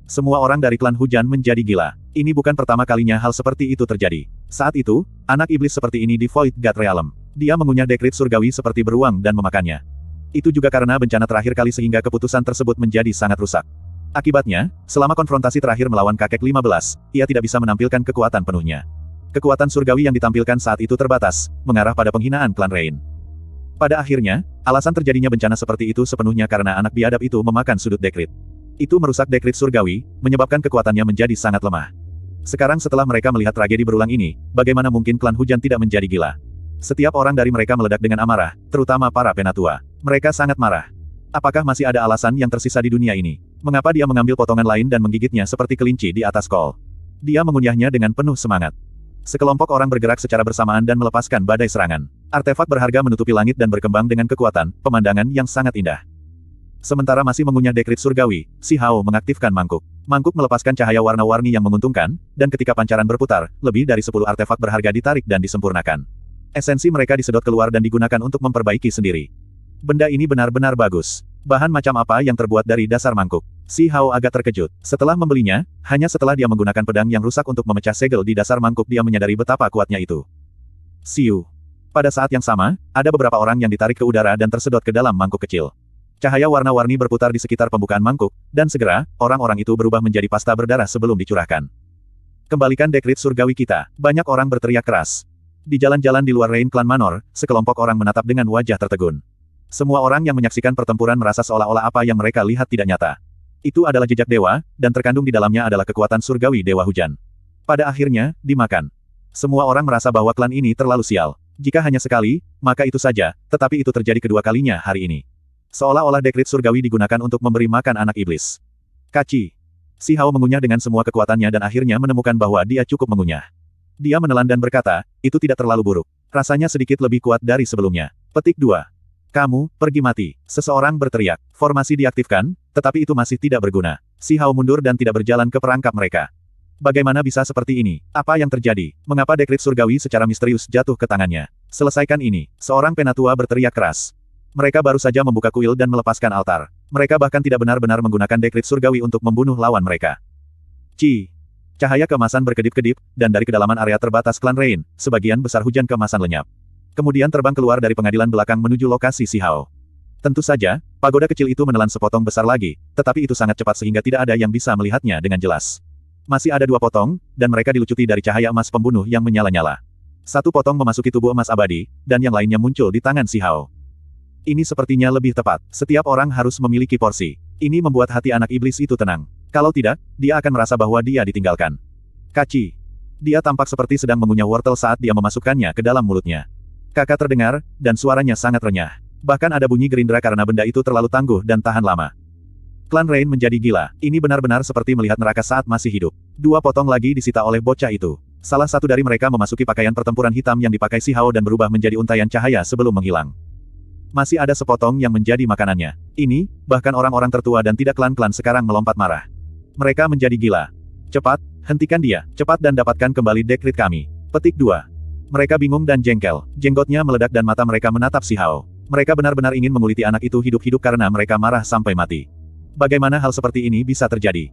Semua orang dari klan hujan menjadi gila. Ini bukan pertama kalinya hal seperti itu terjadi. Saat itu, anak iblis seperti ini di Void God Realm. Dia mengunyah dekrit surgawi seperti beruang dan memakannya. Itu juga karena bencana terakhir kali sehingga keputusan tersebut menjadi sangat rusak. Akibatnya, selama konfrontasi terakhir melawan kakek 15, ia tidak bisa menampilkan kekuatan penuhnya. Kekuatan surgawi yang ditampilkan saat itu terbatas, mengarah pada penghinaan klan Rain. Pada akhirnya, alasan terjadinya bencana seperti itu sepenuhnya karena anak biadab itu memakan sudut dekrit. Itu merusak dekrit surgawi, menyebabkan kekuatannya menjadi sangat lemah. Sekarang setelah mereka melihat tragedi berulang ini, bagaimana mungkin klan hujan tidak menjadi gila? Setiap orang dari mereka meledak dengan amarah, terutama para penatua. Mereka sangat marah. Apakah masih ada alasan yang tersisa di dunia ini? Mengapa dia mengambil potongan lain dan menggigitnya seperti kelinci di atas kol? Dia mengunyahnya dengan penuh semangat. Sekelompok orang bergerak secara bersamaan dan melepaskan badai serangan. Artefak berharga menutupi langit dan berkembang dengan kekuatan, pemandangan yang sangat indah. Sementara masih mengunyah dekrit surgawi, Si Hao mengaktifkan mangkuk. Mangkuk melepaskan cahaya warna-warni yang menguntungkan, dan ketika pancaran berputar, lebih dari 10 artefak berharga ditarik dan disempurnakan. Esensi mereka disedot keluar dan digunakan untuk memperbaiki sendiri. Benda ini benar-benar bagus. Bahan macam apa yang terbuat dari dasar mangkuk? Si Hao agak terkejut. Setelah membelinya, hanya setelah dia menggunakan pedang yang rusak untuk memecah segel di dasar mangkuk dia menyadari betapa kuatnya itu. Siu. Pada saat yang sama, ada beberapa orang yang ditarik ke udara dan tersedot ke dalam mangkuk kecil. Cahaya warna-warni berputar di sekitar pembukaan mangkuk, dan segera, orang-orang itu berubah menjadi pasta berdarah sebelum dicurahkan. Kembalikan dekrit surgawi kita. Banyak orang berteriak keras. Di jalan-jalan di luar Rain Clan Manor, sekelompok orang menatap dengan wajah tertegun. Semua orang yang menyaksikan pertempuran merasa seolah-olah apa yang mereka lihat tidak nyata. Itu adalah jejak dewa, dan terkandung di dalamnya adalah kekuatan surgawi dewa hujan. Pada akhirnya, dimakan. Semua orang merasa bahwa klan ini terlalu sial. Jika hanya sekali, maka itu saja, tetapi itu terjadi kedua kalinya hari ini. Seolah-olah dekrit surgawi digunakan untuk memberi makan anak iblis. Kaci. Si Hao mengunyah dengan semua kekuatannya dan akhirnya menemukan bahwa dia cukup mengunyah. Dia menelan dan berkata, itu tidak terlalu buruk. Rasanya sedikit lebih kuat dari sebelumnya. Petik 2. Kamu, pergi mati. Seseorang berteriak. Formasi diaktifkan, tetapi itu masih tidak berguna. Si Hao mundur dan tidak berjalan ke perangkap mereka. Bagaimana bisa seperti ini? Apa yang terjadi? Mengapa dekrit surgawi secara misterius jatuh ke tangannya? Selesaikan ini. Seorang penatua berteriak keras. Mereka baru saja membuka kuil dan melepaskan altar. Mereka bahkan tidak benar-benar menggunakan dekrit surgawi untuk membunuh lawan mereka. Ci. Cahaya kemasan berkedip-kedip, dan dari kedalaman area terbatas klan Rain, sebagian besar hujan kemasan lenyap kemudian terbang keluar dari pengadilan belakang menuju lokasi Si Hao. Tentu saja, pagoda kecil itu menelan sepotong besar lagi, tetapi itu sangat cepat sehingga tidak ada yang bisa melihatnya dengan jelas. Masih ada dua potong, dan mereka dilucuti dari cahaya emas pembunuh yang menyala-nyala. Satu potong memasuki tubuh emas abadi, dan yang lainnya muncul di tangan Si Hao. Ini sepertinya lebih tepat. Setiap orang harus memiliki porsi. Ini membuat hati anak iblis itu tenang. Kalau tidak, dia akan merasa bahwa dia ditinggalkan. Kaci. Dia tampak seperti sedang mengunyah wortel saat dia memasukkannya ke dalam mulutnya. Kakak terdengar, dan suaranya sangat renyah. Bahkan ada bunyi gerindra karena benda itu terlalu tangguh dan tahan lama. Klan Rain menjadi gila. Ini benar-benar seperti melihat neraka saat masih hidup. Dua potong lagi disita oleh bocah itu. Salah satu dari mereka memasuki pakaian pertempuran hitam yang dipakai si Hao dan berubah menjadi untayan cahaya sebelum menghilang. Masih ada sepotong yang menjadi makanannya. Ini, bahkan orang-orang tertua dan tidak klan-klan sekarang melompat marah. Mereka menjadi gila. Cepat, hentikan dia, cepat dan dapatkan kembali dekrit kami. Petik 2. Mereka bingung dan jengkel. Jenggotnya meledak dan mata mereka menatap si Hao. Mereka benar-benar ingin menguliti anak itu hidup-hidup karena mereka marah sampai mati. Bagaimana hal seperti ini bisa terjadi?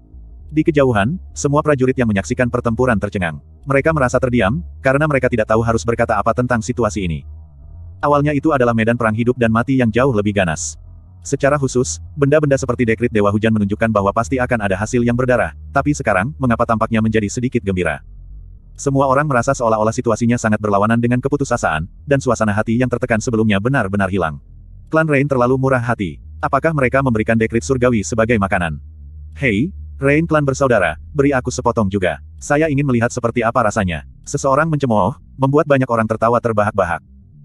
Di kejauhan, semua prajurit yang menyaksikan pertempuran tercengang. Mereka merasa terdiam, karena mereka tidak tahu harus berkata apa tentang situasi ini. Awalnya itu adalah medan perang hidup dan mati yang jauh lebih ganas. Secara khusus, benda-benda seperti dekrit Dewa Hujan menunjukkan bahwa pasti akan ada hasil yang berdarah, tapi sekarang, mengapa tampaknya menjadi sedikit gembira? Semua orang merasa seolah-olah situasinya sangat berlawanan dengan keputusasaan, dan suasana hati yang tertekan sebelumnya benar-benar hilang. Klan Rain terlalu murah hati. Apakah mereka memberikan dekrit surgawi sebagai makanan? Hei, Rain klan bersaudara, beri aku sepotong juga. Saya ingin melihat seperti apa rasanya. Seseorang mencemooh, membuat banyak orang tertawa terbahak-bahak.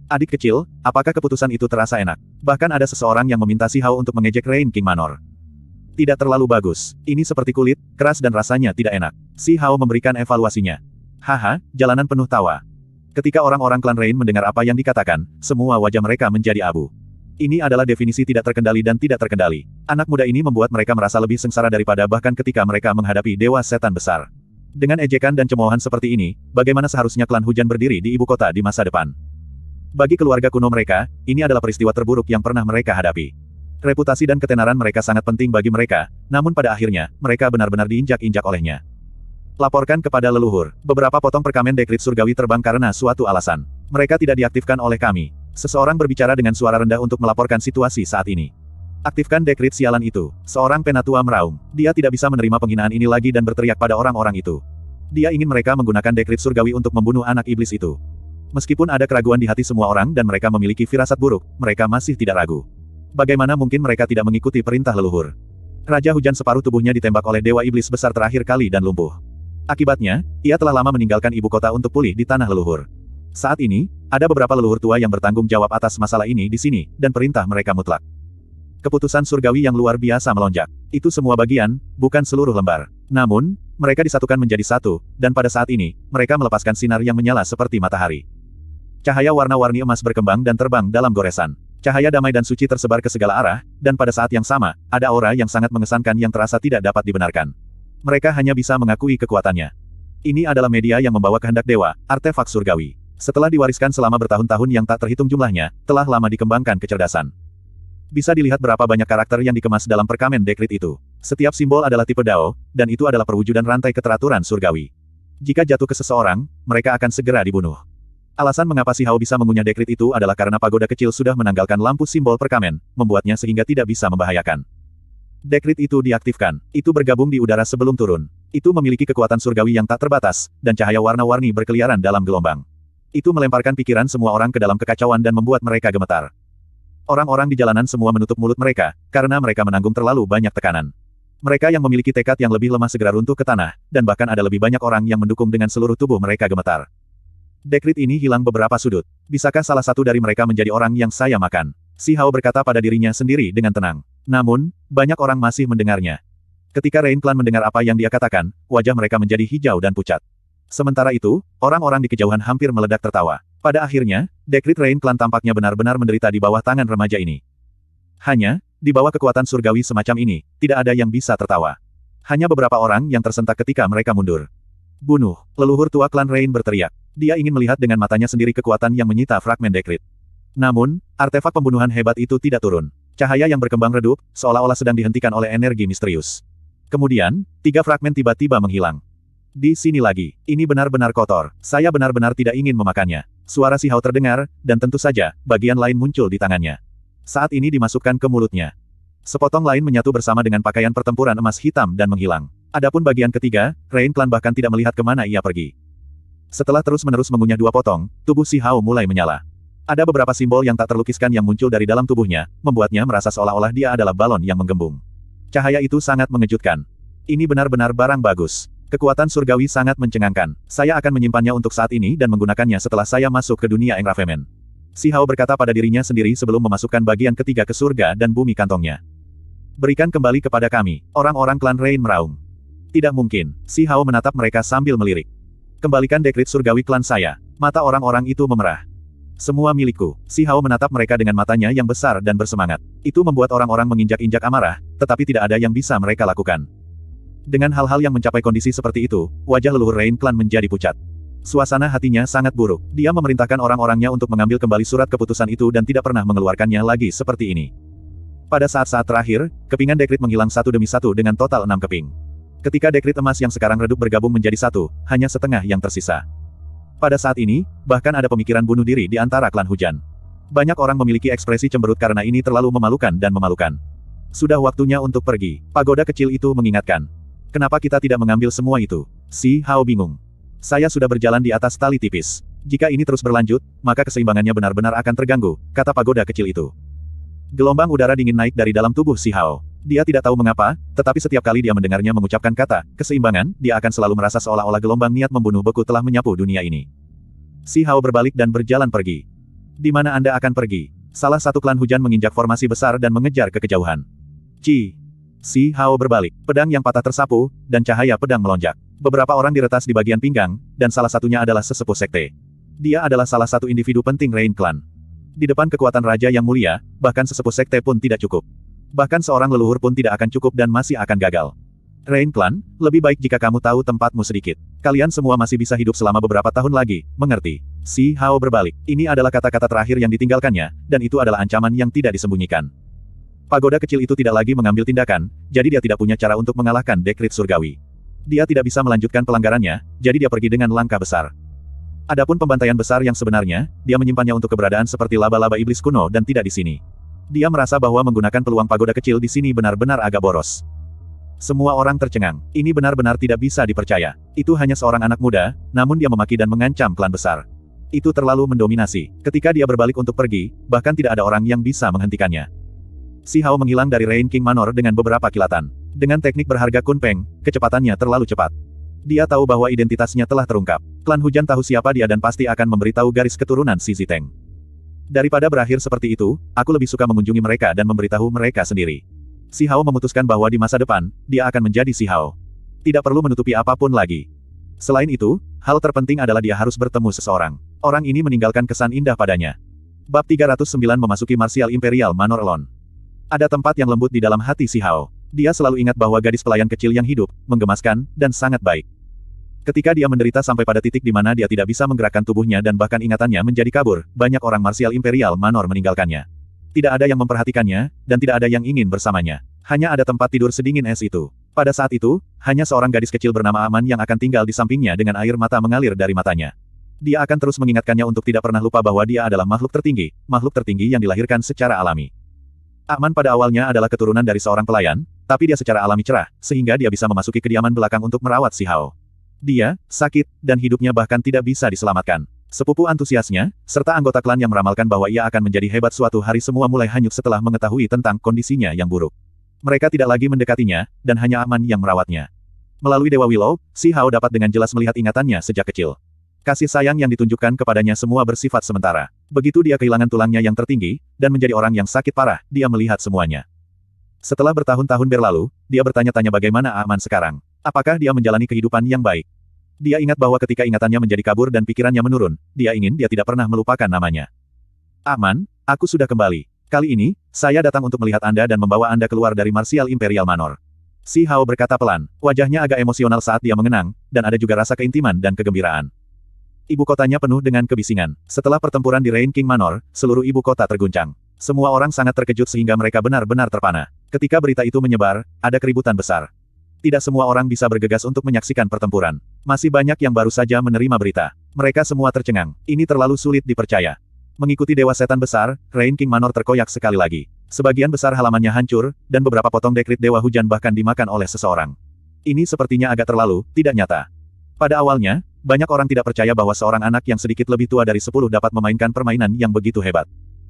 Adik kecil, apakah keputusan itu terasa enak? Bahkan ada seseorang yang meminta si Hao untuk mengejek Rain King Manor. Tidak terlalu bagus. Ini seperti kulit, keras dan rasanya tidak enak. Si Hao memberikan evaluasinya. Haha, jalanan penuh tawa. Ketika orang-orang klan Rain mendengar apa yang dikatakan, semua wajah mereka menjadi abu. Ini adalah definisi tidak terkendali dan tidak terkendali. Anak muda ini membuat mereka merasa lebih sengsara daripada bahkan ketika mereka menghadapi dewa setan besar. Dengan ejekan dan cemoohan seperti ini, bagaimana seharusnya klan hujan berdiri di ibu kota di masa depan? Bagi keluarga kuno mereka, ini adalah peristiwa terburuk yang pernah mereka hadapi. Reputasi dan ketenaran mereka sangat penting bagi mereka, namun pada akhirnya, mereka benar-benar diinjak-injak olehnya. Laporkan kepada leluhur. Beberapa potong perkamen dekrit surgawi terbang karena suatu alasan. Mereka tidak diaktifkan oleh kami. Seseorang berbicara dengan suara rendah untuk melaporkan situasi saat ini. Aktifkan dekrit sialan itu. Seorang penatua meraung. Dia tidak bisa menerima penghinaan ini lagi dan berteriak pada orang-orang itu. Dia ingin mereka menggunakan dekrit surgawi untuk membunuh anak iblis itu. Meskipun ada keraguan di hati semua orang dan mereka memiliki firasat buruk, mereka masih tidak ragu. Bagaimana mungkin mereka tidak mengikuti perintah leluhur? Raja hujan separuh tubuhnya ditembak oleh dewa iblis besar terakhir kali dan lumpuh. Akibatnya, ia telah lama meninggalkan ibu kota untuk pulih di tanah leluhur. Saat ini, ada beberapa leluhur tua yang bertanggung jawab atas masalah ini di sini, dan perintah mereka mutlak. Keputusan surgawi yang luar biasa melonjak. Itu semua bagian, bukan seluruh lembar. Namun, mereka disatukan menjadi satu, dan pada saat ini, mereka melepaskan sinar yang menyala seperti matahari. Cahaya warna-warni emas berkembang dan terbang dalam goresan. Cahaya damai dan suci tersebar ke segala arah, dan pada saat yang sama, ada aura yang sangat mengesankan yang terasa tidak dapat dibenarkan. Mereka hanya bisa mengakui kekuatannya. Ini adalah media yang membawa kehendak dewa, artefak surgawi. Setelah diwariskan selama bertahun-tahun yang tak terhitung jumlahnya, telah lama dikembangkan kecerdasan. Bisa dilihat berapa banyak karakter yang dikemas dalam perkamen dekrit itu. Setiap simbol adalah tipe dao, dan itu adalah perwujudan rantai keteraturan surgawi. Jika jatuh ke seseorang, mereka akan segera dibunuh. Alasan mengapa si Hao bisa mengunyah dekrit itu adalah karena pagoda kecil sudah menanggalkan lampu simbol perkamen, membuatnya sehingga tidak bisa membahayakan. Dekrit itu diaktifkan. Itu bergabung di udara sebelum turun. Itu memiliki kekuatan surgawi yang tak terbatas, dan cahaya warna-warni berkeliaran dalam gelombang. Itu melemparkan pikiran semua orang ke dalam kekacauan dan membuat mereka gemetar. Orang-orang di jalanan semua menutup mulut mereka, karena mereka menanggung terlalu banyak tekanan. Mereka yang memiliki tekad yang lebih lemah segera runtuh ke tanah, dan bahkan ada lebih banyak orang yang mendukung dengan seluruh tubuh mereka gemetar. Dekrit ini hilang beberapa sudut. Bisakah salah satu dari mereka menjadi orang yang saya makan? Si Hao berkata pada dirinya sendiri dengan tenang. Namun, banyak orang masih mendengarnya. Ketika Rain Clan mendengar apa yang dia katakan, wajah mereka menjadi hijau dan pucat. Sementara itu, orang-orang di kejauhan hampir meledak tertawa. Pada akhirnya, dekrit Rain Clan tampaknya benar-benar menderita di bawah tangan remaja ini. Hanya, di bawah kekuatan surgawi semacam ini, tidak ada yang bisa tertawa. Hanya beberapa orang yang tersentak ketika mereka mundur. Bunuh, leluhur tua klan Rain berteriak. Dia ingin melihat dengan matanya sendiri kekuatan yang menyita fragmen dekrit. Namun, artefak pembunuhan hebat itu tidak turun. Cahaya yang berkembang redup, seolah-olah sedang dihentikan oleh energi misterius. Kemudian, tiga fragmen tiba-tiba menghilang. Di sini lagi, ini benar-benar kotor, saya benar-benar tidak ingin memakannya. Suara si Hao terdengar, dan tentu saja, bagian lain muncul di tangannya. Saat ini dimasukkan ke mulutnya. Sepotong lain menyatu bersama dengan pakaian pertempuran emas hitam dan menghilang. Adapun bagian ketiga, Rain Clan bahkan tidak melihat kemana ia pergi. Setelah terus-menerus mengunyah dua potong, tubuh si Hao mulai menyala. Ada beberapa simbol yang tak terlukiskan yang muncul dari dalam tubuhnya, membuatnya merasa seolah-olah dia adalah balon yang menggembung. Cahaya itu sangat mengejutkan. Ini benar-benar barang bagus. Kekuatan surgawi sangat mencengangkan. Saya akan menyimpannya untuk saat ini dan menggunakannya setelah saya masuk ke dunia Engrafemen. Si Hao berkata pada dirinya sendiri sebelum memasukkan bagian ketiga ke surga dan bumi kantongnya. Berikan kembali kepada kami, orang-orang klan Rain meraung. Tidak mungkin, si Hao menatap mereka sambil melirik. Kembalikan dekrit surgawi klan saya. Mata orang-orang itu memerah. Semua milikku. Si Hao menatap mereka dengan matanya yang besar dan bersemangat. Itu membuat orang-orang menginjak-injak amarah, tetapi tidak ada yang bisa mereka lakukan. Dengan hal-hal yang mencapai kondisi seperti itu, wajah leluhur Rain Clan menjadi pucat. Suasana hatinya sangat buruk. Dia memerintahkan orang-orangnya untuk mengambil kembali surat keputusan itu dan tidak pernah mengeluarkannya lagi seperti ini. Pada saat-saat terakhir, kepingan dekrit menghilang satu demi satu dengan total enam keping. Ketika dekrit emas yang sekarang redup bergabung menjadi satu, hanya setengah yang tersisa. Pada saat ini, bahkan ada pemikiran bunuh diri di antara klan hujan. Banyak orang memiliki ekspresi cemberut karena ini terlalu memalukan dan memalukan. Sudah waktunya untuk pergi. Pagoda kecil itu mengingatkan. Kenapa kita tidak mengambil semua itu? Si Hao bingung. Saya sudah berjalan di atas tali tipis. Jika ini terus berlanjut, maka keseimbangannya benar-benar akan terganggu, kata pagoda kecil itu. Gelombang udara dingin naik dari dalam tubuh si Hao. Dia tidak tahu mengapa, tetapi setiap kali dia mendengarnya mengucapkan kata, keseimbangan, dia akan selalu merasa seolah-olah gelombang niat membunuh beku telah menyapu dunia ini. Si Hao berbalik dan berjalan pergi. Di mana Anda akan pergi? Salah satu klan hujan menginjak formasi besar dan mengejar ke kejauhan. Ci. Si Hao berbalik, pedang yang patah tersapu, dan cahaya pedang melonjak. Beberapa orang diretas di bagian pinggang, dan salah satunya adalah sesepuh sekte. Dia adalah salah satu individu penting Rain Clan. Di depan kekuatan raja yang mulia, bahkan sesepuh sekte pun tidak cukup. Bahkan seorang leluhur pun tidak akan cukup dan masih akan gagal. Rain Clan, lebih baik jika kamu tahu tempatmu sedikit. Kalian semua masih bisa hidup selama beberapa tahun lagi, mengerti? Si Hao berbalik. Ini adalah kata-kata terakhir yang ditinggalkannya, dan itu adalah ancaman yang tidak disembunyikan. Pagoda kecil itu tidak lagi mengambil tindakan, jadi dia tidak punya cara untuk mengalahkan dekrit surgawi. Dia tidak bisa melanjutkan pelanggarannya, jadi dia pergi dengan langkah besar. Adapun pembantaian besar yang sebenarnya, dia menyimpannya untuk keberadaan seperti laba-laba iblis kuno dan tidak di sini. Dia merasa bahwa menggunakan peluang pagoda kecil di sini benar-benar agak boros. Semua orang tercengang. Ini benar-benar tidak bisa dipercaya. Itu hanya seorang anak muda, namun dia memaki dan mengancam klan besar. Itu terlalu mendominasi. Ketika dia berbalik untuk pergi, bahkan tidak ada orang yang bisa menghentikannya. Si Hao menghilang dari Rain King Manor dengan beberapa kilatan. Dengan teknik berharga Kunpeng, kecepatannya terlalu cepat. Dia tahu bahwa identitasnya telah terungkap. Klan hujan tahu siapa dia dan pasti akan memberitahu garis keturunan si Ziteng. Daripada berakhir seperti itu, aku lebih suka mengunjungi mereka dan memberitahu mereka sendiri. Si Hao memutuskan bahwa di masa depan, dia akan menjadi Si Hao. Tidak perlu menutupi apapun lagi. Selain itu, hal terpenting adalah dia harus bertemu seseorang. Orang ini meninggalkan kesan indah padanya. Bab 309 memasuki Martial Imperial Manor Alone. Ada tempat yang lembut di dalam hati Si Hao. Dia selalu ingat bahwa gadis pelayan kecil yang hidup, menggemaskan, dan sangat baik. Ketika dia menderita sampai pada titik di mana dia tidak bisa menggerakkan tubuhnya dan bahkan ingatannya menjadi kabur, banyak orang marsial imperial manor meninggalkannya. Tidak ada yang memperhatikannya, dan tidak ada yang ingin bersamanya. Hanya ada tempat tidur sedingin es itu. Pada saat itu, hanya seorang gadis kecil bernama Aman yang akan tinggal di sampingnya dengan air mata mengalir dari matanya. Dia akan terus mengingatkannya untuk tidak pernah lupa bahwa dia adalah makhluk tertinggi, makhluk tertinggi yang dilahirkan secara alami. Aman pada awalnya adalah keturunan dari seorang pelayan, tapi dia secara alami cerah, sehingga dia bisa memasuki kediaman belakang untuk merawat si Hao. Dia, sakit, dan hidupnya bahkan tidak bisa diselamatkan. Sepupu antusiasnya, serta anggota klan yang meramalkan bahwa ia akan menjadi hebat suatu hari semua mulai hanyut setelah mengetahui tentang kondisinya yang buruk. Mereka tidak lagi mendekatinya, dan hanya aman yang merawatnya. Melalui Dewa Willow, Si Hao dapat dengan jelas melihat ingatannya sejak kecil. Kasih sayang yang ditunjukkan kepadanya semua bersifat sementara. Begitu dia kehilangan tulangnya yang tertinggi, dan menjadi orang yang sakit parah, dia melihat semuanya. Setelah bertahun-tahun berlalu, dia bertanya-tanya bagaimana aman sekarang. Apakah dia menjalani kehidupan yang baik? Dia ingat bahwa ketika ingatannya menjadi kabur dan pikirannya menurun, dia ingin dia tidak pernah melupakan namanya. Aman, aku sudah kembali. Kali ini, saya datang untuk melihat Anda dan membawa Anda keluar dari Martial Imperial Manor. Si Hao berkata pelan, wajahnya agak emosional saat dia mengenang, dan ada juga rasa keintiman dan kegembiraan. Ibu kotanya penuh dengan kebisingan. Setelah pertempuran di Rain King Manor, seluruh ibu kota terguncang. Semua orang sangat terkejut sehingga mereka benar-benar terpana. Ketika berita itu menyebar, ada keributan besar tidak semua orang bisa bergegas untuk menyaksikan pertempuran. Masih banyak yang baru saja menerima berita. Mereka semua tercengang, ini terlalu sulit dipercaya. Mengikuti Dewa Setan Besar, Rain King Manor terkoyak sekali lagi. Sebagian besar halamannya hancur, dan beberapa potong dekrit Dewa Hujan bahkan dimakan oleh seseorang. Ini sepertinya agak terlalu, tidak nyata. Pada awalnya, banyak orang tidak percaya bahwa seorang anak yang sedikit lebih tua dari sepuluh dapat memainkan permainan yang begitu hebat.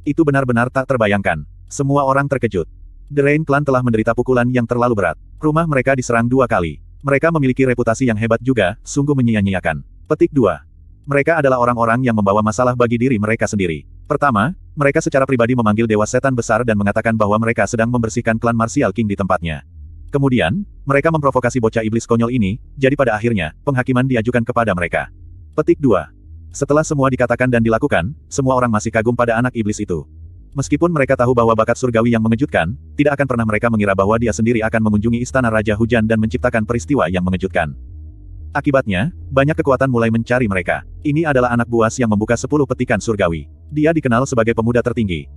Itu benar-benar tak terbayangkan. Semua orang terkejut. The Rain Clan telah menderita pukulan yang terlalu berat. Rumah mereka diserang dua kali. Mereka memiliki reputasi yang hebat juga, sungguh menyia-nyiakan. Petik 2. Mereka adalah orang-orang yang membawa masalah bagi diri mereka sendiri. Pertama, mereka secara pribadi memanggil Dewa Setan Besar dan mengatakan bahwa mereka sedang membersihkan klan Martial King di tempatnya. Kemudian, mereka memprovokasi bocah iblis konyol ini, jadi pada akhirnya, penghakiman diajukan kepada mereka. Petik 2. Setelah semua dikatakan dan dilakukan, semua orang masih kagum pada anak iblis itu. Meskipun mereka tahu bahwa bakat surgawi yang mengejutkan, tidak akan pernah mereka mengira bahwa dia sendiri akan mengunjungi istana Raja Hujan dan menciptakan peristiwa yang mengejutkan. Akibatnya, banyak kekuatan mulai mencari mereka. Ini adalah anak buas yang membuka sepuluh petikan surgawi. Dia dikenal sebagai pemuda tertinggi.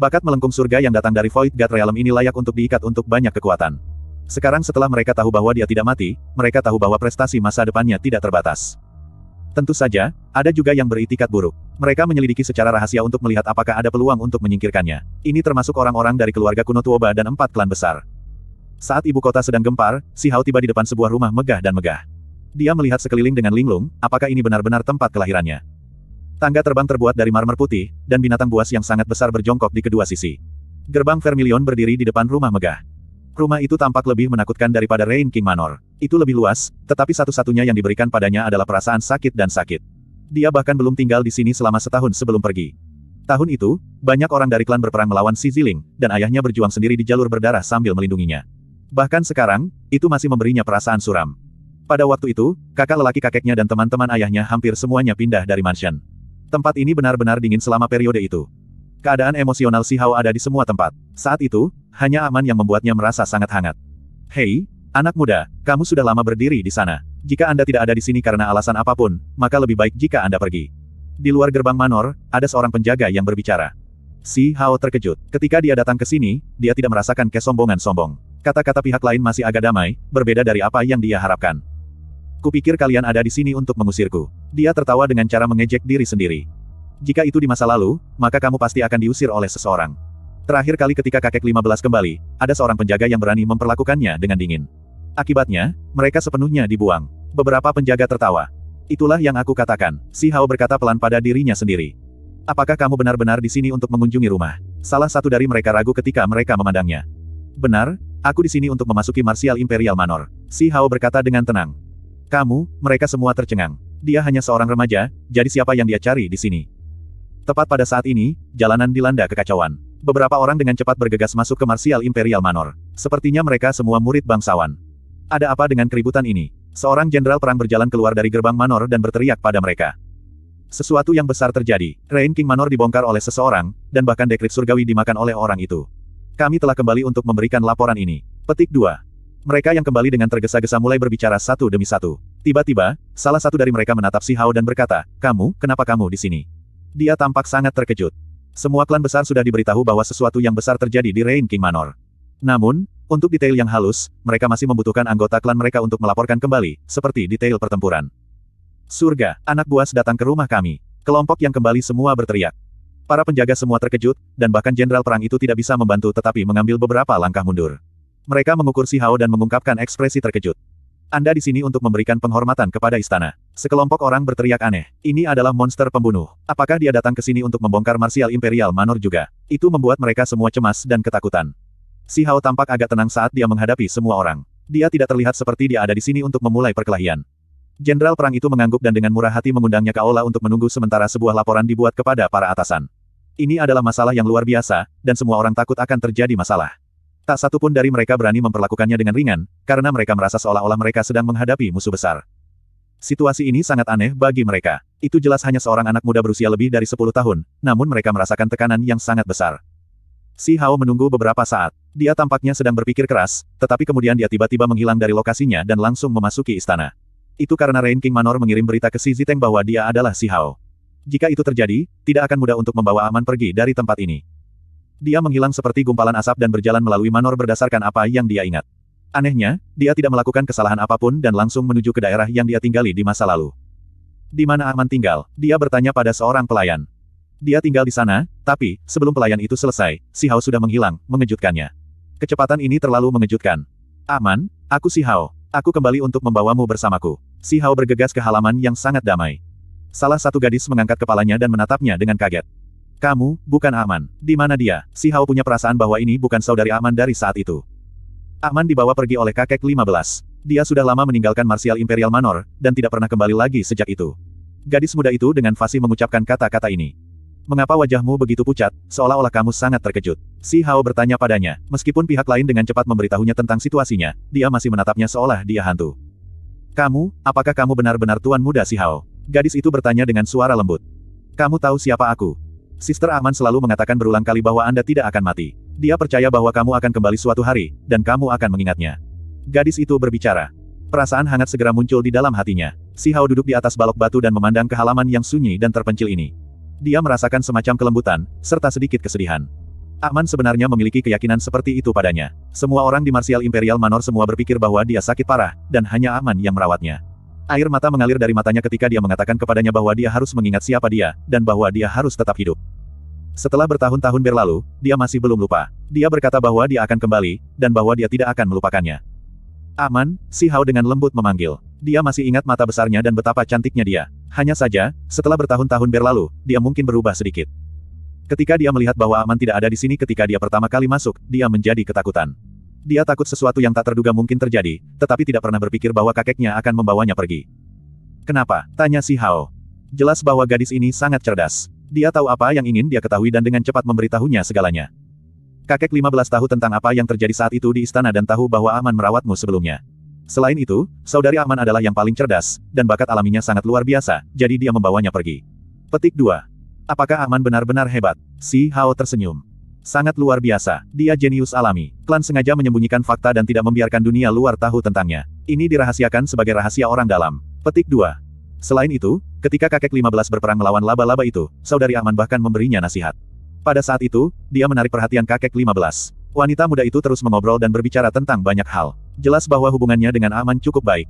Bakat melengkung surga yang datang dari Void God Realm ini layak untuk diikat untuk banyak kekuatan. Sekarang setelah mereka tahu bahwa dia tidak mati, mereka tahu bahwa prestasi masa depannya tidak terbatas. Tentu saja, ada juga yang beritikat buruk. Mereka menyelidiki secara rahasia untuk melihat apakah ada peluang untuk menyingkirkannya. Ini termasuk orang-orang dari keluarga kuno Tuoba dan empat klan besar. Saat ibu kota sedang gempar, Si Hao tiba di depan sebuah rumah megah dan megah. Dia melihat sekeliling dengan linglung, apakah ini benar-benar tempat kelahirannya. Tangga terbang terbuat dari marmer putih, dan binatang buas yang sangat besar berjongkok di kedua sisi. Gerbang Vermilion berdiri di depan rumah megah. Rumah itu tampak lebih menakutkan daripada Rain King Manor. Itu lebih luas, tetapi satu-satunya yang diberikan padanya adalah perasaan sakit dan sakit. Dia bahkan belum tinggal di sini selama setahun sebelum pergi. Tahun itu, banyak orang dari klan berperang melawan Si Ziling, dan ayahnya berjuang sendiri di jalur berdarah sambil melindunginya. Bahkan sekarang, itu masih memberinya perasaan suram. Pada waktu itu, kakak lelaki kakeknya dan teman-teman ayahnya hampir semuanya pindah dari mansion. Tempat ini benar-benar dingin selama periode itu. Keadaan emosional Si Hao ada di semua tempat. Saat itu, hanya Aman yang membuatnya merasa sangat hangat. Hei, anak muda, kamu sudah lama berdiri di sana jika Anda tidak ada di sini karena alasan apapun, maka lebih baik jika Anda pergi. Di luar gerbang manor, ada seorang penjaga yang berbicara. Si Hao terkejut. Ketika dia datang ke sini, dia tidak merasakan kesombongan sombong. Kata-kata pihak lain masih agak damai, berbeda dari apa yang dia harapkan. Kupikir kalian ada di sini untuk mengusirku. Dia tertawa dengan cara mengejek diri sendiri. Jika itu di masa lalu, maka kamu pasti akan diusir oleh seseorang. Terakhir kali ketika kakek 15 kembali, ada seorang penjaga yang berani memperlakukannya dengan dingin. Akibatnya, mereka sepenuhnya dibuang. Beberapa penjaga tertawa. Itulah yang aku katakan, si Hao berkata pelan pada dirinya sendiri. Apakah kamu benar-benar di sini untuk mengunjungi rumah? Salah satu dari mereka ragu ketika mereka memandangnya. Benar, aku di sini untuk memasuki Martial Imperial Manor. Si Hao berkata dengan tenang. Kamu, mereka semua tercengang. Dia hanya seorang remaja, jadi siapa yang dia cari di sini? Tepat pada saat ini, jalanan dilanda kekacauan. Beberapa orang dengan cepat bergegas masuk ke Martial Imperial Manor. Sepertinya mereka semua murid bangsawan. Ada apa dengan keributan ini? Seorang jenderal perang berjalan keluar dari gerbang Manor dan berteriak pada mereka. Sesuatu yang besar terjadi. Rain King Manor dibongkar oleh seseorang, dan bahkan dekrit surgawi dimakan oleh orang itu. Kami telah kembali untuk memberikan laporan ini. Petik 2. Mereka yang kembali dengan tergesa-gesa mulai berbicara satu demi satu. Tiba-tiba, salah satu dari mereka menatap si Hao dan berkata, Kamu, kenapa kamu di sini? Dia tampak sangat terkejut. Semua klan besar sudah diberitahu bahwa sesuatu yang besar terjadi di Rain King Manor. Namun, untuk detail yang halus, mereka masih membutuhkan anggota klan mereka untuk melaporkan kembali, seperti detail pertempuran. Surga, anak buas datang ke rumah kami. Kelompok yang kembali semua berteriak. Para penjaga semua terkejut, dan bahkan jenderal perang itu tidak bisa membantu tetapi mengambil beberapa langkah mundur. Mereka mengukur si Hao dan mengungkapkan ekspresi terkejut. Anda di sini untuk memberikan penghormatan kepada istana. Sekelompok orang berteriak aneh. Ini adalah monster pembunuh. Apakah dia datang ke sini untuk membongkar Marsial Imperial Manor juga? Itu membuat mereka semua cemas dan ketakutan. Si Hao tampak agak tenang saat dia menghadapi semua orang. Dia tidak terlihat seperti dia ada di sini untuk memulai perkelahian. Jenderal perang itu mengangguk dan dengan murah hati mengundangnya ke aula untuk menunggu sementara sebuah laporan dibuat kepada para atasan. Ini adalah masalah yang luar biasa, dan semua orang takut akan terjadi masalah. Tak satu pun dari mereka berani memperlakukannya dengan ringan, karena mereka merasa seolah-olah mereka sedang menghadapi musuh besar. Situasi ini sangat aneh bagi mereka. Itu jelas hanya seorang anak muda berusia lebih dari 10 tahun, namun mereka merasakan tekanan yang sangat besar. Si Hao menunggu beberapa saat. Dia tampaknya sedang berpikir keras, tetapi kemudian dia tiba-tiba menghilang dari lokasinya dan langsung memasuki istana. Itu karena Rain King Manor mengirim berita ke Si Ziteng bahwa dia adalah Si Hao. Jika itu terjadi, tidak akan mudah untuk membawa Aman pergi dari tempat ini. Dia menghilang seperti gumpalan asap dan berjalan melalui manor berdasarkan apa yang dia ingat. Anehnya, dia tidak melakukan kesalahan apapun dan langsung menuju ke daerah yang dia tinggali di masa lalu. Di mana Aman tinggal, dia bertanya pada seorang pelayan. Dia tinggal di sana, tapi, sebelum pelayan itu selesai, si Hao sudah menghilang, mengejutkannya. Kecepatan ini terlalu mengejutkan. Aman, aku si Hao. Aku kembali untuk membawamu bersamaku. Si Hao bergegas ke halaman yang sangat damai. Salah satu gadis mengangkat kepalanya dan menatapnya dengan kaget. Kamu, bukan Aman. Di mana dia? Si Hao punya perasaan bahwa ini bukan saudari Aman dari saat itu. Aman dibawa pergi oleh kakek 15. Dia sudah lama meninggalkan Martial Imperial Manor, dan tidak pernah kembali lagi sejak itu. Gadis muda itu dengan fasih mengucapkan kata-kata ini. Mengapa wajahmu begitu pucat, seolah-olah kamu sangat terkejut? Si Hao bertanya padanya, meskipun pihak lain dengan cepat memberitahunya tentang situasinya, dia masih menatapnya seolah dia hantu. Kamu, apakah kamu benar-benar tuan muda si Hao? Gadis itu bertanya dengan suara lembut. Kamu tahu siapa aku? Sister Aman selalu mengatakan berulang kali bahwa Anda tidak akan mati. Dia percaya bahwa kamu akan kembali suatu hari, dan kamu akan mengingatnya. Gadis itu berbicara. Perasaan hangat segera muncul di dalam hatinya. Si Hao duduk di atas balok batu dan memandang ke halaman yang sunyi dan terpencil ini. Dia merasakan semacam kelembutan, serta sedikit kesedihan. Aman sebenarnya memiliki keyakinan seperti itu padanya. Semua orang di Martial Imperial Manor semua berpikir bahwa dia sakit parah, dan hanya Aman yang merawatnya. Air mata mengalir dari matanya ketika dia mengatakan kepadanya bahwa dia harus mengingat siapa dia, dan bahwa dia harus tetap hidup. Setelah bertahun-tahun berlalu, dia masih belum lupa. Dia berkata bahwa dia akan kembali, dan bahwa dia tidak akan melupakannya. Aman, si Hao dengan lembut memanggil. Dia masih ingat mata besarnya dan betapa cantiknya dia. Hanya saja, setelah bertahun-tahun berlalu, dia mungkin berubah sedikit. Ketika dia melihat bahwa Aman tidak ada di sini ketika dia pertama kali masuk, dia menjadi ketakutan. Dia takut sesuatu yang tak terduga mungkin terjadi, tetapi tidak pernah berpikir bahwa kakeknya akan membawanya pergi. Kenapa? Tanya si Hao. Jelas bahwa gadis ini sangat cerdas. Dia tahu apa yang ingin dia ketahui dan dengan cepat memberitahunya segalanya. Kakek 15 tahu tentang apa yang terjadi saat itu di istana dan tahu bahwa Aman merawatmu sebelumnya. Selain itu, saudari Aman adalah yang paling cerdas, dan bakat alaminya sangat luar biasa, jadi dia membawanya pergi. Petik 2. Apakah Aman benar-benar hebat? Si Hao tersenyum. Sangat luar biasa, dia jenius alami. Klan sengaja menyembunyikan fakta dan tidak membiarkan dunia luar tahu tentangnya. Ini dirahasiakan sebagai rahasia orang dalam. Petik 2. Selain itu, ketika kakek 15 berperang melawan laba-laba itu, saudari Aman bahkan memberinya nasihat. Pada saat itu, dia menarik perhatian kakek 15. Wanita muda itu terus mengobrol dan berbicara tentang banyak hal. Jelas bahwa hubungannya dengan Aman cukup baik.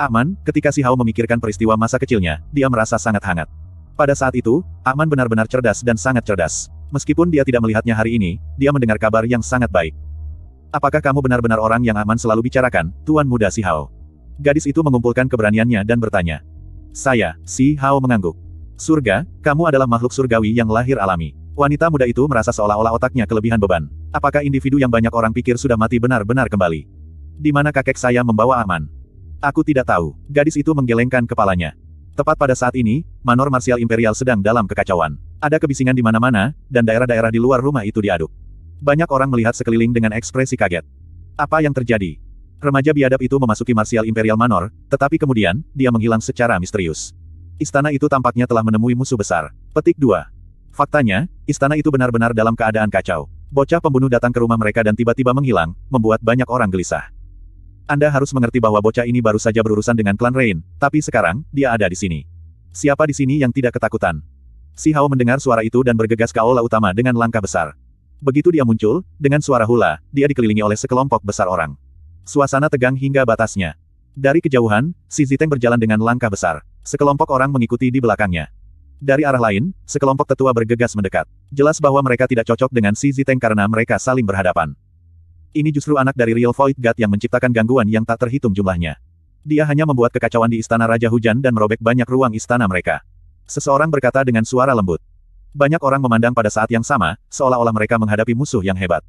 Aman, ketika si Hao memikirkan peristiwa masa kecilnya, dia merasa sangat hangat. Pada saat itu, Aman benar-benar cerdas dan sangat cerdas. Meskipun dia tidak melihatnya hari ini, dia mendengar kabar yang sangat baik. Apakah kamu benar-benar orang yang Aman selalu bicarakan, Tuan Muda Si Hao? Gadis itu mengumpulkan keberaniannya dan bertanya. Saya, Si Hao mengangguk. Surga, kamu adalah makhluk surgawi yang lahir alami. Wanita muda itu merasa seolah-olah otaknya kelebihan beban. Apakah individu yang banyak orang pikir sudah mati benar-benar kembali? Di mana kakek saya membawa aman? Aku tidak tahu. Gadis itu menggelengkan kepalanya. Tepat pada saat ini, manor Martial imperial sedang dalam kekacauan. Ada kebisingan di mana-mana, dan daerah-daerah di luar rumah itu diaduk. Banyak orang melihat sekeliling dengan ekspresi kaget. Apa yang terjadi? Remaja biadab itu memasuki Martial imperial manor, tetapi kemudian, dia menghilang secara misterius. Istana itu tampaknya telah menemui musuh besar. Petik 2. Faktanya, istana itu benar-benar dalam keadaan kacau. Bocah pembunuh datang ke rumah mereka dan tiba-tiba menghilang, membuat banyak orang gelisah. Anda harus mengerti bahwa bocah ini baru saja berurusan dengan klan Rain, tapi sekarang, dia ada di sini. Siapa di sini yang tidak ketakutan? Si Hao mendengar suara itu dan bergegas ke aula utama dengan langkah besar. Begitu dia muncul, dengan suara hula, dia dikelilingi oleh sekelompok besar orang. Suasana tegang hingga batasnya. Dari kejauhan, si Ziteng berjalan dengan langkah besar. Sekelompok orang mengikuti di belakangnya. Dari arah lain, sekelompok tetua bergegas mendekat. Jelas bahwa mereka tidak cocok dengan si Ziteng karena mereka saling berhadapan. Ini justru anak dari Real Void God yang menciptakan gangguan yang tak terhitung jumlahnya. Dia hanya membuat kekacauan di Istana Raja Hujan dan merobek banyak ruang istana mereka. Seseorang berkata dengan suara lembut. Banyak orang memandang pada saat yang sama, seolah-olah mereka menghadapi musuh yang hebat.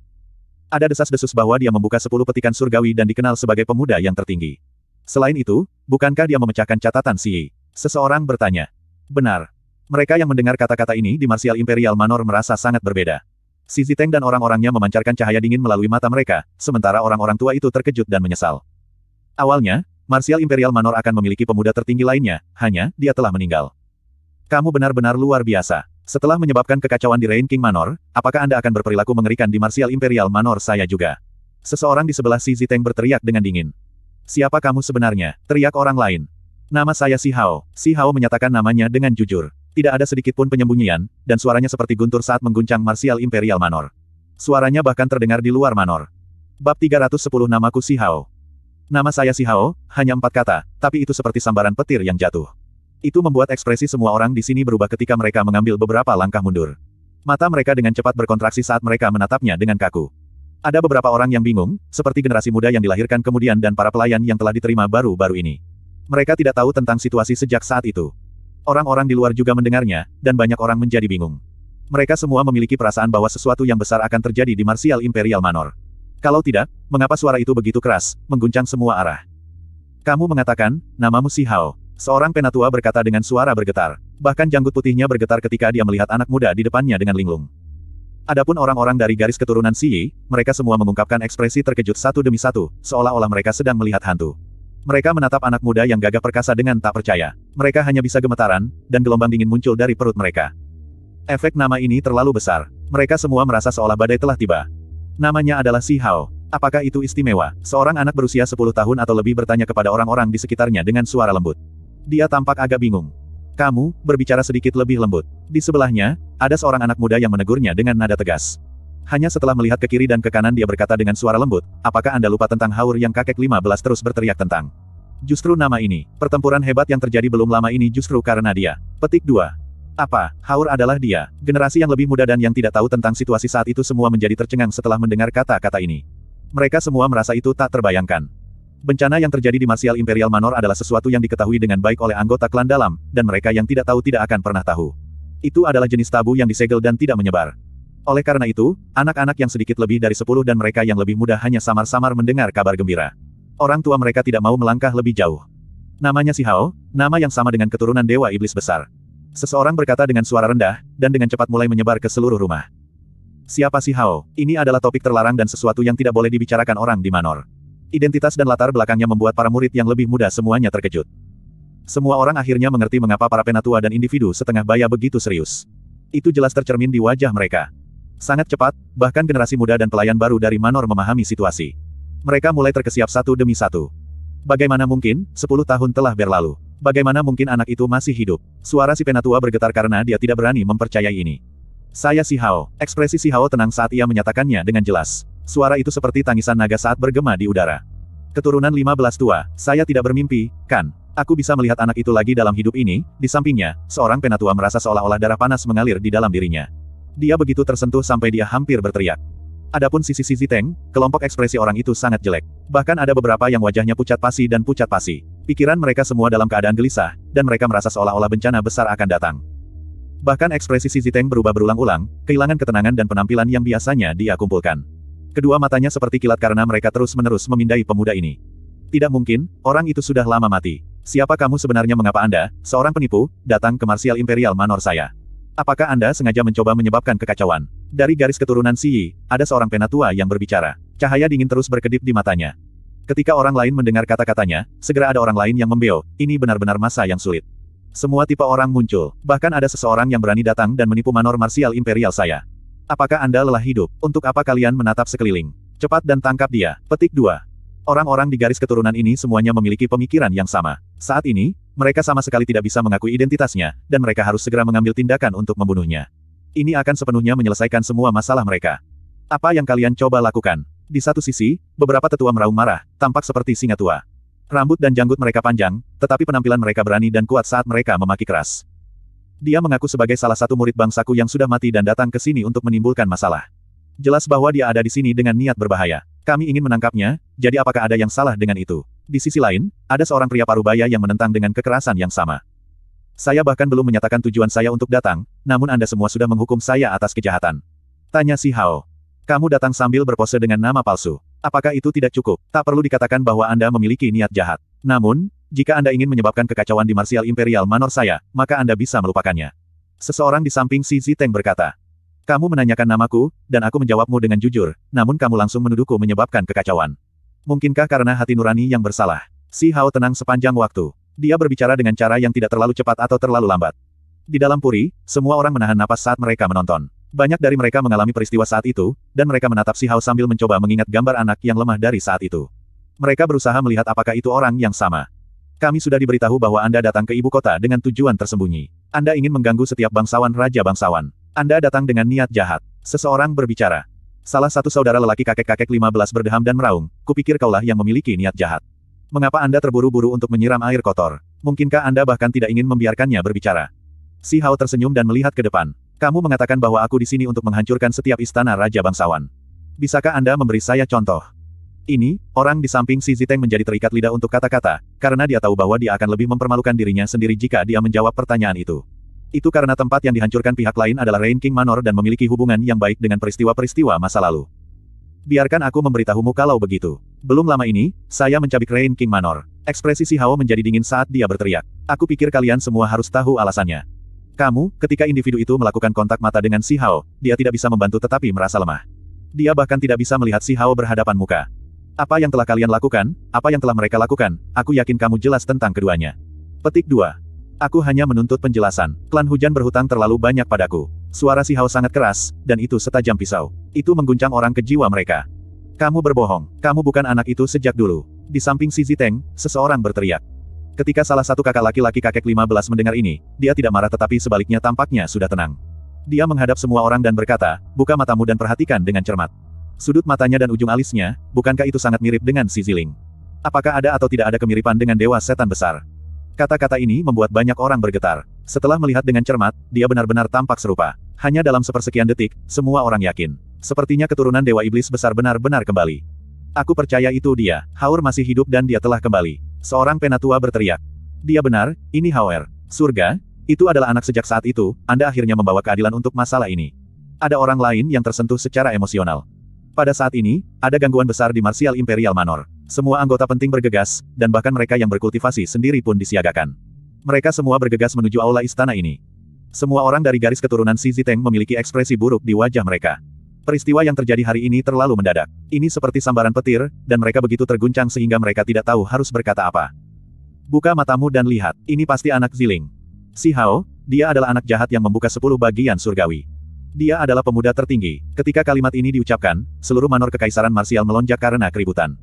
Ada desas-desus bahwa dia membuka sepuluh petikan surgawi dan dikenal sebagai pemuda yang tertinggi. Selain itu, bukankah dia memecahkan catatan si? Seseorang bertanya. Benar, mereka yang mendengar kata-kata ini di Martial Imperial Manor merasa sangat berbeda. Si Ziteng dan orang-orangnya memancarkan cahaya dingin melalui mata mereka, sementara orang-orang tua itu terkejut dan menyesal. Awalnya, Martial Imperial Manor akan memiliki pemuda tertinggi lainnya, hanya, dia telah meninggal. Kamu benar-benar luar biasa. Setelah menyebabkan kekacauan di Rain King Manor, apakah Anda akan berperilaku mengerikan di Martial Imperial Manor saya juga? Seseorang di sebelah si Ziteng berteriak dengan dingin. Siapa kamu sebenarnya? Teriak orang lain. Nama saya Si Hao. Si Hao menyatakan namanya dengan jujur. Tidak ada sedikit pun penyembunyian, dan suaranya seperti guntur saat mengguncang Marsial Imperial Manor. Suaranya bahkan terdengar di luar Manor. Bab 310 Namaku Si Hao. Nama saya Si Hao, hanya empat kata, tapi itu seperti sambaran petir yang jatuh. Itu membuat ekspresi semua orang di sini berubah ketika mereka mengambil beberapa langkah mundur. Mata mereka dengan cepat berkontraksi saat mereka menatapnya dengan kaku. Ada beberapa orang yang bingung, seperti generasi muda yang dilahirkan kemudian dan para pelayan yang telah diterima baru-baru ini. Mereka tidak tahu tentang situasi sejak saat itu. Orang-orang di luar juga mendengarnya, dan banyak orang menjadi bingung. Mereka semua memiliki perasaan bahwa sesuatu yang besar akan terjadi di Martial Imperial Manor. Kalau tidak, mengapa suara itu begitu keras, mengguncang semua arah? Kamu mengatakan, namamu Si Hao. Seorang penatua berkata dengan suara bergetar. Bahkan janggut putihnya bergetar ketika dia melihat anak muda di depannya dengan linglung. Adapun orang-orang dari garis keturunan Si Yi, mereka semua mengungkapkan ekspresi terkejut satu demi satu, seolah-olah mereka sedang melihat hantu. Mereka menatap anak muda yang gagah perkasa dengan tak percaya. Mereka hanya bisa gemetaran, dan gelombang dingin muncul dari perut mereka. Efek nama ini terlalu besar. Mereka semua merasa seolah badai telah tiba. Namanya adalah Si Hao. Apakah itu istimewa? Seorang anak berusia 10 tahun atau lebih bertanya kepada orang-orang di sekitarnya dengan suara lembut. Dia tampak agak bingung. Kamu, berbicara sedikit lebih lembut. Di sebelahnya, ada seorang anak muda yang menegurnya dengan nada tegas. Hanya setelah melihat ke kiri dan ke kanan dia berkata dengan suara lembut, apakah Anda lupa tentang Haur yang kakek 15 terus berteriak tentang? Justru nama ini, pertempuran hebat yang terjadi belum lama ini justru karena dia. Petik 2. Apa, Haur adalah dia, generasi yang lebih muda dan yang tidak tahu tentang situasi saat itu semua menjadi tercengang setelah mendengar kata-kata ini. Mereka semua merasa itu tak terbayangkan. Bencana yang terjadi di Marsial Imperial Manor adalah sesuatu yang diketahui dengan baik oleh anggota klan dalam, dan mereka yang tidak tahu tidak akan pernah tahu. Itu adalah jenis tabu yang disegel dan tidak menyebar. Oleh karena itu, anak-anak yang sedikit lebih dari sepuluh dan mereka yang lebih muda hanya samar-samar mendengar kabar gembira. Orang tua mereka tidak mau melangkah lebih jauh. Namanya si Hao, nama yang sama dengan keturunan Dewa Iblis Besar. Seseorang berkata dengan suara rendah, dan dengan cepat mulai menyebar ke seluruh rumah. Siapa si Hao? Ini adalah topik terlarang dan sesuatu yang tidak boleh dibicarakan orang di Manor. Identitas dan latar belakangnya membuat para murid yang lebih muda semuanya terkejut. Semua orang akhirnya mengerti mengapa para penatua dan individu setengah baya begitu serius. Itu jelas tercermin di wajah mereka. Sangat cepat, bahkan generasi muda dan pelayan baru dari Manor memahami situasi. Mereka mulai terkesiap satu demi satu. Bagaimana mungkin, sepuluh tahun telah berlalu. Bagaimana mungkin anak itu masih hidup? Suara si penatua bergetar karena dia tidak berani mempercayai ini. Saya si Hao. Ekspresi si Hao tenang saat ia menyatakannya dengan jelas. Suara itu seperti tangisan naga saat bergema di udara. Keturunan lima belas tua, saya tidak bermimpi, kan? Aku bisa melihat anak itu lagi dalam hidup ini, di sampingnya, seorang penatua merasa seolah-olah darah panas mengalir di dalam dirinya. Dia begitu tersentuh sampai dia hampir berteriak. Adapun sisi-sisi Teng, kelompok ekspresi orang itu sangat jelek. Bahkan ada beberapa yang wajahnya pucat pasi dan pucat pasi. Pikiran mereka semua dalam keadaan gelisah, dan mereka merasa seolah-olah bencana besar akan datang. Bahkan ekspresi sisi Teng berubah berulang-ulang, kehilangan ketenangan dan penampilan yang biasanya dia kumpulkan. Kedua matanya seperti kilat karena mereka terus-menerus memindai pemuda ini. Tidak mungkin, orang itu sudah lama mati. Siapa kamu sebenarnya mengapa Anda, seorang penipu, datang ke Martial Imperial Manor saya? Apakah Anda sengaja mencoba menyebabkan kekacauan? Dari garis keturunan Yi, ada seorang penatua yang berbicara. Cahaya dingin terus berkedip di matanya. Ketika orang lain mendengar kata-katanya, segera ada orang lain yang membeo, ini benar-benar masa yang sulit. Semua tipe orang muncul, bahkan ada seseorang yang berani datang dan menipu manor marsial imperial saya. Apakah Anda lelah hidup? Untuk apa kalian menatap sekeliling? Cepat dan tangkap dia. Petik dua. Orang-orang di garis keturunan ini semuanya memiliki pemikiran yang sama. Saat ini, mereka sama sekali tidak bisa mengakui identitasnya, dan mereka harus segera mengambil tindakan untuk membunuhnya. Ini akan sepenuhnya menyelesaikan semua masalah mereka. Apa yang kalian coba lakukan? Di satu sisi, beberapa tetua meraung marah, tampak seperti singa tua. Rambut dan janggut mereka panjang, tetapi penampilan mereka berani dan kuat saat mereka memaki keras. Dia mengaku sebagai salah satu murid bangsaku yang sudah mati dan datang ke sini untuk menimbulkan masalah. Jelas bahwa dia ada di sini dengan niat berbahaya. Kami ingin menangkapnya, jadi apakah ada yang salah dengan itu? Di sisi lain, ada seorang pria parubaya yang menentang dengan kekerasan yang sama. Saya bahkan belum menyatakan tujuan saya untuk datang, namun Anda semua sudah menghukum saya atas kejahatan. Tanya si Hao. Kamu datang sambil berpose dengan nama palsu. Apakah itu tidak cukup? Tak perlu dikatakan bahwa Anda memiliki niat jahat. Namun, jika Anda ingin menyebabkan kekacauan di Martial Imperial Manor saya, maka Anda bisa melupakannya. Seseorang di samping si Ziteng berkata, Kamu menanyakan namaku, dan aku menjawabmu dengan jujur, namun kamu langsung menuduhku menyebabkan kekacauan. Mungkinkah karena hati nurani yang bersalah? Si Hao tenang sepanjang waktu. Dia berbicara dengan cara yang tidak terlalu cepat atau terlalu lambat. Di dalam puri, semua orang menahan napas saat mereka menonton. Banyak dari mereka mengalami peristiwa saat itu, dan mereka menatap si Hao sambil mencoba mengingat gambar anak yang lemah dari saat itu. Mereka berusaha melihat apakah itu orang yang sama. Kami sudah diberitahu bahwa Anda datang ke ibu kota dengan tujuan tersembunyi. Anda ingin mengganggu setiap bangsawan raja bangsawan. Anda datang dengan niat jahat. Seseorang berbicara. Salah satu saudara lelaki kakek-kakek 15 berdeham dan meraung, kupikir kaulah yang memiliki niat jahat. Mengapa Anda terburu-buru untuk menyiram air kotor? Mungkinkah Anda bahkan tidak ingin membiarkannya berbicara? Si Hao tersenyum dan melihat ke depan. Kamu mengatakan bahwa aku di sini untuk menghancurkan setiap istana Raja Bangsawan. Bisakah Anda memberi saya contoh? Ini, orang di samping si Ziteng menjadi terikat lidah untuk kata-kata, karena dia tahu bahwa dia akan lebih mempermalukan dirinya sendiri jika dia menjawab pertanyaan itu. Itu karena tempat yang dihancurkan pihak lain adalah Rain King Manor dan memiliki hubungan yang baik dengan peristiwa-peristiwa masa lalu. Biarkan aku memberitahumu kalau begitu. Belum lama ini, saya mencabik Rain King Manor. Ekspresi si Hao menjadi dingin saat dia berteriak. Aku pikir kalian semua harus tahu alasannya. Kamu, ketika individu itu melakukan kontak mata dengan si Hao, dia tidak bisa membantu tetapi merasa lemah. Dia bahkan tidak bisa melihat si Hao berhadapan muka. Apa yang telah kalian lakukan, apa yang telah mereka lakukan, aku yakin kamu jelas tentang keduanya. Petik 2. Aku hanya menuntut penjelasan. Klan hujan berhutang terlalu banyak padaku. Suara si Hao sangat keras, dan itu setajam pisau. Itu mengguncang orang ke jiwa mereka. Kamu berbohong. Kamu bukan anak itu sejak dulu. Di samping si Ziteng, seseorang berteriak. Ketika salah satu kakak laki-laki kakek 15 mendengar ini, dia tidak marah tetapi sebaliknya tampaknya sudah tenang. Dia menghadap semua orang dan berkata, buka matamu dan perhatikan dengan cermat. Sudut matanya dan ujung alisnya, bukankah itu sangat mirip dengan si Ziling? Apakah ada atau tidak ada kemiripan dengan dewa setan besar? Kata-kata ini membuat banyak orang bergetar. Setelah melihat dengan cermat, dia benar-benar tampak serupa. Hanya dalam sepersekian detik, semua orang yakin. Sepertinya keturunan Dewa Iblis besar benar-benar kembali. Aku percaya itu dia. Haur masih hidup dan dia telah kembali. Seorang penatua berteriak. Dia benar, ini Haur. Surga, itu adalah anak sejak saat itu, Anda akhirnya membawa keadilan untuk masalah ini. Ada orang lain yang tersentuh secara emosional. Pada saat ini, ada gangguan besar di Martial Imperial Manor. Semua anggota penting bergegas, dan bahkan mereka yang berkultivasi sendiri pun disiagakan. Mereka semua bergegas menuju aula istana ini. Semua orang dari garis keturunan Si Ziteng memiliki ekspresi buruk di wajah mereka. Peristiwa yang terjadi hari ini terlalu mendadak. Ini seperti sambaran petir, dan mereka begitu terguncang sehingga mereka tidak tahu harus berkata apa. Buka matamu dan lihat, ini pasti anak Ziling. Si Hao, dia adalah anak jahat yang membuka sepuluh bagian surgawi. Dia adalah pemuda tertinggi. Ketika kalimat ini diucapkan, seluruh manor kekaisaran Marsial melonjak karena keributan.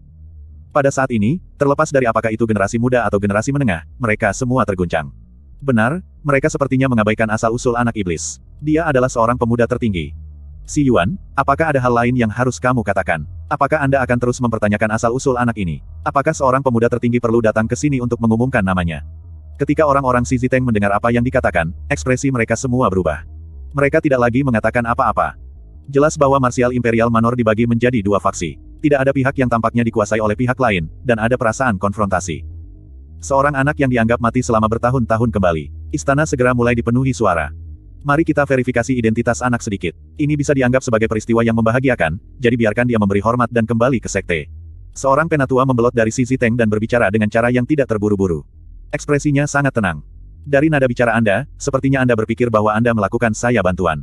Pada saat ini, terlepas dari apakah itu generasi muda atau generasi menengah, mereka semua terguncang. Benar, mereka sepertinya mengabaikan asal-usul anak iblis. Dia adalah seorang pemuda tertinggi. Si Yuan, apakah ada hal lain yang harus kamu katakan? Apakah Anda akan terus mempertanyakan asal-usul anak ini? Apakah seorang pemuda tertinggi perlu datang ke sini untuk mengumumkan namanya? Ketika orang-orang Si Ziteng mendengar apa yang dikatakan, ekspresi mereka semua berubah. Mereka tidak lagi mengatakan apa-apa. Jelas bahwa Martial Imperial Manor dibagi menjadi dua faksi. Tidak ada pihak yang tampaknya dikuasai oleh pihak lain, dan ada perasaan konfrontasi. Seorang anak yang dianggap mati selama bertahun-tahun kembali. Istana segera mulai dipenuhi suara. Mari kita verifikasi identitas anak sedikit. Ini bisa dianggap sebagai peristiwa yang membahagiakan, jadi biarkan dia memberi hormat dan kembali ke sekte. Seorang penatua membelot dari sisi tank dan berbicara dengan cara yang tidak terburu-buru. Ekspresinya sangat tenang. Dari nada bicara Anda, sepertinya Anda berpikir bahwa Anda melakukan saya bantuan.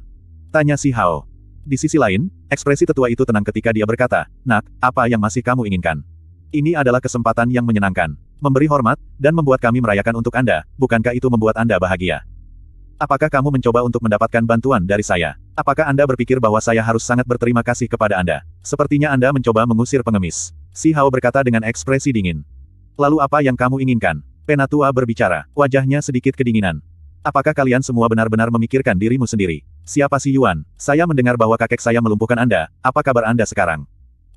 Tanya si Hao. Di sisi lain, ekspresi tetua itu tenang ketika dia berkata, Nak, apa yang masih kamu inginkan? Ini adalah kesempatan yang menyenangkan. Memberi hormat, dan membuat kami merayakan untuk Anda, bukankah itu membuat Anda bahagia? Apakah kamu mencoba untuk mendapatkan bantuan dari saya? Apakah Anda berpikir bahwa saya harus sangat berterima kasih kepada Anda? Sepertinya Anda mencoba mengusir pengemis. Si Hao berkata dengan ekspresi dingin. Lalu apa yang kamu inginkan? Penatua berbicara, wajahnya sedikit kedinginan. Apakah kalian semua benar-benar memikirkan dirimu sendiri? Siapa si Yuan? Saya mendengar bahwa kakek saya melumpuhkan Anda, apa kabar Anda sekarang?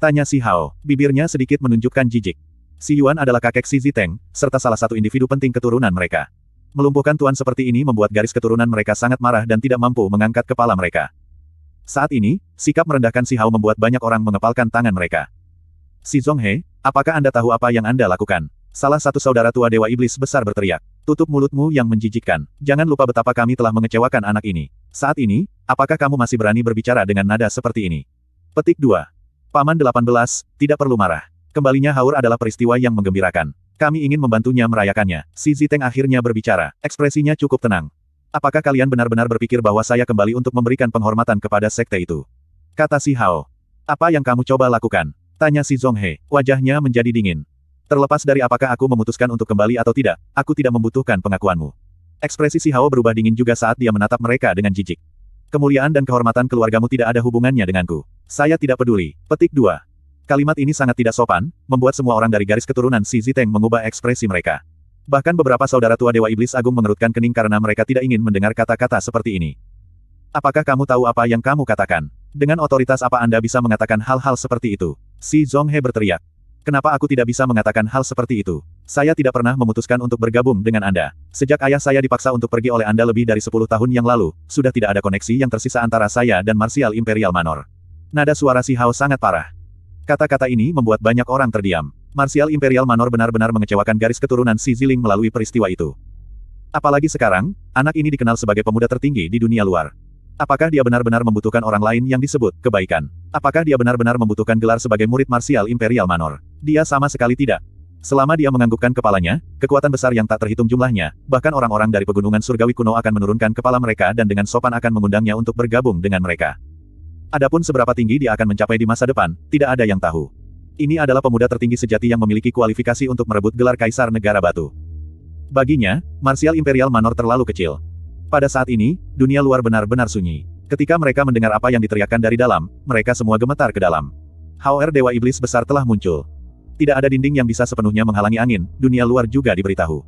Tanya si Hao, bibirnya sedikit menunjukkan jijik. Si Yuan adalah kakek si Ziteng, serta salah satu individu penting keturunan mereka. Melumpuhkan tuan seperti ini membuat garis keturunan mereka sangat marah dan tidak mampu mengangkat kepala mereka. Saat ini, sikap merendahkan si Hao membuat banyak orang mengepalkan tangan mereka. Si Zhonghe, apakah Anda tahu apa yang Anda lakukan? Salah satu saudara tua Dewa Iblis besar berteriak. Tutup mulutmu yang menjijikkan. Jangan lupa betapa kami telah mengecewakan anak ini. Saat ini, apakah kamu masih berani berbicara dengan nada seperti ini? Petik 2. Paman 18, tidak perlu marah. Kembalinya Haur adalah peristiwa yang menggembirakan. Kami ingin membantunya merayakannya. Si Ziteng akhirnya berbicara. Ekspresinya cukup tenang. Apakah kalian benar-benar berpikir bahwa saya kembali untuk memberikan penghormatan kepada sekte itu? Kata si Hao. Apa yang kamu coba lakukan? Tanya si Zhonghe. Wajahnya menjadi dingin. Terlepas dari apakah aku memutuskan untuk kembali atau tidak, aku tidak membutuhkan pengakuanmu. Ekspresi Si Hao berubah dingin juga saat dia menatap mereka dengan jijik. Kemuliaan dan kehormatan keluargamu tidak ada hubungannya denganku. Saya tidak peduli. Petik 2. Kalimat ini sangat tidak sopan, membuat semua orang dari garis keturunan Si Ziteng mengubah ekspresi mereka. Bahkan beberapa saudara tua Dewa Iblis Agung mengerutkan kening karena mereka tidak ingin mendengar kata-kata seperti ini. Apakah kamu tahu apa yang kamu katakan? Dengan otoritas apa Anda bisa mengatakan hal-hal seperti itu? Si Zhonghe berteriak. Kenapa aku tidak bisa mengatakan hal seperti itu? Saya tidak pernah memutuskan untuk bergabung dengan Anda. Sejak ayah saya dipaksa untuk pergi oleh Anda lebih dari 10 tahun yang lalu, sudah tidak ada koneksi yang tersisa antara saya dan Martial Imperial Manor. Nada suara si Hao sangat parah. Kata-kata ini membuat banyak orang terdiam. Martial Imperial Manor benar-benar mengecewakan garis keturunan si Ziling melalui peristiwa itu. Apalagi sekarang, anak ini dikenal sebagai pemuda tertinggi di dunia luar. Apakah dia benar-benar membutuhkan orang lain yang disebut kebaikan? Apakah dia benar-benar membutuhkan gelar sebagai murid Martial Imperial Manor? Dia sama sekali tidak. Selama dia menganggukkan kepalanya, kekuatan besar yang tak terhitung jumlahnya, bahkan orang-orang dari pegunungan surgawi kuno akan menurunkan kepala mereka dan dengan sopan akan mengundangnya untuk bergabung dengan mereka. Adapun seberapa tinggi dia akan mencapai di masa depan, tidak ada yang tahu. Ini adalah pemuda tertinggi sejati yang memiliki kualifikasi untuk merebut gelar Kaisar Negara Batu. Baginya, Martial Imperial Manor terlalu kecil. Pada saat ini, dunia luar benar-benar sunyi. Ketika mereka mendengar apa yang diteriakkan dari dalam, mereka semua gemetar ke dalam. HR Dewa Iblis besar telah muncul. Tidak ada dinding yang bisa sepenuhnya menghalangi angin, dunia luar juga diberitahu.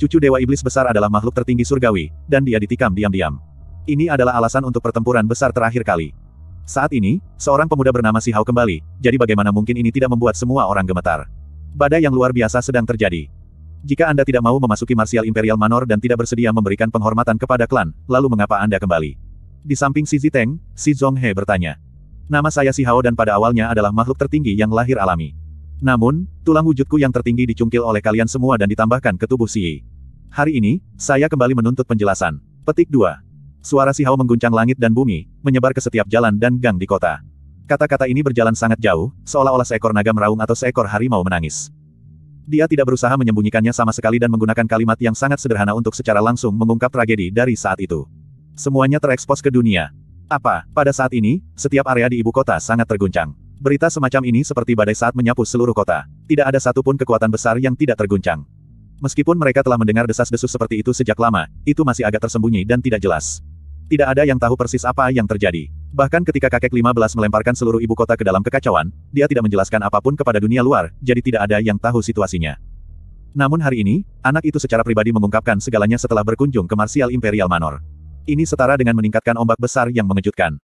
Cucu Dewa Iblis Besar adalah makhluk tertinggi surgawi, dan dia ditikam diam-diam. Ini adalah alasan untuk pertempuran besar terakhir kali. Saat ini, seorang pemuda bernama Si Hao kembali, jadi bagaimana mungkin ini tidak membuat semua orang gemetar. Badai yang luar biasa sedang terjadi. Jika Anda tidak mau memasuki Martial Imperial Manor dan tidak bersedia memberikan penghormatan kepada klan, lalu mengapa Anda kembali? Di samping Si Ziteng, Si Zhonghe bertanya. Nama saya Si Hao dan pada awalnya adalah makhluk tertinggi yang lahir alami. Namun, tulang wujudku yang tertinggi dicungkil oleh kalian semua dan ditambahkan ke tubuh si Hari ini, saya kembali menuntut penjelasan. Petik 2. Suara si Hao mengguncang langit dan bumi, menyebar ke setiap jalan dan gang di kota. Kata-kata ini berjalan sangat jauh, seolah-olah seekor naga meraung atau seekor harimau menangis. Dia tidak berusaha menyembunyikannya sama sekali dan menggunakan kalimat yang sangat sederhana untuk secara langsung mengungkap tragedi dari saat itu. Semuanya terekspos ke dunia. Apa, pada saat ini, setiap area di ibu kota sangat terguncang. Berita semacam ini seperti badai saat menyapu seluruh kota. Tidak ada satupun kekuatan besar yang tidak terguncang. Meskipun mereka telah mendengar desas-desus seperti itu sejak lama, itu masih agak tersembunyi dan tidak jelas. Tidak ada yang tahu persis apa yang terjadi. Bahkan ketika kakek 15 melemparkan seluruh ibu kota ke dalam kekacauan, dia tidak menjelaskan apapun kepada dunia luar, jadi tidak ada yang tahu situasinya. Namun hari ini, anak itu secara pribadi mengungkapkan segalanya setelah berkunjung ke Martial Imperial Manor. Ini setara dengan meningkatkan ombak besar yang mengejutkan.